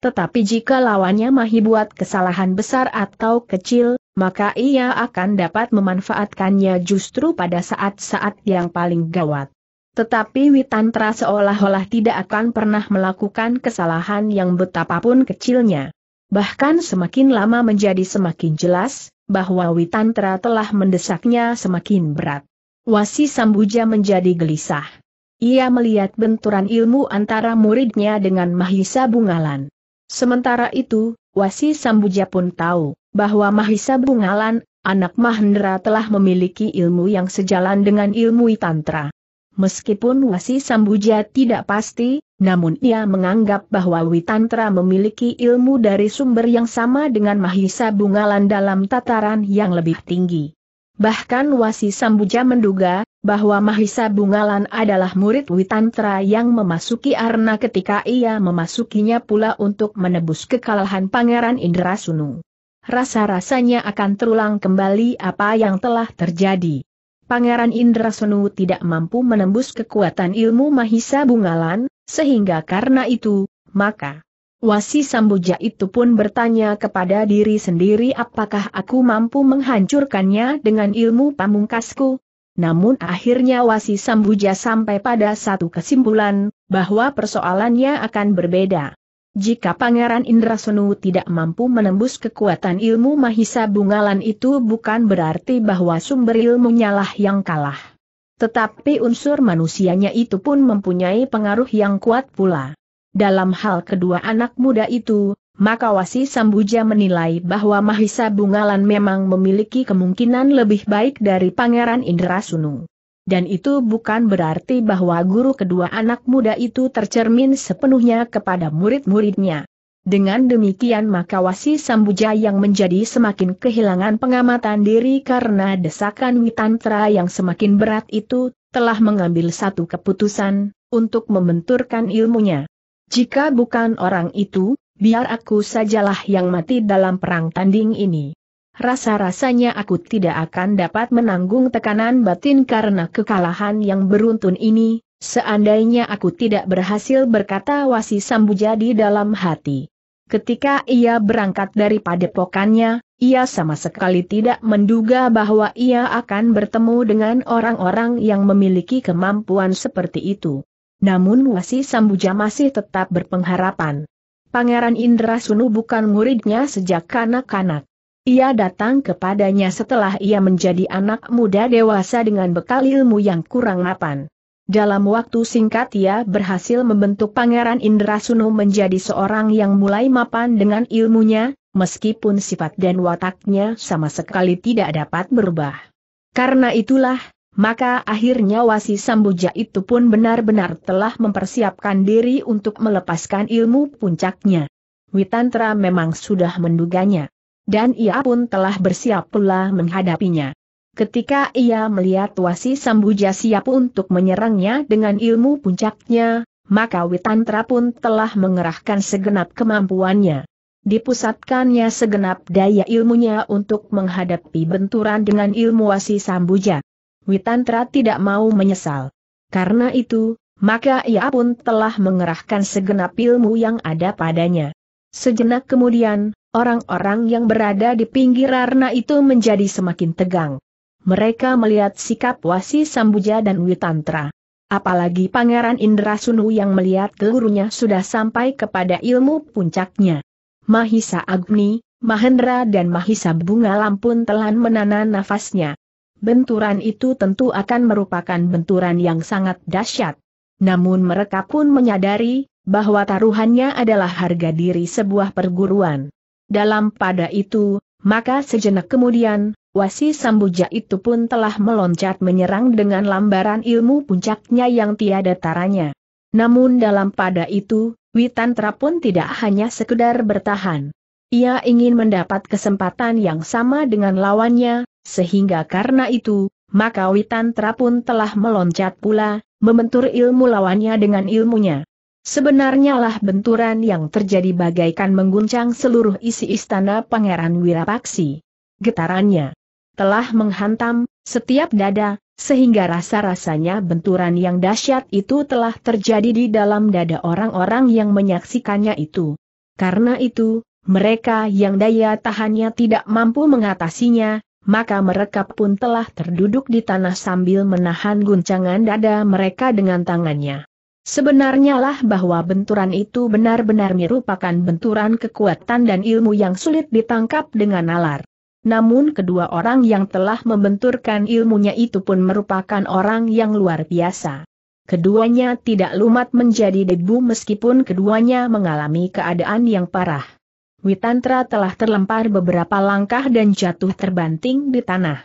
tetapi jika lawannya mahi buat kesalahan besar atau kecil, maka ia akan dapat memanfaatkannya justru pada saat-saat yang paling gawat. Tetapi Witantra seolah-olah tidak akan pernah melakukan kesalahan yang betapapun kecilnya. Bahkan semakin lama menjadi semakin jelas, bahwa Witantra telah mendesaknya semakin berat. Wasi Sambuja menjadi gelisah. Ia melihat benturan ilmu antara muridnya dengan Mahisa Bungalan. Sementara itu, Wasi Sambuja pun tahu bahwa Mahisa Bungalan, anak Mahendra telah memiliki ilmu yang sejalan dengan ilmu Tantra. Meskipun Wasi Sambuja tidak pasti, namun ia menganggap bahwa Witantra memiliki ilmu dari sumber yang sama dengan Mahisa Bungalan dalam tataran yang lebih tinggi. Bahkan Wasi Sambuja menduga, bahwa Mahisa Bungalan adalah murid Witantra yang memasuki Arna ketika ia memasukinya pula untuk menebus kekalahan Pangeran Indrasunu. Rasa-rasanya akan terulang kembali apa yang telah terjadi. Pangeran Indrasunu tidak mampu menembus kekuatan ilmu Mahisa Bungalan, sehingga karena itu, maka Wasi Sambuja itu pun bertanya kepada diri sendiri apakah aku mampu menghancurkannya dengan ilmu pamungkasku. Namun akhirnya Wasi Sambuja sampai pada satu kesimpulan, bahwa persoalannya akan berbeda. Jika Pangeran Indrasenu tidak mampu menembus kekuatan ilmu Mahisa Bungalan itu bukan berarti bahwa sumber ilmunya lah yang kalah. Tetapi unsur manusianya itu pun mempunyai pengaruh yang kuat pula. Dalam hal kedua anak muda itu, maka Wasi Sambuja menilai bahwa Mahisa Bungalan memang memiliki kemungkinan lebih baik dari Pangeran Indrasunu. Dan itu bukan berarti bahwa guru kedua anak muda itu tercermin sepenuhnya kepada murid-muridnya. Dengan demikian maka Wasi Sambuja yang menjadi semakin kehilangan pengamatan diri karena desakan Witantra yang semakin berat itu, telah mengambil satu keputusan, untuk membenturkan ilmunya. Jika bukan orang itu, biar aku sajalah yang mati dalam perang tanding ini. Rasa-rasanya aku tidak akan dapat menanggung tekanan batin karena kekalahan yang beruntun ini, seandainya aku tidak berhasil berkata wasi sambuja di dalam hati. Ketika ia berangkat dari padepokannya, ia sama sekali tidak menduga bahwa ia akan bertemu dengan orang-orang yang memiliki kemampuan seperti itu. Namun Wasi Sambuja masih tetap berpengharapan. Pangeran Indra Sunu bukan muridnya sejak kanak-kanak. Ia datang kepadanya setelah ia menjadi anak muda dewasa dengan bekal ilmu yang kurang mapan. Dalam waktu singkat ia berhasil membentuk Pangeran Indra Sunu menjadi seorang yang mulai mapan dengan ilmunya, meskipun sifat dan wataknya sama sekali tidak dapat berubah. Karena itulah, maka akhirnya Wasi Sambuja itu pun benar-benar telah mempersiapkan diri untuk melepaskan ilmu puncaknya. Witantra memang sudah menduganya. Dan ia pun telah bersiap pula menghadapinya. Ketika ia melihat Wasi Sambuja siap untuk menyerangnya dengan ilmu puncaknya, maka Witantra pun telah mengerahkan segenap kemampuannya. Dipusatkannya segenap daya ilmunya untuk menghadapi benturan dengan ilmu Wasi Sambuja. Witantra tidak mau menyesal. Karena itu, maka ia pun telah mengerahkan segenap ilmu yang ada padanya. Sejenak kemudian, orang-orang yang berada di pinggir arna itu menjadi semakin tegang. Mereka melihat sikap Wasi Sambuja dan Witantra. Apalagi Pangeran Indra Sunu yang melihat gurunya sudah sampai kepada ilmu puncaknya. Mahisa Agni, Mahendra dan Mahisa Bunga Lampun telan menahan nafasnya benturan itu tentu akan merupakan benturan yang sangat dahsyat. Namun mereka pun menyadari, bahwa taruhannya adalah harga diri sebuah perguruan. Dalam pada itu, maka sejenak kemudian, Wasi Sambuja itu pun telah meloncat menyerang dengan lambaran ilmu puncaknya yang tiada taranya. Namun dalam pada itu, Witantra pun tidak hanya sekedar bertahan. Ia ingin mendapat kesempatan yang sama dengan lawannya, sehingga karena itu, maka Witantra pun telah meloncat pula, membentur ilmu lawannya dengan ilmunya. Sebenarnya lah benturan yang terjadi bagaikan mengguncang seluruh isi istana Pangeran Wirapaksi. Getarannya telah menghantam setiap dada, sehingga rasa-rasanya benturan yang dahsyat itu telah terjadi di dalam dada orang-orang yang menyaksikannya itu. Karena itu, mereka yang daya tahannya tidak mampu mengatasinya, maka mereka pun telah terduduk di tanah sambil menahan guncangan dada mereka dengan tangannya. Sebenarnya lah bahwa benturan itu benar-benar merupakan benturan kekuatan dan ilmu yang sulit ditangkap dengan nalar. Namun kedua orang yang telah membenturkan ilmunya itu pun merupakan orang yang luar biasa. Keduanya tidak lumat menjadi debu meskipun keduanya mengalami keadaan yang parah. Witantra telah terlempar beberapa langkah dan jatuh terbanting di tanah.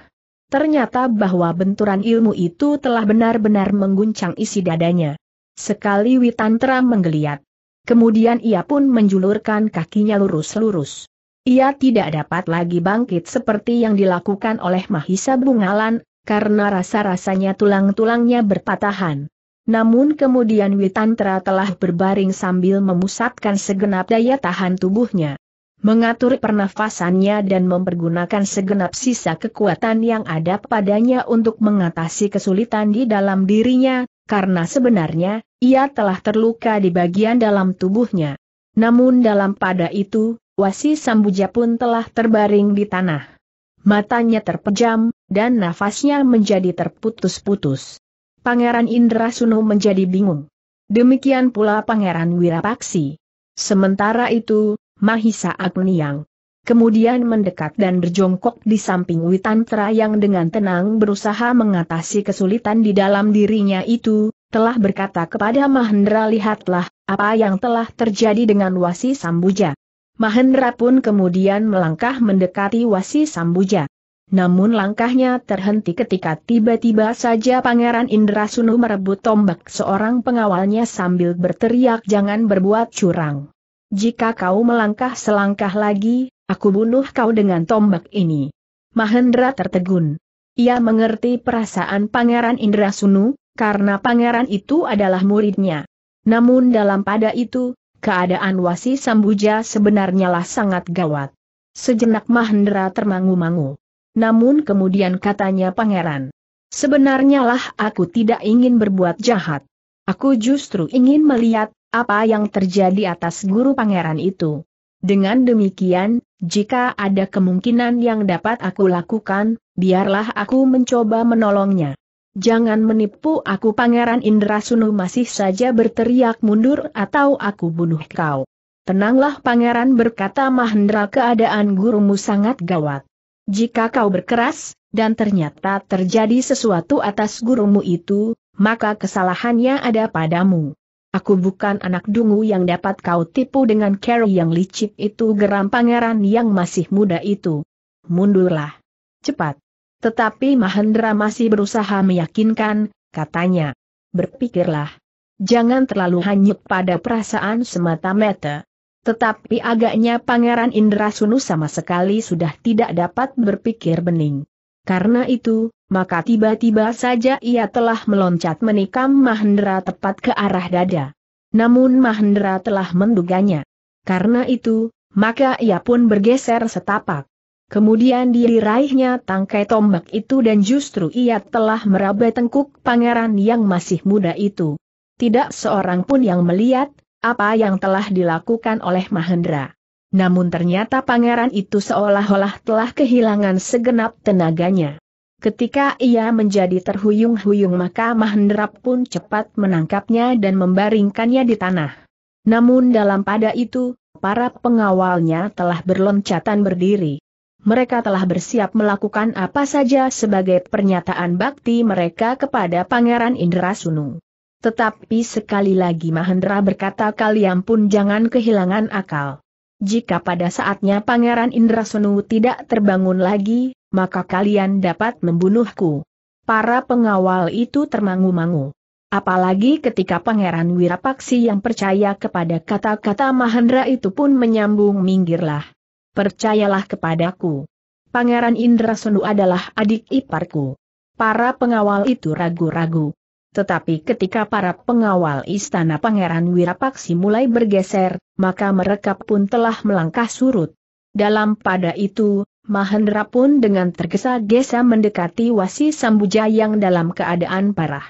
Ternyata bahwa benturan ilmu itu telah benar-benar mengguncang isi dadanya. Sekali Witantra menggeliat. Kemudian ia pun menjulurkan kakinya lurus-lurus. Ia tidak dapat lagi bangkit seperti yang dilakukan oleh Mahisa Bungalan, karena rasa-rasanya tulang-tulangnya berpatahan. Namun kemudian Witantra telah berbaring sambil memusatkan segenap daya tahan tubuhnya mengatur pernafasannya dan mempergunakan segenap sisa kekuatan yang ada padanya untuk mengatasi kesulitan di dalam dirinya, karena sebenarnya, ia telah terluka di bagian dalam tubuhnya. Namun dalam pada itu, Wasi Sambuja pun telah terbaring di tanah. Matanya terpejam, dan nafasnya menjadi terputus-putus. Pangeran Indra Sunu menjadi bingung. Demikian pula Pangeran Wirapaksi. Sementara itu, Mahisa Agniang. Kemudian mendekat dan berjongkok di samping Witantra yang dengan tenang berusaha mengatasi kesulitan di dalam dirinya itu, telah berkata kepada Mahendra lihatlah, apa yang telah terjadi dengan Wasi Sambuja. Mahendra pun kemudian melangkah mendekati Wasi Sambuja. Namun langkahnya terhenti ketika tiba-tiba saja Pangeran Indra Indrasunu merebut tombak seorang pengawalnya sambil berteriak jangan berbuat curang. Jika kau melangkah selangkah lagi, aku bunuh kau dengan tombak ini. Mahendra tertegun. Ia mengerti perasaan Pangeran Indra Sunu, karena pangeran itu adalah muridnya. Namun dalam pada itu, keadaan Wasi Sambuja sebenarnya lah sangat gawat. Sejenak Mahendra termangu-mangu. Namun kemudian katanya pangeran. Sebenarnya lah aku tidak ingin berbuat jahat. Aku justru ingin melihat apa yang terjadi atas guru pangeran itu. Dengan demikian, jika ada kemungkinan yang dapat aku lakukan, biarlah aku mencoba menolongnya. Jangan menipu aku Pangeran Indrasunu masih saja berteriak mundur atau aku bunuh kau. Tenanglah Pangeran berkata Mahendra keadaan gurumu sangat gawat. Jika kau berkeras, dan ternyata terjadi sesuatu atas gurumu itu, maka kesalahannya ada padamu. Aku bukan anak dungu yang dapat kau tipu dengan Carrie yang licik itu geram pangeran yang masih muda itu. Mundurlah. Cepat. Tetapi Mahendra masih berusaha meyakinkan, katanya. Berpikirlah. Jangan terlalu hanyut pada perasaan semata-mata. Tetapi agaknya Pangeran Indra Sunu sama sekali sudah tidak dapat berpikir bening. Karena itu, maka tiba-tiba saja ia telah meloncat menikam Mahendra tepat ke arah dada. Namun Mahendra telah menduganya. Karena itu, maka ia pun bergeser setapak. Kemudian diraihnya tangkai tombak itu dan justru ia telah meraba tengkuk pangeran yang masih muda itu. Tidak seorang pun yang melihat, apa yang telah dilakukan oleh Mahendra. Namun ternyata pangeran itu seolah-olah telah kehilangan segenap tenaganya. Ketika ia menjadi terhuyung-huyung maka Mahendrap pun cepat menangkapnya dan membaringkannya di tanah. Namun dalam pada itu, para pengawalnya telah berloncatan berdiri. Mereka telah bersiap melakukan apa saja sebagai pernyataan bakti mereka kepada Pangeran Indra Sunu. Tetapi sekali lagi Mahendra berkata kalian pun jangan kehilangan akal. Jika pada saatnya Pangeran Indra Indrasenu tidak terbangun lagi, maka kalian dapat membunuhku. Para pengawal itu termangu-mangu. Apalagi ketika Pangeran Wirapaksi yang percaya kepada kata-kata Mahendra itu pun menyambung minggirlah. Percayalah kepadaku. Pangeran Indra Indrasenu adalah adik iparku. Para pengawal itu ragu-ragu. Tetapi ketika para pengawal istana Pangeran Wirapaksi mulai bergeser, maka mereka pun telah melangkah surut. Dalam pada itu, Mahendra pun dengan tergesa-gesa mendekati Wasi Sambuja yang dalam keadaan parah.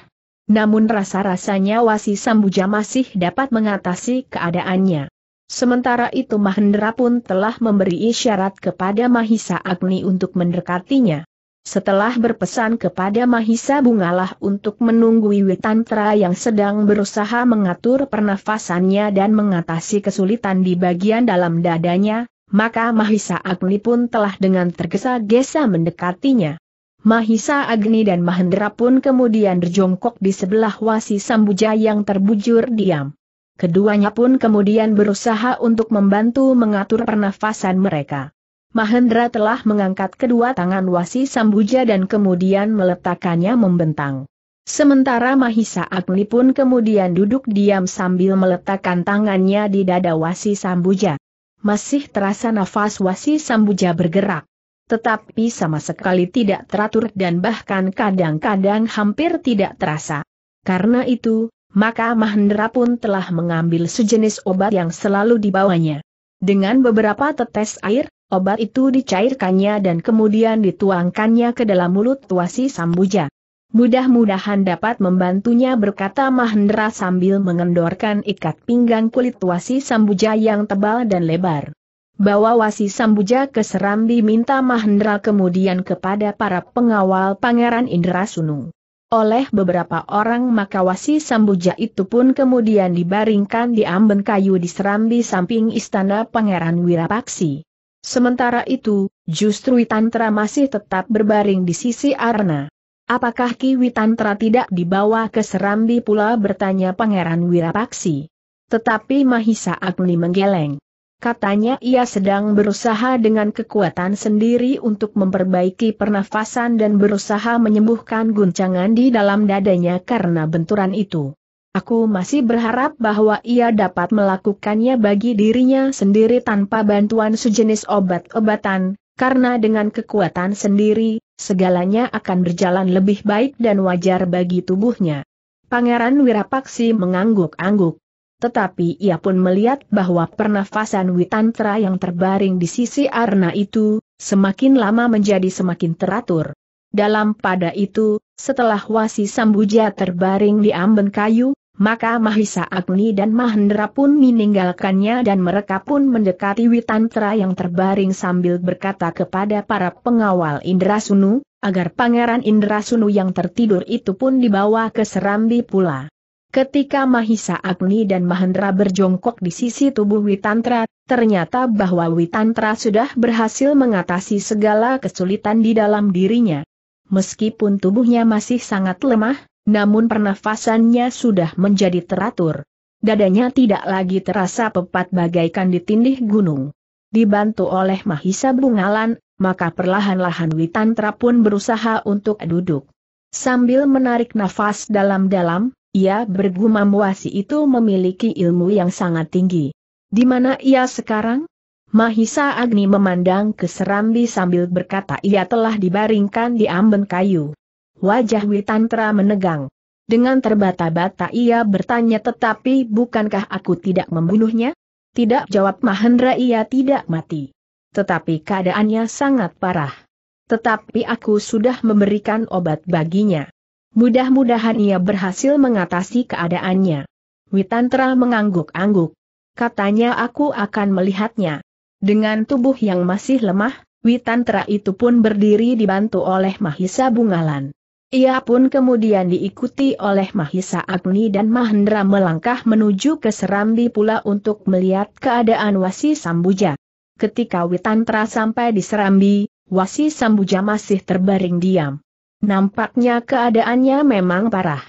Namun rasa-rasanya Wasi Sambuja masih dapat mengatasi keadaannya. Sementara itu Mahendra pun telah memberi isyarat kepada Mahisa Agni untuk mendekatinya. Setelah berpesan kepada Mahisa Bungalah untuk menunggui Witantra yang sedang berusaha mengatur pernafasannya dan mengatasi kesulitan di bagian dalam dadanya, maka Mahisa Agni pun telah dengan tergesa-gesa mendekatinya. Mahisa Agni dan Mahendra pun kemudian berjongkok di sebelah wasi Sambuja yang terbujur diam. Keduanya pun kemudian berusaha untuk membantu mengatur pernafasan mereka. Mahendra telah mengangkat kedua tangan Wasi Sambuja dan kemudian meletakkannya membentang. Sementara Mahisa Agni pun kemudian duduk diam sambil meletakkan tangannya di dada Wasi Sambuja. Masih terasa nafas Wasi Sambuja bergerak. Tetapi sama sekali tidak teratur dan bahkan kadang-kadang hampir tidak terasa. Karena itu, maka Mahendra pun telah mengambil sejenis obat yang selalu dibawanya. Dengan beberapa tetes air, Obat itu dicairkannya dan kemudian dituangkannya ke dalam mulut tuasi Sambuja. Mudah-mudahan dapat membantunya berkata Mahendra sambil mengendorkan ikat pinggang kulit wasi sambuja yang tebal dan lebar. Bawa wasi sambuja ke serambi minta Mahendra kemudian kepada para pengawal Pangeran Indra Sunung. Oleh beberapa orang maka wasi sambuja itu pun kemudian dibaringkan di amben kayu di serambi samping istana Pangeran Wirapaksi. Sementara itu, justru Witantra masih tetap berbaring di sisi Arna. Apakah Ki Witantra tidak dibawa ke Serambi pula bertanya Pangeran Wirapaksi. Tetapi Mahisa Agni menggeleng. Katanya ia sedang berusaha dengan kekuatan sendiri untuk memperbaiki pernafasan dan berusaha menyembuhkan guncangan di dalam dadanya karena benturan itu. Aku masih berharap bahwa ia dapat melakukannya bagi dirinya sendiri tanpa bantuan sejenis obat-obatan, karena dengan kekuatan sendiri, segalanya akan berjalan lebih baik dan wajar bagi tubuhnya. Pangeran Wirapaksi mengangguk-angguk. Tetapi ia pun melihat bahwa pernafasan Witantra yang terbaring di sisi Arna itu, semakin lama menjadi semakin teratur. Dalam pada itu, setelah Wasi Sambuja terbaring di amben kayu, maka Mahisa Agni dan Mahendra pun meninggalkannya dan mereka pun mendekati Witantra yang terbaring sambil berkata kepada para pengawal Indrasunu, agar Pangeran Indrasunu yang tertidur itu pun dibawa ke Serambi pula. Ketika Mahisa Agni dan Mahendra berjongkok di sisi tubuh Witantra, ternyata bahwa Witantra sudah berhasil mengatasi segala kesulitan di dalam dirinya meskipun tubuhnya masih sangat lemah, namun pernafasannya sudah menjadi teratur. Dadanya tidak lagi terasa pepat bagaikan ditindih gunung. Dibantu oleh Mahisa Bungalan, maka perlahan-lahan Witantra pun berusaha untuk duduk. Sambil menarik nafas dalam-dalam, ia bergumam wasi itu memiliki ilmu yang sangat tinggi. Di mana ia sekarang? Mahisa Agni memandang ke Serambi sambil berkata ia telah dibaringkan di amben kayu. Wajah Witantra menegang. Dengan terbata-bata ia bertanya tetapi bukankah aku tidak membunuhnya? Tidak jawab Mahendra ia tidak mati. Tetapi keadaannya sangat parah. Tetapi aku sudah memberikan obat baginya. Mudah-mudahan ia berhasil mengatasi keadaannya. Witantra mengangguk-angguk. Katanya aku akan melihatnya. Dengan tubuh yang masih lemah, Witantra itu pun berdiri dibantu oleh Mahisa Bungalan. Ia pun kemudian diikuti oleh Mahisa Agni dan Mahendra melangkah menuju ke Serambi Pula untuk melihat keadaan Wasi Sambuja. Ketika Witantra sampai di Serambi, Wasi Sambuja masih terbaring diam. Nampaknya keadaannya memang parah.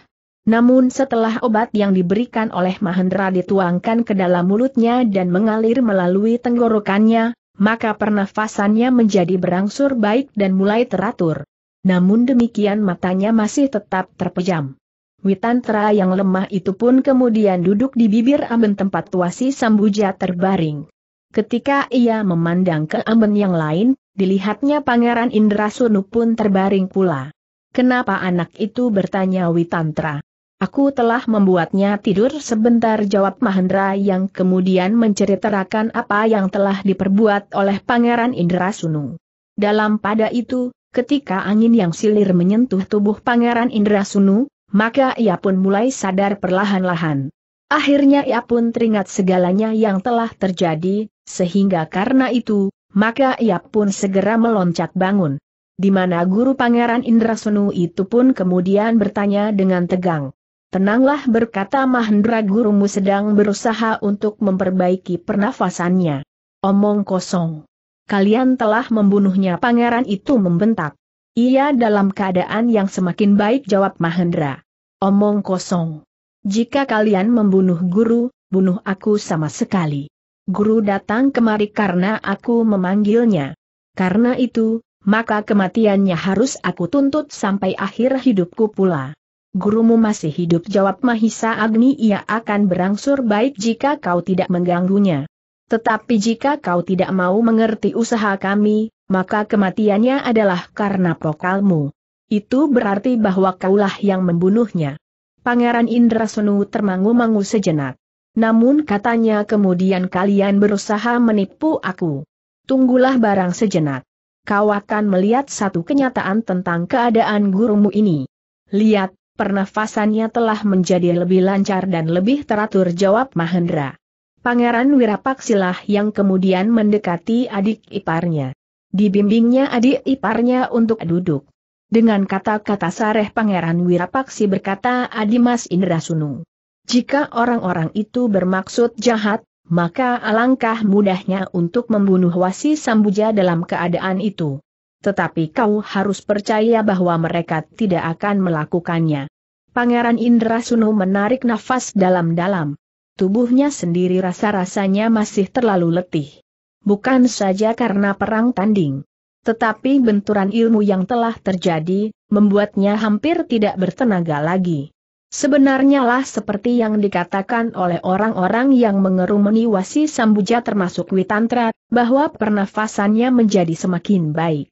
Namun setelah obat yang diberikan oleh Mahendra dituangkan ke dalam mulutnya dan mengalir melalui tenggorokannya, maka pernafasannya menjadi berangsur baik dan mulai teratur. Namun demikian matanya masih tetap terpejam. Witantra yang lemah itu pun kemudian duduk di bibir amben tempat tuasi Sambuja terbaring. Ketika ia memandang ke amben yang lain, dilihatnya Pangeran Indrasunu pun terbaring pula. Kenapa anak itu bertanya Witantra? Aku telah membuatnya tidur sebentar jawab Mahendra yang kemudian menceritakan apa yang telah diperbuat oleh Pangeran Indra Sunung. Dalam pada itu, ketika angin yang silir menyentuh tubuh Pangeran Indra Sunu, maka ia pun mulai sadar perlahan-lahan. Akhirnya ia pun teringat segalanya yang telah terjadi, sehingga karena itu, maka ia pun segera meloncat bangun. Di mana guru Pangeran Indra Sunu itu pun kemudian bertanya dengan tegang. Tenanglah berkata Mahendra gurumu sedang berusaha untuk memperbaiki pernafasannya. Omong kosong. Kalian telah membunuhnya pangeran itu membentak. Ia dalam keadaan yang semakin baik jawab Mahendra. Omong kosong. Jika kalian membunuh guru, bunuh aku sama sekali. Guru datang kemari karena aku memanggilnya. Karena itu, maka kematiannya harus aku tuntut sampai akhir hidupku pula gurumu masih hidup jawab Mahisa Agni ia akan berangsur baik jika kau tidak mengganggunya. Tetapi jika kau tidak mau mengerti usaha kami, maka kematiannya adalah karena pokalmu. Itu berarti bahwa kaulah yang membunuhnya. Pangeran Sunu termangu-mangu sejenak. Namun katanya kemudian kalian berusaha menipu aku. Tunggulah barang sejenak. Kau akan melihat satu kenyataan tentang keadaan gurumu ini. Lihat, pernafasannya telah menjadi lebih lancar dan lebih teratur jawab Mahendra. Pangeran Wirapaksilah yang kemudian mendekati adik iparnya. Dibimbingnya adik iparnya untuk duduk. Dengan kata-kata sareh Pangeran Wirapaksi berkata Adimas Indra Sunung. Jika orang-orang itu bermaksud jahat, maka alangkah mudahnya untuk membunuh Wasi Sambuja dalam keadaan itu. Tetapi kau harus percaya bahwa mereka tidak akan melakukannya. Pangeran Indra Indrasunu menarik nafas dalam-dalam. Tubuhnya sendiri rasa-rasanya masih terlalu letih. Bukan saja karena perang tanding. Tetapi benturan ilmu yang telah terjadi, membuatnya hampir tidak bertenaga lagi. Sebenarnya lah seperti yang dikatakan oleh orang-orang yang mengerumuni wasi sambuja termasuk witantra, bahwa pernafasannya menjadi semakin baik.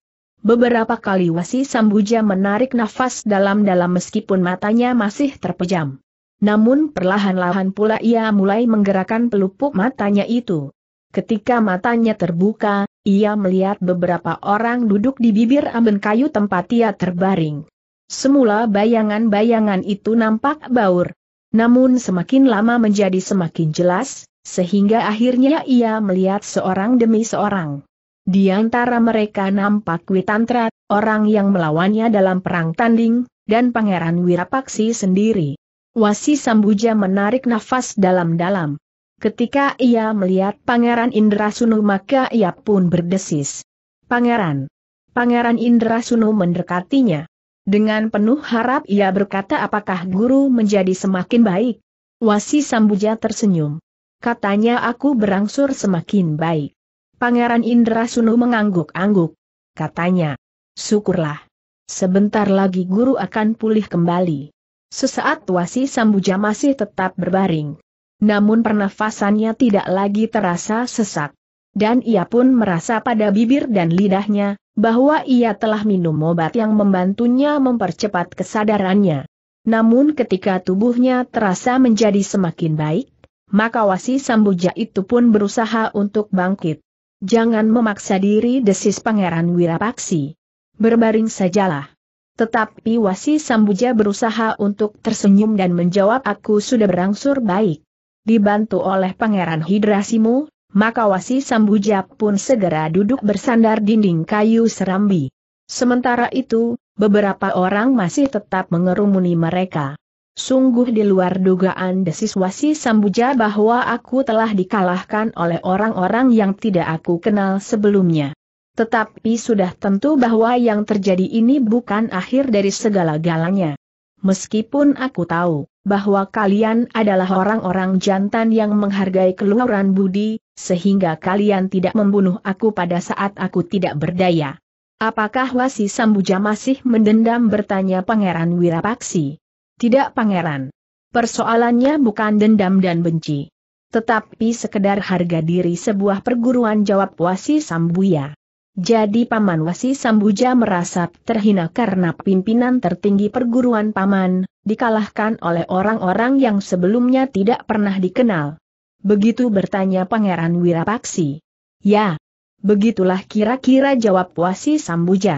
Beberapa kali Wasi Sambuja menarik nafas dalam-dalam meskipun matanya masih terpejam. Namun perlahan-lahan pula ia mulai menggerakkan pelupuk matanya itu. Ketika matanya terbuka, ia melihat beberapa orang duduk di bibir amben kayu tempat ia terbaring. Semula bayangan-bayangan itu nampak baur. Namun semakin lama menjadi semakin jelas, sehingga akhirnya ia melihat seorang demi seorang. Di antara mereka nampak Witantra, orang yang melawannya dalam perang tanding, dan Pangeran Wirapaksi sendiri. Wasi Sambuja menarik nafas dalam-dalam. Ketika ia melihat Pangeran Indra Sunu maka ia pun berdesis. Pangeran. Pangeran Sunu mendekatinya. Dengan penuh harap ia berkata apakah guru menjadi semakin baik. Wasi Sambuja tersenyum. Katanya aku berangsur semakin baik. Pangeran Indra Sunu mengangguk-angguk. Katanya, syukurlah. Sebentar lagi guru akan pulih kembali. Sesaat Wasi Sambuja masih tetap berbaring. Namun pernafasannya tidak lagi terasa sesak. Dan ia pun merasa pada bibir dan lidahnya, bahwa ia telah minum obat yang membantunya mempercepat kesadarannya. Namun ketika tubuhnya terasa menjadi semakin baik, maka Wasi Sambuja itu pun berusaha untuk bangkit. Jangan memaksa diri desis Pangeran Wirapaksi. Berbaring sajalah. Tetapi Wasi Sambuja berusaha untuk tersenyum dan menjawab aku sudah berangsur baik. Dibantu oleh Pangeran Hidrasimu, maka Wasi Sambuja pun segera duduk bersandar dinding kayu serambi. Sementara itu, beberapa orang masih tetap mengerumuni mereka. Sungguh di luar dugaan desis Wasi Sambuja bahwa aku telah dikalahkan oleh orang-orang yang tidak aku kenal sebelumnya. Tetapi sudah tentu bahwa yang terjadi ini bukan akhir dari segala galanya. Meskipun aku tahu bahwa kalian adalah orang-orang jantan yang menghargai keluaran budi, sehingga kalian tidak membunuh aku pada saat aku tidak berdaya. Apakah Wasi Sambuja masih mendendam bertanya Pangeran Wirapaksi? Tidak pangeran. Persoalannya bukan dendam dan benci. Tetapi sekedar harga diri sebuah perguruan jawab Wasi Sambuya. Jadi Paman Wasi Sambuja merasa terhina karena pimpinan tertinggi perguruan Paman, dikalahkan oleh orang-orang yang sebelumnya tidak pernah dikenal. Begitu bertanya Pangeran Wirapaksi. Ya, begitulah kira-kira jawab Wasi Sambuja.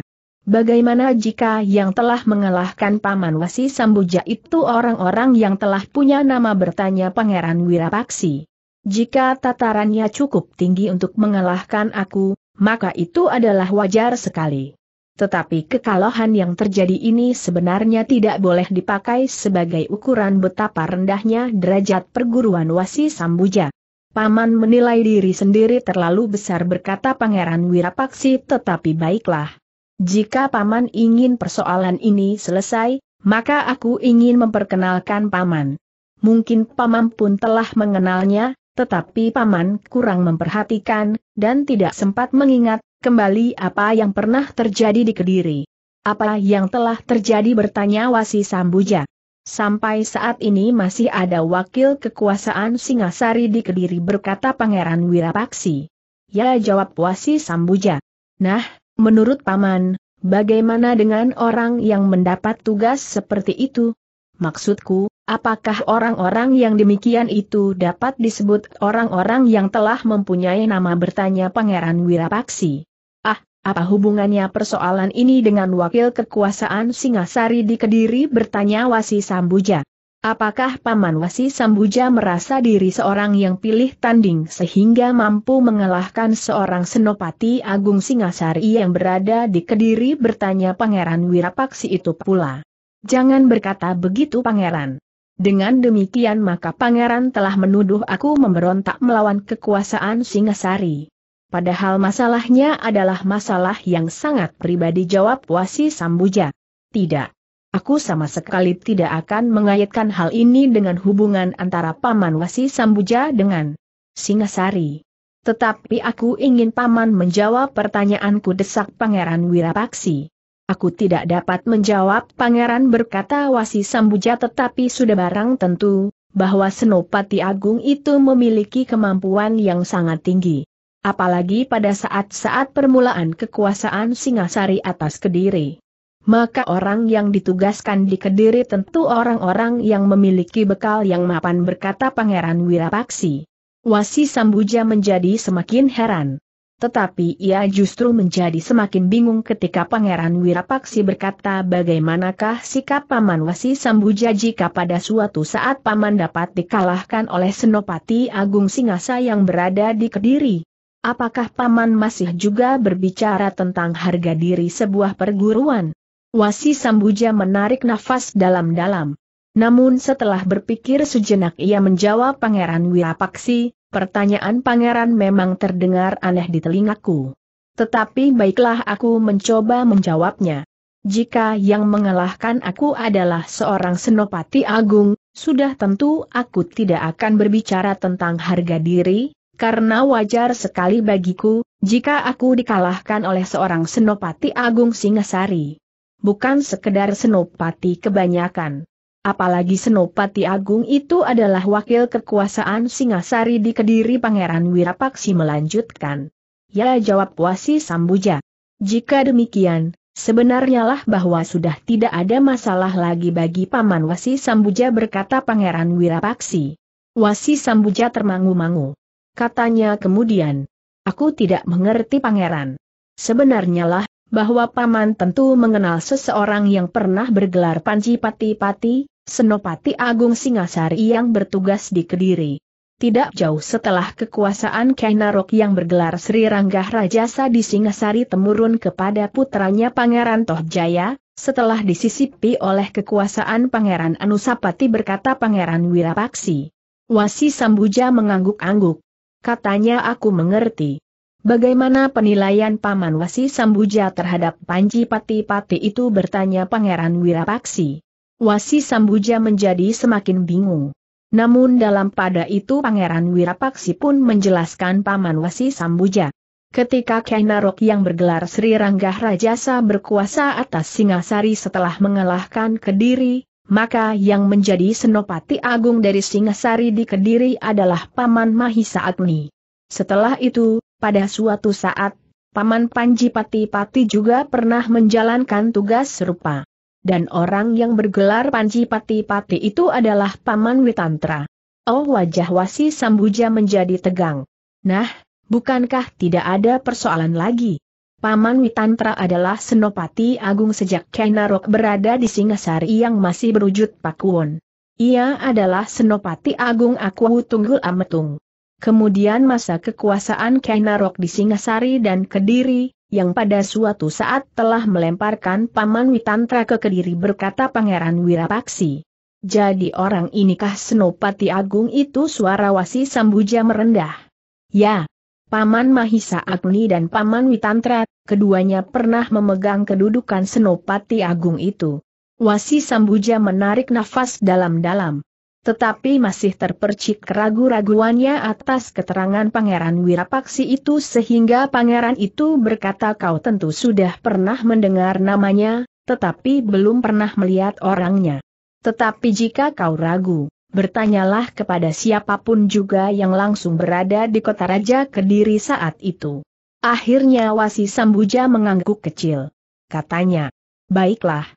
Bagaimana jika yang telah mengalahkan Paman Wasi Sambuja itu orang-orang yang telah punya nama bertanya Pangeran Wirapaksi? Jika tatarannya cukup tinggi untuk mengalahkan aku, maka itu adalah wajar sekali. Tetapi kekalahan yang terjadi ini sebenarnya tidak boleh dipakai sebagai ukuran betapa rendahnya derajat perguruan Wasi Sambuja. Paman menilai diri sendiri terlalu besar berkata Pangeran Wirapaksi tetapi baiklah. Jika Paman ingin persoalan ini selesai, maka aku ingin memperkenalkan Paman. Mungkin Paman pun telah mengenalnya, tetapi Paman kurang memperhatikan, dan tidak sempat mengingat, kembali apa yang pernah terjadi di Kediri. Apa yang telah terjadi bertanya Wasi Sambuja. Sampai saat ini masih ada wakil kekuasaan Singasari di Kediri berkata Pangeran Wirapaksi. Ya jawab Wasi Sambuja. Nah, Menurut Paman, bagaimana dengan orang yang mendapat tugas seperti itu? Maksudku, apakah orang-orang yang demikian itu dapat disebut orang-orang yang telah mempunyai nama bertanya Pangeran Wirapaksi? Ah, apa hubungannya persoalan ini dengan wakil kekuasaan Singasari di Kediri bertanya Wasi Sambuja? Apakah Paman Wasi Sambuja merasa diri seorang yang pilih tanding sehingga mampu mengalahkan seorang senopati Agung Singasari yang berada di Kediri bertanya Pangeran Wirapaksi itu pula. Jangan berkata begitu Pangeran. Dengan demikian maka pangeran telah menuduh aku memberontak melawan kekuasaan Singasari. Padahal masalahnya adalah masalah yang sangat pribadi jawab Wasi Sambuja. Tidak. Aku sama sekali tidak akan mengaitkan hal ini dengan hubungan antara Paman Wasi Sambuja dengan Singasari. Tetapi aku ingin Paman menjawab pertanyaanku desak Pangeran Wirapaksi. Aku tidak dapat menjawab Pangeran berkata Wasi Sambuja tetapi sudah barang tentu, bahwa Senopati Agung itu memiliki kemampuan yang sangat tinggi. Apalagi pada saat-saat permulaan kekuasaan Singasari atas Kediri maka orang yang ditugaskan di Kediri tentu orang-orang yang memiliki bekal yang mapan berkata Pangeran Wirapaksi. Wasi Sambuja menjadi semakin heran. Tetapi ia justru menjadi semakin bingung ketika Pangeran Wirapaksi berkata bagaimanakah sikap Paman Wasi Sambuja jika pada suatu saat Paman dapat dikalahkan oleh Senopati Agung Singasa yang berada di Kediri. Apakah Paman masih juga berbicara tentang harga diri sebuah perguruan? Wasi Sambuja menarik nafas dalam-dalam. Namun setelah berpikir sejenak ia menjawab Pangeran Wirapaksi, pertanyaan Pangeran memang terdengar aneh di telingaku. Tetapi baiklah aku mencoba menjawabnya. Jika yang mengalahkan aku adalah seorang senopati agung, sudah tentu aku tidak akan berbicara tentang harga diri, karena wajar sekali bagiku, jika aku dikalahkan oleh seorang senopati agung Singasari bukan sekedar senopati kebanyakan. Apalagi senopati agung itu adalah wakil kekuasaan Singasari di Kediri Pangeran Wirapaksi melanjutkan. Ya jawab Wasi Sambuja. Jika demikian, Sebenarnya lah bahwa sudah tidak ada masalah lagi bagi Paman Wasi Sambuja berkata Pangeran Wirapaksi. Wasi Sambuja termangu-mangu. Katanya kemudian, aku tidak mengerti Pangeran. Sebenarnya lah, bahwa Paman tentu mengenal seseorang yang pernah bergelar Panji Pati-Pati, Senopati Agung Singasari yang bertugas di Kediri. Tidak jauh setelah kekuasaan Kainarok yang bergelar Sri Ranggah Rajasa di Singasari temurun kepada putranya Pangeran Tohjaya, setelah disisipi oleh kekuasaan Pangeran Anusapati berkata Pangeran Wirapaksi. Wasi Sambuja mengangguk-angguk. Katanya aku mengerti. Bagaimana penilaian Paman Wasi Sambuja terhadap Panji Pati-Pati itu bertanya Pangeran Wirapaksi. Wasi Sambuja menjadi semakin bingung. Namun dalam pada itu Pangeran Wirapaksi pun menjelaskan Paman Wasi Sambuja. Ketika Kainarok yang bergelar Sri Ranggah Rajasa berkuasa atas Singasari setelah mengalahkan Kediri, maka yang menjadi senopati agung dari Singasari di Kediri adalah Paman Mahisa Agni. Setelah itu, pada suatu saat, Paman Panji Pati-Pati juga pernah menjalankan tugas serupa. Dan orang yang bergelar Panji Pati-Pati itu adalah Paman Witantra. Oh wajah Wasi Sambuja menjadi tegang. Nah, bukankah tidak ada persoalan lagi? Paman Witantra adalah senopati agung sejak Kainarok berada di Singasari yang masih berwujud Pakuwon. Ia adalah senopati agung Aku Tunggul Ametung. Kemudian masa kekuasaan Kainarok di Singasari dan Kediri, yang pada suatu saat telah melemparkan Paman Witantra ke Kediri berkata Pangeran Wirapaksi. Jadi orang inikah Senopati Agung itu suara wasi Sambuja merendah. Ya, Paman Mahisa Agni dan Paman Witantra, keduanya pernah memegang kedudukan Senopati Agung itu. Wasi Sambuja menarik nafas dalam-dalam. Tetapi masih terpercik keragu-raguannya atas keterangan Pangeran Wirapaksi itu sehingga Pangeran itu berkata kau tentu sudah pernah mendengar namanya, tetapi belum pernah melihat orangnya. Tetapi jika kau ragu, bertanyalah kepada siapapun juga yang langsung berada di kota Raja Kediri saat itu. Akhirnya Wasi Sambuja mengangguk kecil. Katanya, baiklah,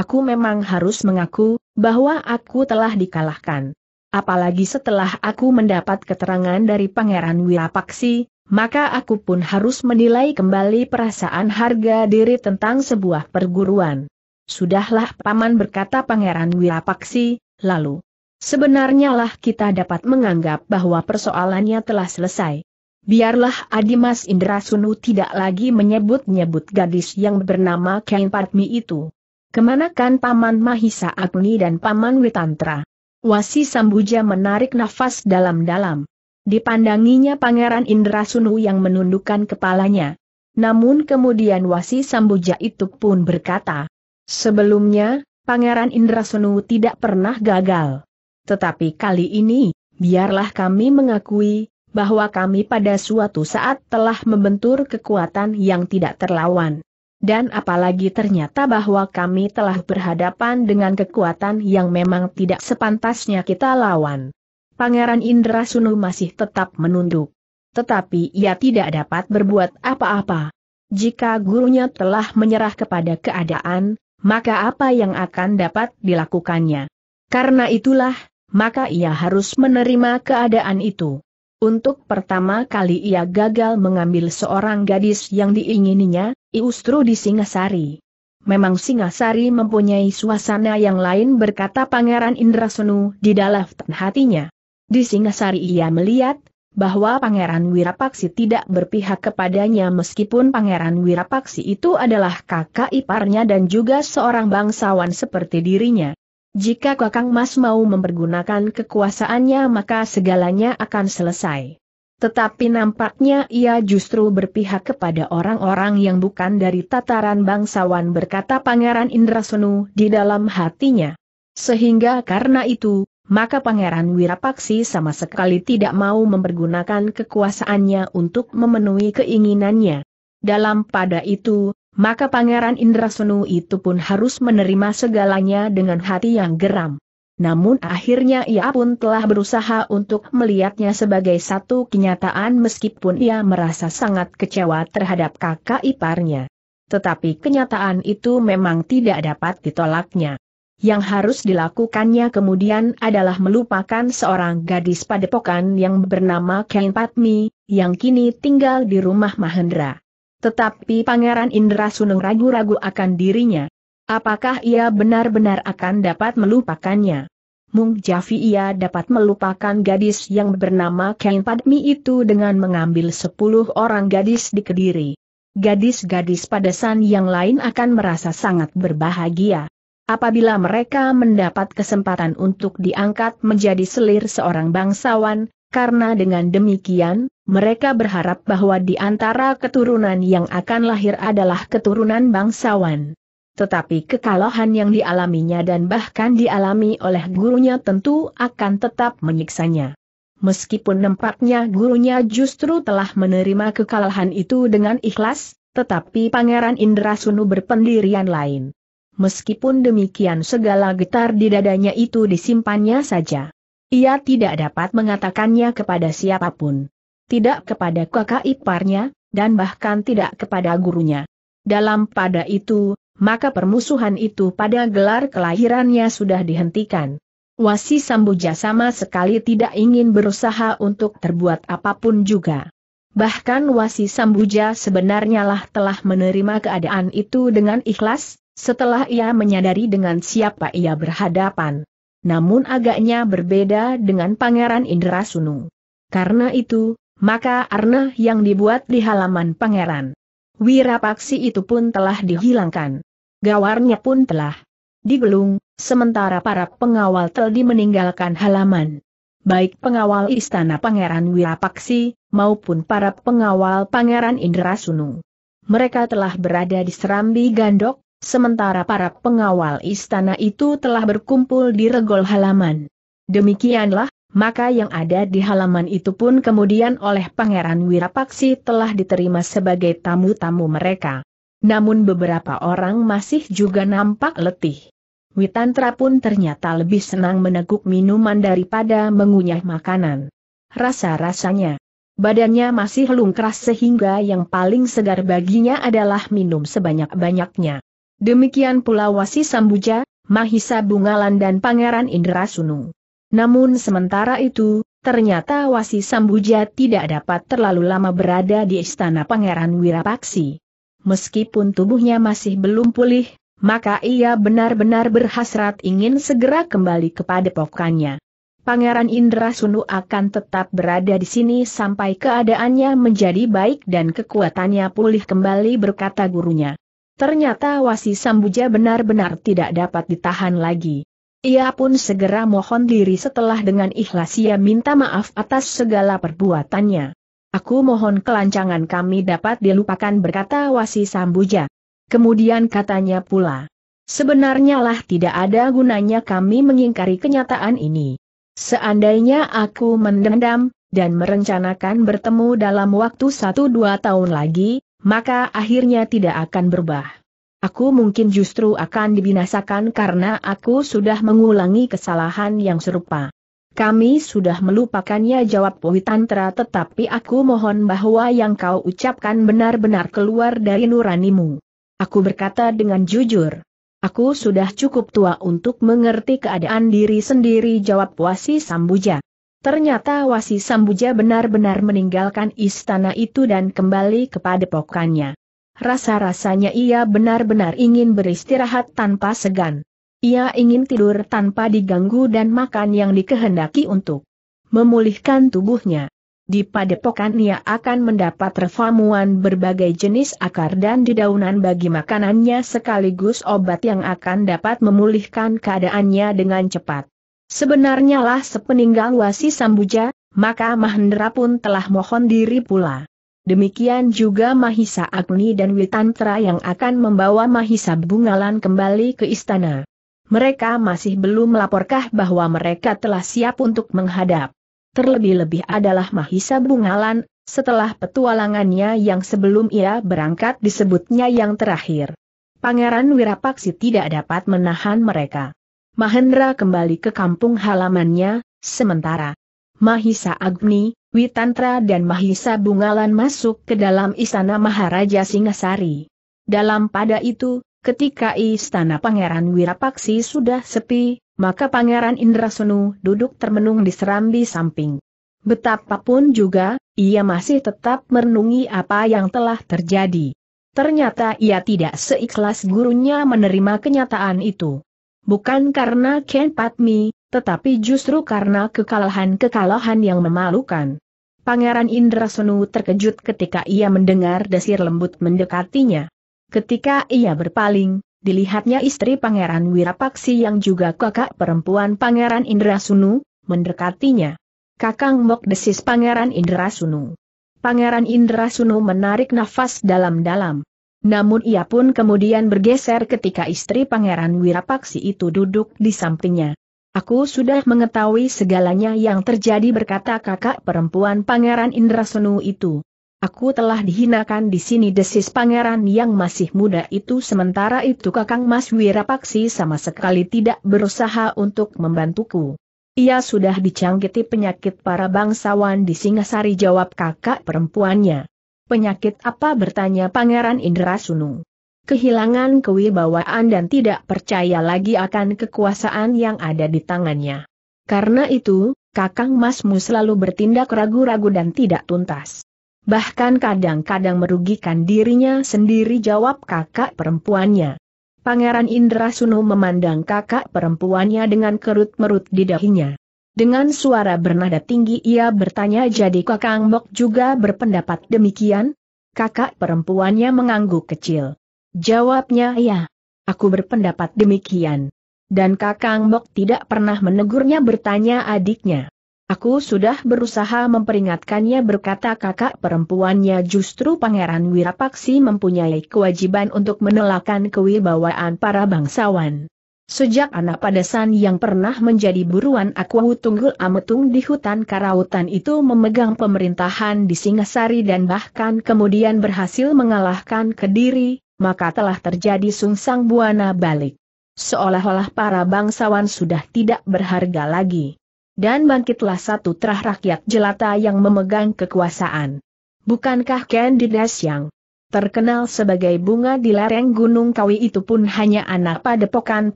Aku memang harus mengaku, bahwa aku telah dikalahkan. Apalagi setelah aku mendapat keterangan dari Pangeran Wirapaksi, maka aku pun harus menilai kembali perasaan harga diri tentang sebuah perguruan. Sudahlah Paman berkata Pangeran Wirapaksi, lalu. Sebenarnya lah kita dapat menganggap bahwa persoalannya telah selesai. Biarlah Adimas Indrasunu tidak lagi menyebut-nyebut gadis yang bernama Kain Padmi itu. Kemanakan Paman Mahisa Agni dan Paman Witantra? Wasi Sambuja menarik nafas dalam-dalam. Dipandanginya Pangeran Indra Sunu yang menundukkan kepalanya. Namun kemudian Wasi Sambuja itu pun berkata, Sebelumnya, Pangeran Indra Sunu tidak pernah gagal. Tetapi kali ini, biarlah kami mengakui, bahwa kami pada suatu saat telah membentur kekuatan yang tidak terlawan. Dan apalagi ternyata bahwa kami telah berhadapan dengan kekuatan yang memang tidak sepantasnya kita lawan. Pangeran Indra Sunu masih tetap menunduk. Tetapi ia tidak dapat berbuat apa-apa. Jika gurunya telah menyerah kepada keadaan, maka apa yang akan dapat dilakukannya? Karena itulah, maka ia harus menerima keadaan itu. Untuk pertama kali ia gagal mengambil seorang gadis yang diingininya, Iustru di Singasari. Memang Singasari mempunyai suasana yang lain berkata Pangeran Indrasenu di dalam hatinya. Di Singasari ia melihat, bahwa Pangeran Wirapaksi tidak berpihak kepadanya meskipun Pangeran Wirapaksi itu adalah kakak iparnya dan juga seorang bangsawan seperti dirinya. Jika Kakang Mas mau mempergunakan kekuasaannya maka segalanya akan selesai. Tetapi nampaknya ia justru berpihak kepada orang-orang yang bukan dari tataran bangsawan berkata Pangeran Indrasenu di dalam hatinya. Sehingga karena itu, maka Pangeran Wirapaksi sama sekali tidak mau mempergunakan kekuasaannya untuk memenuhi keinginannya. Dalam pada itu, maka Pangeran Indra Sunu itu pun harus menerima segalanya dengan hati yang geram. Namun akhirnya ia pun telah berusaha untuk melihatnya sebagai satu kenyataan meskipun ia merasa sangat kecewa terhadap kakak iparnya. Tetapi kenyataan itu memang tidak dapat ditolaknya. Yang harus dilakukannya kemudian adalah melupakan seorang gadis padepokan yang bernama Ken Patmi, yang kini tinggal di rumah Mahendra. Tetapi Pangeran Indra Sunung ragu-ragu akan dirinya. Apakah ia benar-benar akan dapat melupakannya? Mung Jafi ia dapat melupakan gadis yang bernama Ken Padmi itu dengan mengambil sepuluh orang gadis di Kediri. Gadis-gadis padesan yang lain akan merasa sangat berbahagia apabila mereka mendapat kesempatan untuk diangkat menjadi selir seorang bangsawan, karena dengan demikian, mereka berharap bahwa di antara keturunan yang akan lahir adalah keturunan bangsawan. Tetapi kekalahan yang dialaminya dan bahkan dialami oleh gurunya tentu akan tetap menyiksanya. Meskipun nampaknya gurunya justru telah menerima kekalahan itu dengan ikhlas, tetapi Pangeran Indra Sunu berpendirian lain. Meskipun demikian segala getar di dadanya itu disimpannya saja. Ia tidak dapat mengatakannya kepada siapapun tidak kepada kakak iparnya, dan bahkan tidak kepada gurunya. Dalam pada itu, maka permusuhan itu pada gelar kelahirannya sudah dihentikan. Wasi Sambuja sama sekali tidak ingin berusaha untuk terbuat apapun juga. Bahkan Wasi Sambuja sebenarnya lah telah menerima keadaan itu dengan ikhlas, setelah ia menyadari dengan siapa ia berhadapan. Namun agaknya berbeda dengan Pangeran Indra Sunu. Karena itu, maka arne yang dibuat di halaman pangeran. Wirapaksi itu pun telah dihilangkan. Gawarnya pun telah digelung, sementara para pengawal Teldi meninggalkan halaman. Baik pengawal istana Pangeran Wirapaksi, maupun para pengawal Pangeran Indrasunu. Mereka telah berada di Serambi Gandok, sementara para pengawal istana itu telah berkumpul di regol halaman. Demikianlah, maka yang ada di halaman itu pun kemudian oleh Pangeran Wirapaksi telah diterima sebagai tamu-tamu mereka. Namun beberapa orang masih juga nampak letih. Witantra pun ternyata lebih senang meneguk minuman daripada mengunyah makanan. Rasa-rasanya, badannya masih lungkras sehingga yang paling segar baginya adalah minum sebanyak-banyaknya. Demikian pula Wasi Sambuja, Mahisa Bungalan dan Pangeran Indra Sunung. Namun sementara itu, ternyata Wasi Sambuja tidak dapat terlalu lama berada di istana Pangeran Wirapaksi. Meskipun tubuhnya masih belum pulih, maka ia benar-benar berhasrat ingin segera kembali kepada pokannya. Pangeran Indra Sunu akan tetap berada di sini sampai keadaannya menjadi baik dan kekuatannya pulih kembali berkata gurunya. Ternyata Wasi Sambuja benar-benar tidak dapat ditahan lagi. Ia pun segera mohon diri setelah dengan ikhlas ia minta maaf atas segala perbuatannya. Aku mohon kelancangan kami dapat dilupakan berkata Wasi Sambuja. Kemudian katanya pula, sebenarnya lah tidak ada gunanya kami mengingkari kenyataan ini. Seandainya aku mendendam, dan merencanakan bertemu dalam waktu satu dua tahun lagi, maka akhirnya tidak akan berubah. Aku mungkin justru akan dibinasakan karena aku sudah mengulangi kesalahan yang serupa. Kami sudah melupakannya jawab Puitantra tetapi aku mohon bahwa yang kau ucapkan benar-benar keluar dari nuranimu. Aku berkata dengan jujur. Aku sudah cukup tua untuk mengerti keadaan diri sendiri jawab Wasi Sambuja. Ternyata Wasi Sambuja benar-benar meninggalkan istana itu dan kembali kepada pokannya rasa-rasanya ia benar-benar ingin beristirahat tanpa segan. Ia ingin tidur tanpa diganggu dan makan yang dikehendaki untuk memulihkan tubuhnya. Di padepokan ia akan mendapat refamuan berbagai jenis akar dan dedaunan bagi makanannya sekaligus obat yang akan dapat memulihkan keadaannya dengan cepat. Sebenarnya lah sepeninggal Wasi Sambuja, maka Mahendra pun telah mohon diri pula. Demikian juga Mahisa Agni dan Witantra yang akan membawa Mahisa Bungalan kembali ke istana. Mereka masih belum melaporkah bahwa mereka telah siap untuk menghadap. Terlebih-lebih adalah Mahisa Bungalan, setelah petualangannya yang sebelum ia berangkat disebutnya yang terakhir. Pangeran Wirapaksi tidak dapat menahan mereka. Mahendra kembali ke kampung halamannya, sementara Mahisa Agni, Witantra dan Mahisa Bungalan masuk ke dalam istana Maharaja Singasari. Dalam pada itu, ketika istana Pangeran Wirapaksi sudah sepi, maka Pangeran Indrasunu duduk termenung di serambi samping. Betapapun juga, ia masih tetap merenungi apa yang telah terjadi. Ternyata ia tidak seikhlas gurunya menerima kenyataan itu. Bukan karena Ken Patmi, tetapi justru karena kekalahan-kekalahan yang memalukan. Pangeran Indra Senu terkejut ketika ia mendengar desir lembut mendekatinya. Ketika ia berpaling, dilihatnya istri Pangeran Wirapaksi yang juga kakak perempuan Pangeran Indra Sunu, mendekatinya. Kakang Mok desis Pangeran Indra Sunu. Pangeran Indra Sunu menarik nafas dalam-dalam. Namun ia pun kemudian bergeser ketika istri Pangeran Wirapaksi itu duduk di sampingnya. Aku sudah mengetahui segalanya yang terjadi berkata kakak perempuan Pangeran Indrasenu itu. Aku telah dihinakan di sini desis pangeran yang masih muda itu sementara itu kakang Mas Wirapaksi sama sekali tidak berusaha untuk membantuku. Ia sudah dicangkiti penyakit para bangsawan di Singasari jawab kakak perempuannya. Penyakit apa bertanya pangeran Indra Indrasunu kehilangan kewibawaan dan tidak percaya lagi akan kekuasaan yang ada di tangannya. Karena itu, Kakang Masmu selalu bertindak ragu-ragu dan tidak tuntas. Bahkan kadang-kadang merugikan dirinya sendiri jawab kakak perempuannya. Pangeran Indra Suno memandang kakak perempuannya dengan kerut-merut di dahinya. Dengan suara bernada tinggi ia bertanya jadi kakang Bok juga berpendapat demikian? Kakak perempuannya mengangguk kecil. Jawabnya ya. Aku berpendapat demikian. Dan Kakang Mok tidak pernah menegurnya bertanya adiknya. Aku sudah berusaha memperingatkannya berkata kakak perempuannya justru Pangeran Wirapaksi mempunyai kewajiban untuk menelakkan kewibawaan para bangsawan. Sejak anak padasan yang pernah menjadi buruan Aku Tunggul Ametung di hutan Karautan itu memegang pemerintahan di Singasari dan bahkan kemudian berhasil mengalahkan Kediri, maka telah terjadi sungsang buana balik. Seolah-olah para bangsawan sudah tidak berharga lagi. Dan bangkitlah satu terah rakyat jelata yang memegang kekuasaan. Bukankah Candidas yang terkenal sebagai bunga di lereng Gunung Kawi itu pun hanya anak pada padepokan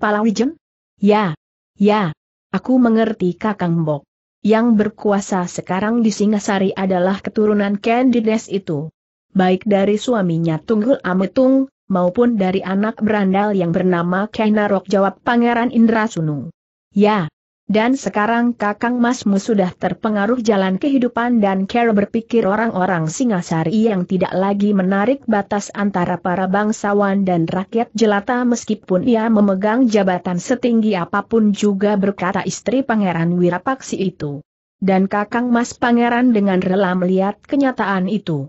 Palawijem? Ya, ya, aku mengerti Kakang Mbok. Yang berkuasa sekarang di Singasari adalah keturunan Candides itu baik dari suaminya Tunggul Ametung, maupun dari anak berandal yang bernama Kainarok jawab Pangeran Indra Sunung. Ya. Dan sekarang kakang masmu sudah terpengaruh jalan kehidupan dan Care berpikir orang-orang Singasari yang tidak lagi menarik batas antara para bangsawan dan rakyat jelata meskipun ia memegang jabatan setinggi apapun juga berkata istri Pangeran Wirapaksi itu. Dan kakang mas Pangeran dengan rela melihat kenyataan itu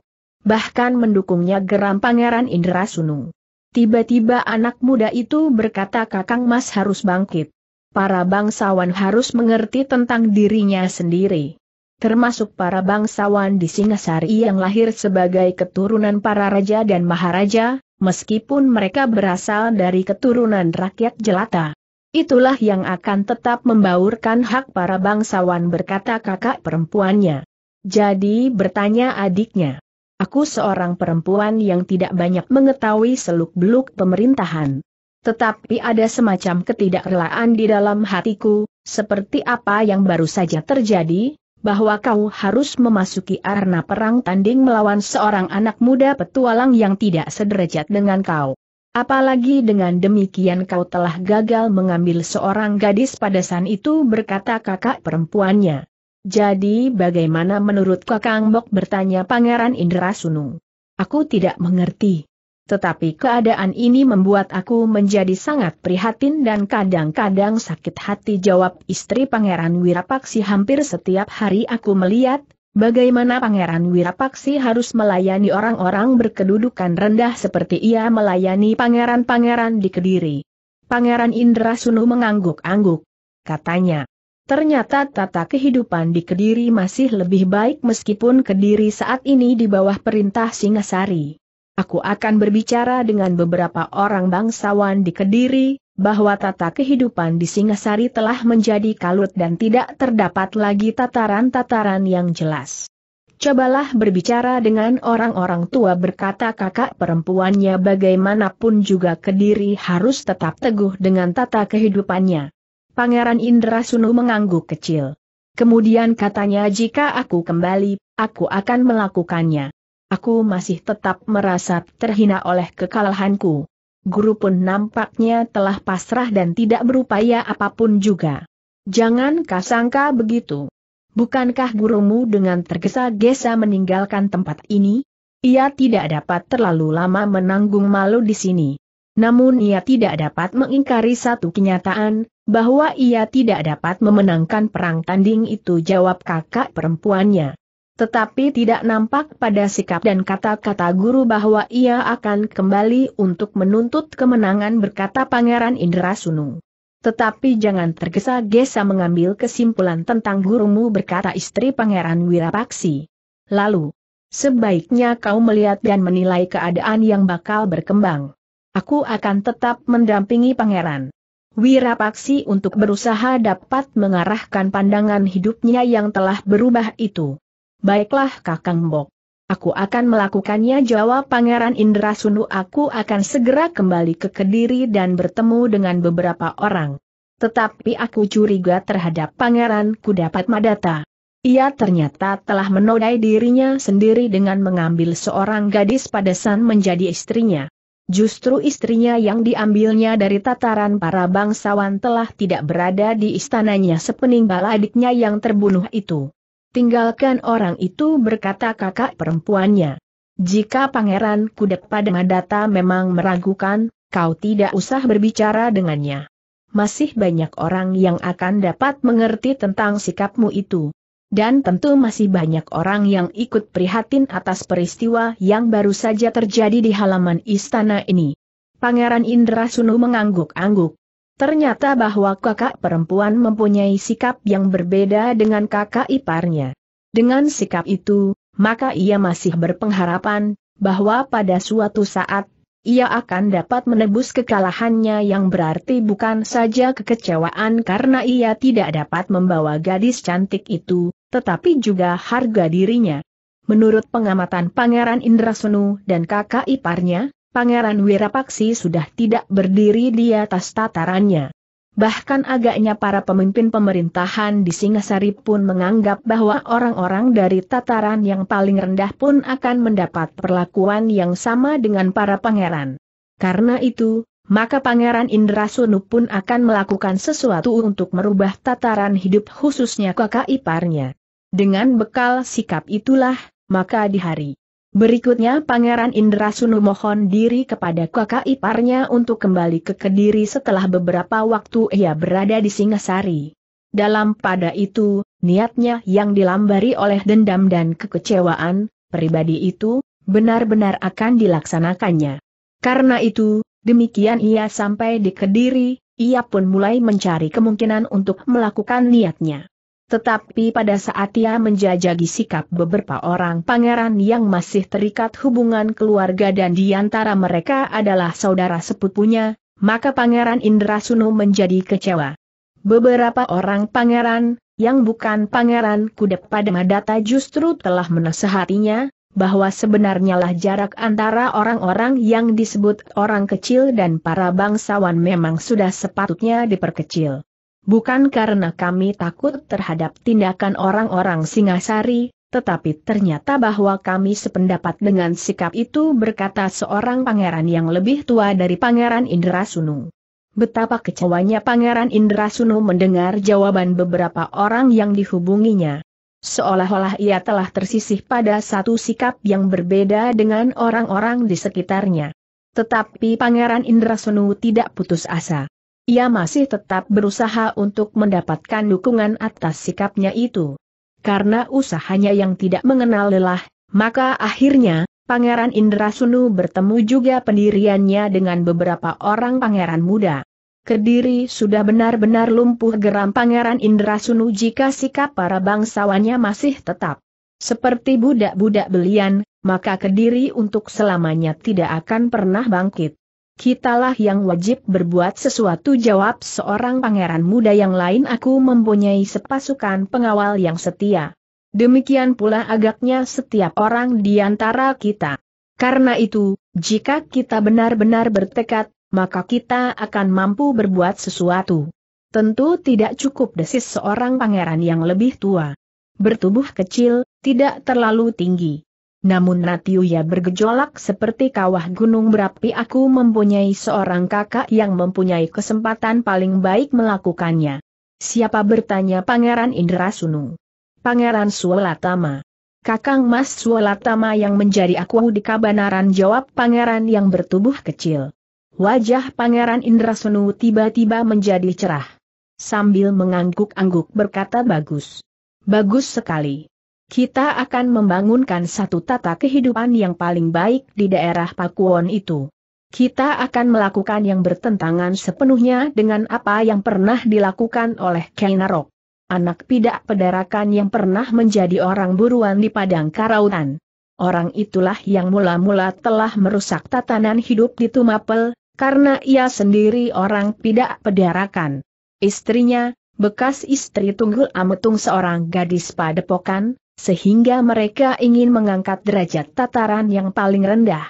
bahkan mendukungnya geram Pangeran Indra Sunung. Tiba-tiba anak muda itu berkata Kakang Mas harus bangkit. Para bangsawan harus mengerti tentang dirinya sendiri. Termasuk para bangsawan di Singasari yang lahir sebagai keturunan para raja dan maharaja, meskipun mereka berasal dari keturunan rakyat jelata. Itulah yang akan tetap membaurkan hak para bangsawan berkata kakak perempuannya. Jadi bertanya adiknya. Aku seorang perempuan yang tidak banyak mengetahui seluk-beluk pemerintahan. Tetapi ada semacam ketidakrelaan di dalam hatiku, seperti apa yang baru saja terjadi, bahwa kau harus memasuki arena perang tanding melawan seorang anak muda petualang yang tidak sederajat dengan kau. Apalagi dengan demikian kau telah gagal mengambil seorang gadis pada saat itu berkata kakak perempuannya. Jadi bagaimana menurut Kakang Bok bertanya Pangeran Indra Sunu? Aku tidak mengerti. Tetapi keadaan ini membuat aku menjadi sangat prihatin dan kadang-kadang sakit hati jawab istri Pangeran Wirapaksi hampir setiap hari aku melihat, bagaimana Pangeran Wirapaksi harus melayani orang-orang berkedudukan rendah seperti ia melayani pangeran-pangeran di Kediri. Pangeran Indra Sunu mengangguk-angguk. Katanya, Ternyata tata kehidupan di Kediri masih lebih baik meskipun Kediri saat ini di bawah perintah Singasari. Aku akan berbicara dengan beberapa orang bangsawan di Kediri, bahwa tata kehidupan di Singasari telah menjadi kalut dan tidak terdapat lagi tataran-tataran yang jelas. Cobalah berbicara dengan orang-orang tua berkata kakak perempuannya bagaimanapun juga Kediri harus tetap teguh dengan tata kehidupannya. Pangeran Indra Sunu mengangguk kecil. Kemudian katanya jika aku kembali, aku akan melakukannya. Aku masih tetap merasa terhina oleh kekalahanku. Guru pun nampaknya telah pasrah dan tidak berupaya apapun juga. Jangan kasangka begitu. Bukankah gurumu dengan tergesa-gesa meninggalkan tempat ini? Ia tidak dapat terlalu lama menanggung malu di sini. Namun ia tidak dapat mengingkari satu kenyataan, bahwa ia tidak dapat memenangkan perang tanding itu jawab kakak perempuannya. Tetapi tidak nampak pada sikap dan kata-kata guru bahwa ia akan kembali untuk menuntut kemenangan berkata Pangeran Indrasunu. Tetapi jangan tergesa-gesa mengambil kesimpulan tentang gurumu berkata istri Pangeran Wirapaksi. Lalu, sebaiknya kau melihat dan menilai keadaan yang bakal berkembang. Aku akan tetap mendampingi pangeran. Wirapaksi untuk berusaha dapat mengarahkan pandangan hidupnya yang telah berubah itu. Baiklah Kakang Mbok. Aku akan melakukannya jawab Pangeran Indra Sunu aku akan segera kembali ke Kediri dan bertemu dengan beberapa orang. Tetapi aku curiga terhadap Pangeran Kudapat Madata. Ia ternyata telah menodai dirinya sendiri dengan mengambil seorang gadis pada san menjadi istrinya. Justru istrinya yang diambilnya dari tataran para bangsawan telah tidak berada di istananya sepeninggal adiknya yang terbunuh itu. Tinggalkan orang itu berkata kakak perempuannya. Jika Pangeran Kudek pada Madata memang meragukan, kau tidak usah berbicara dengannya. Masih banyak orang yang akan dapat mengerti tentang sikapmu itu dan tentu masih banyak orang yang ikut prihatin atas peristiwa yang baru saja terjadi di halaman istana ini. Pangeran Indra Sunu mengangguk-angguk. Ternyata bahwa kakak perempuan mempunyai sikap yang berbeda dengan kakak iparnya. Dengan sikap itu, maka ia masih berpengharapan bahwa pada suatu saat ia akan dapat menebus kekalahannya yang berarti bukan saja kekecewaan karena ia tidak dapat membawa gadis cantik itu, tetapi juga harga dirinya. Menurut pengamatan Pangeran Indrasunu dan kakak iparnya, Pangeran Wirapaksi sudah tidak berdiri di atas tatarannya. Bahkan agaknya para pemimpin pemerintahan di Singasari pun menganggap bahwa orang-orang dari tataran yang paling rendah pun akan mendapat perlakuan yang sama dengan para pangeran. Karena itu, maka Pangeran Indra Indrasunu pun akan melakukan sesuatu untuk merubah tataran hidup khususnya kakak iparnya. Dengan bekal sikap itulah, maka di hari Berikutnya Pangeran Indrasunu mohon diri kepada kakak iparnya untuk kembali ke Kediri setelah beberapa waktu ia berada di Singasari. Dalam pada itu, niatnya yang dilambari oleh dendam dan kekecewaan, pribadi itu, benar-benar akan dilaksanakannya. Karena itu, demikian ia sampai di Kediri, ia pun mulai mencari kemungkinan untuk melakukan niatnya. Tetapi pada saat ia menjajagi sikap beberapa orang pangeran yang masih terikat hubungan keluarga dan di antara mereka adalah saudara sepupunya, maka Pangeran Indrasunu menjadi kecewa. Beberapa orang pangeran, yang bukan pangeran kuda pada Madata justru telah menasehatinya, bahwa sebenarnya lah jarak antara orang-orang yang disebut orang kecil dan para bangsawan memang sudah sepatutnya diperkecil bukan karena kami takut terhadap tindakan orang-orang Singasari, tetapi ternyata bahwa kami sependapat dengan sikap itu berkata seorang pangeran yang lebih tua dari Pangeran Indrasunu. Betapa kecewanya Pangeran Indrasunu mendengar jawaban beberapa orang yang dihubunginya. Seolah-olah ia telah tersisih pada satu sikap yang berbeda dengan orang-orang di sekitarnya. Tetapi Pangeran Indrasunu tidak putus asa. Ia masih tetap berusaha untuk mendapatkan dukungan atas sikapnya itu. Karena usahanya yang tidak mengenal lelah, maka akhirnya, Pangeran Indrasunu bertemu juga pendiriannya dengan beberapa orang pangeran muda. Kediri sudah benar-benar lumpuh geram Pangeran Indrasunu jika sikap para bangsawannya masih tetap seperti budak-budak belian, maka Kediri untuk selamanya tidak akan pernah bangkit. Kitalah yang wajib berbuat sesuatu jawab seorang pangeran muda yang lain aku mempunyai sepasukan pengawal yang setia. Demikian pula agaknya setiap orang di antara kita. Karena itu, jika kita benar-benar bertekad, maka kita akan mampu berbuat sesuatu. Tentu tidak cukup desis seorang pangeran yang lebih tua. Bertubuh kecil, tidak terlalu tinggi. Namun Natiuya bergejolak seperti kawah gunung berapi aku mempunyai seorang kakak yang mempunyai kesempatan paling baik melakukannya. Siapa bertanya Pangeran Indra Indrasunu? Pangeran Suolatama. Kakang Mas Suolatama yang menjadi aku di Kabanaran jawab Pangeran yang bertubuh kecil. Wajah Pangeran Indra Indrasunu tiba-tiba menjadi cerah. Sambil mengangguk-angguk berkata bagus. Bagus sekali. Kita akan membangunkan satu tata kehidupan yang paling baik di daerah Pakuwon itu. Kita akan melakukan yang bertentangan sepenuhnya dengan apa yang pernah dilakukan oleh Kainarok. Anak pidak pedarakan yang pernah menjadi orang buruan di Padang Karautan. Orang itulah yang mula-mula telah merusak tatanan hidup di Tumapel, karena ia sendiri orang pidak pedarakan. Istrinya, bekas istri Tunggul Ametung seorang gadis padepokan, sehingga mereka ingin mengangkat derajat tataran yang paling rendah.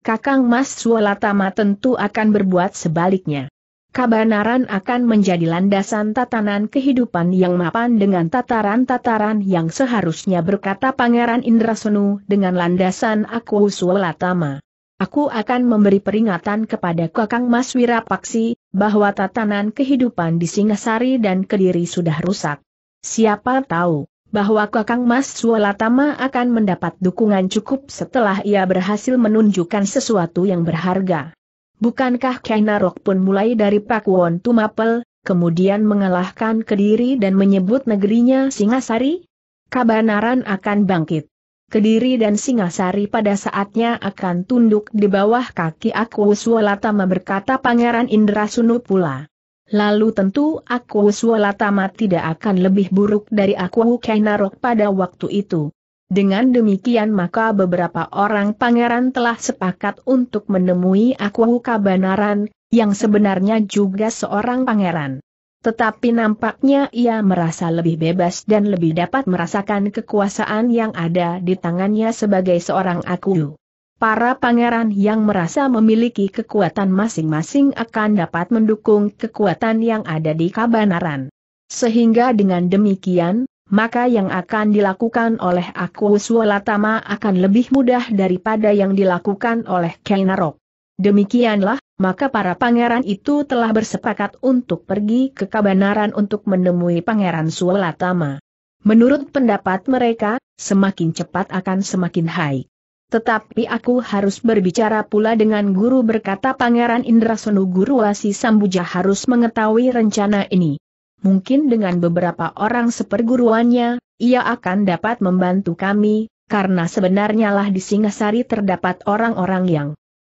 Kakang Mas Sualatama tentu akan berbuat sebaliknya. Kabanaran akan menjadi landasan tatanan kehidupan yang mapan dengan tataran-tataran yang seharusnya berkata Pangeran Indrasenu dengan landasan aku Sualatama. Aku akan memberi peringatan kepada Kakang Mas Wirapaksi, bahwa tatanan kehidupan di Singasari dan Kediri sudah rusak. Siapa tahu, bahwa Kakang Mas tama akan mendapat dukungan cukup setelah ia berhasil menunjukkan sesuatu yang berharga. Bukankah Kainarok pun mulai dari Pakwon Tumapel, kemudian mengalahkan Kediri dan menyebut negerinya Singasari? Kabanaran akan bangkit. Kediri dan Singasari pada saatnya akan tunduk di bawah kaki aku tama berkata Pangeran Indra Sunu pula. Lalu tentu aku Swalatama tidak akan lebih buruk dari aku Kainarok pada waktu itu. Dengan demikian maka beberapa orang pangeran telah sepakat untuk menemui aku Kabanaran, yang sebenarnya juga seorang pangeran. Tetapi nampaknya ia merasa lebih bebas dan lebih dapat merasakan kekuasaan yang ada di tangannya sebagai seorang aku para pangeran yang merasa memiliki kekuatan masing-masing akan dapat mendukung kekuatan yang ada di kabanaran. Sehingga dengan demikian, maka yang akan dilakukan oleh Aku Wolatama akan lebih mudah daripada yang dilakukan oleh Kainarok. Demikianlah, maka para pangeran itu telah bersepakat untuk pergi ke kabanaran untuk menemui pangeran Suwalatama. Menurut pendapat mereka, semakin cepat akan semakin high. Tetapi aku harus berbicara pula dengan guru berkata Pangeran Indrasonu Guru Wasi Sambuja harus mengetahui rencana ini. Mungkin dengan beberapa orang seperguruannya, ia akan dapat membantu kami, karena sebenarnya lah di Singasari terdapat orang-orang yang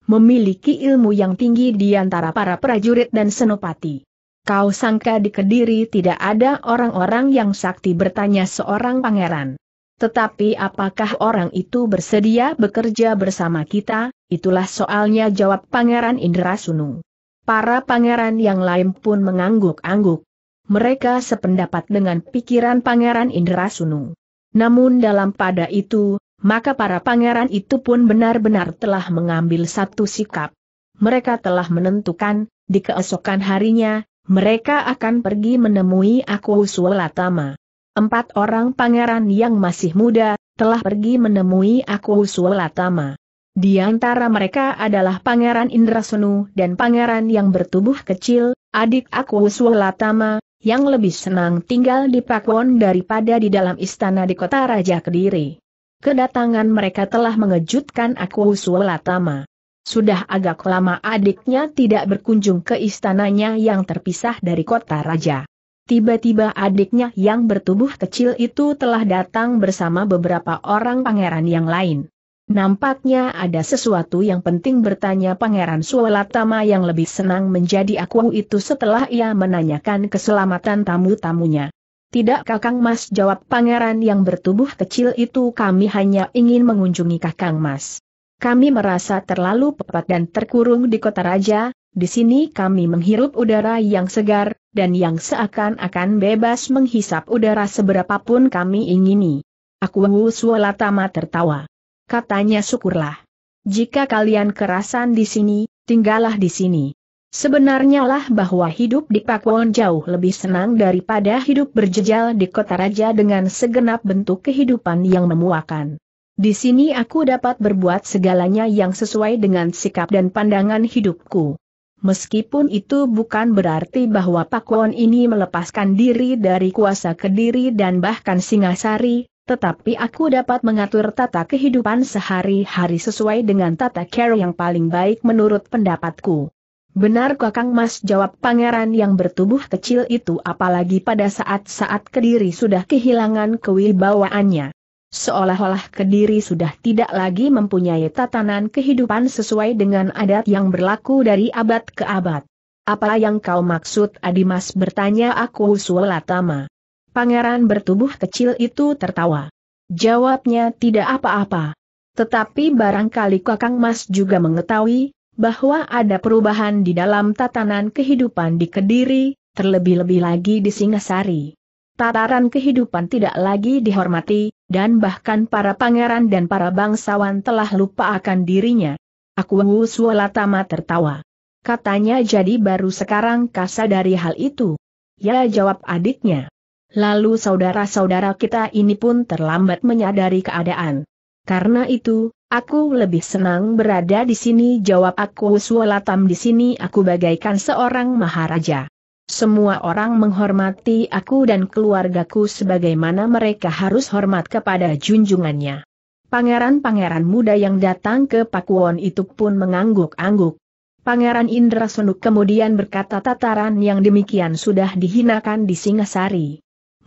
memiliki ilmu yang tinggi di antara para prajurit dan senopati. Kau sangka di Kediri tidak ada orang-orang yang sakti bertanya seorang pangeran. Tetapi apakah orang itu bersedia bekerja bersama kita, itulah soalnya jawab Pangeran Indrasunu. Para pangeran yang lain pun mengangguk-angguk. Mereka sependapat dengan pikiran Pangeran Indrasunu. Namun dalam pada itu, maka para pangeran itu pun benar-benar telah mengambil satu sikap. Mereka telah menentukan, di keesokan harinya, mereka akan pergi menemui aku Tama. Empat orang pangeran yang masih muda, telah pergi menemui aku Sualatama. Di antara mereka adalah Pangeran Indrasunu dan Pangeran yang bertubuh kecil, adik aku Sualatama, yang lebih senang tinggal di Pakwon daripada di dalam istana di kota Raja Kediri. Kedatangan mereka telah mengejutkan aku Sualatama. Sudah agak lama adiknya tidak berkunjung ke istananya yang terpisah dari kota raja. Tiba-tiba adiknya yang bertubuh kecil itu telah datang bersama beberapa orang pangeran yang lain. Nampaknya ada sesuatu yang penting bertanya Pangeran Sualatama yang lebih senang menjadi aku itu setelah ia menanyakan keselamatan tamu-tamunya. Tidak Kakang Mas jawab Pangeran yang bertubuh kecil itu kami hanya ingin mengunjungi Kakang Mas. Kami merasa terlalu pepat dan terkurung di kota raja, di sini kami menghirup udara yang segar, dan yang seakan-akan bebas menghisap udara seberapapun kami ingini. Aku Wuswalatama tertawa. Katanya syukurlah. Jika kalian kerasan di sini, tinggallah di sini. Sebenarnya lah bahwa hidup di Pakuan jauh lebih senang daripada hidup berjejal di kota raja dengan segenap bentuk kehidupan yang memuakan. Di sini aku dapat berbuat segalanya yang sesuai dengan sikap dan pandangan hidupku. Meskipun itu bukan berarti bahwa Won ini melepaskan diri dari kuasa kediri dan bahkan singasari, tetapi aku dapat mengatur tata kehidupan sehari-hari sesuai dengan tata care yang paling baik menurut pendapatku. Benar kakang mas jawab pangeran yang bertubuh kecil itu apalagi pada saat-saat kediri sudah kehilangan kewibawaannya. Seolah-olah Kediri sudah tidak lagi mempunyai tatanan kehidupan sesuai dengan adat yang berlaku dari abad ke abad. Apa yang kau maksud Adimas bertanya aku Sulatama. Pangeran bertubuh kecil itu tertawa. Jawabnya tidak apa-apa. Tetapi barangkali Kakang Mas juga mengetahui, bahwa ada perubahan di dalam tatanan kehidupan di Kediri, terlebih-lebih lagi di Singasari. Tataran kehidupan tidak lagi dihormati, dan bahkan para pangeran dan para bangsawan telah lupa akan dirinya. Aku Sualatama tertawa. Katanya jadi baru sekarang kasa dari hal itu. Ya jawab adiknya. Lalu saudara-saudara kita ini pun terlambat menyadari keadaan. Karena itu, Aku lebih senang berada di sini jawab aku Sualatam di sini aku bagaikan seorang maharaja. Semua orang menghormati aku dan keluargaku sebagaimana mereka harus hormat kepada junjungannya. Pangeran-pangeran muda yang datang ke Pakuwon itu pun mengangguk-angguk. Pangeran Indra Sonuk kemudian berkata tataran yang demikian sudah dihinakan di Singasari.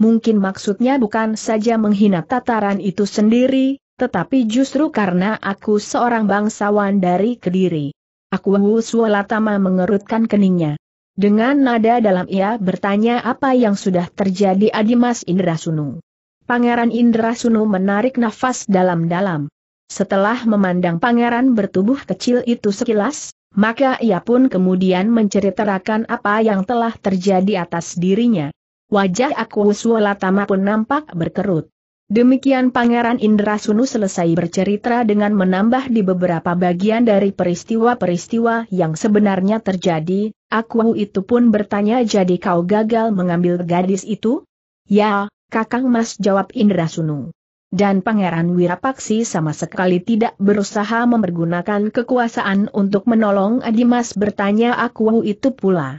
Mungkin maksudnya bukan saja menghina tataran itu sendiri, tetapi justru karena aku seorang bangsawan dari Kediri. Aku Wuswalatama mengerutkan keningnya. Dengan nada dalam ia bertanya apa yang sudah terjadi Adimas Indra Indrasunu. Pangeran Indra Indrasunu menarik nafas dalam-dalam. Setelah memandang pangeran bertubuh kecil itu sekilas, maka ia pun kemudian menceritakan apa yang telah terjadi atas dirinya. Wajah Tama pun nampak berkerut. Demikian Pangeran Indra Sunu selesai bercerita dengan menambah di beberapa bagian dari peristiwa-peristiwa yang sebenarnya terjadi, aku itu pun bertanya jadi kau gagal mengambil gadis itu? Ya, kakang mas jawab Indra Sunu. Dan Pangeran Wirapaksi sama sekali tidak berusaha mempergunakan kekuasaan untuk menolong Adimas bertanya aku itu pula.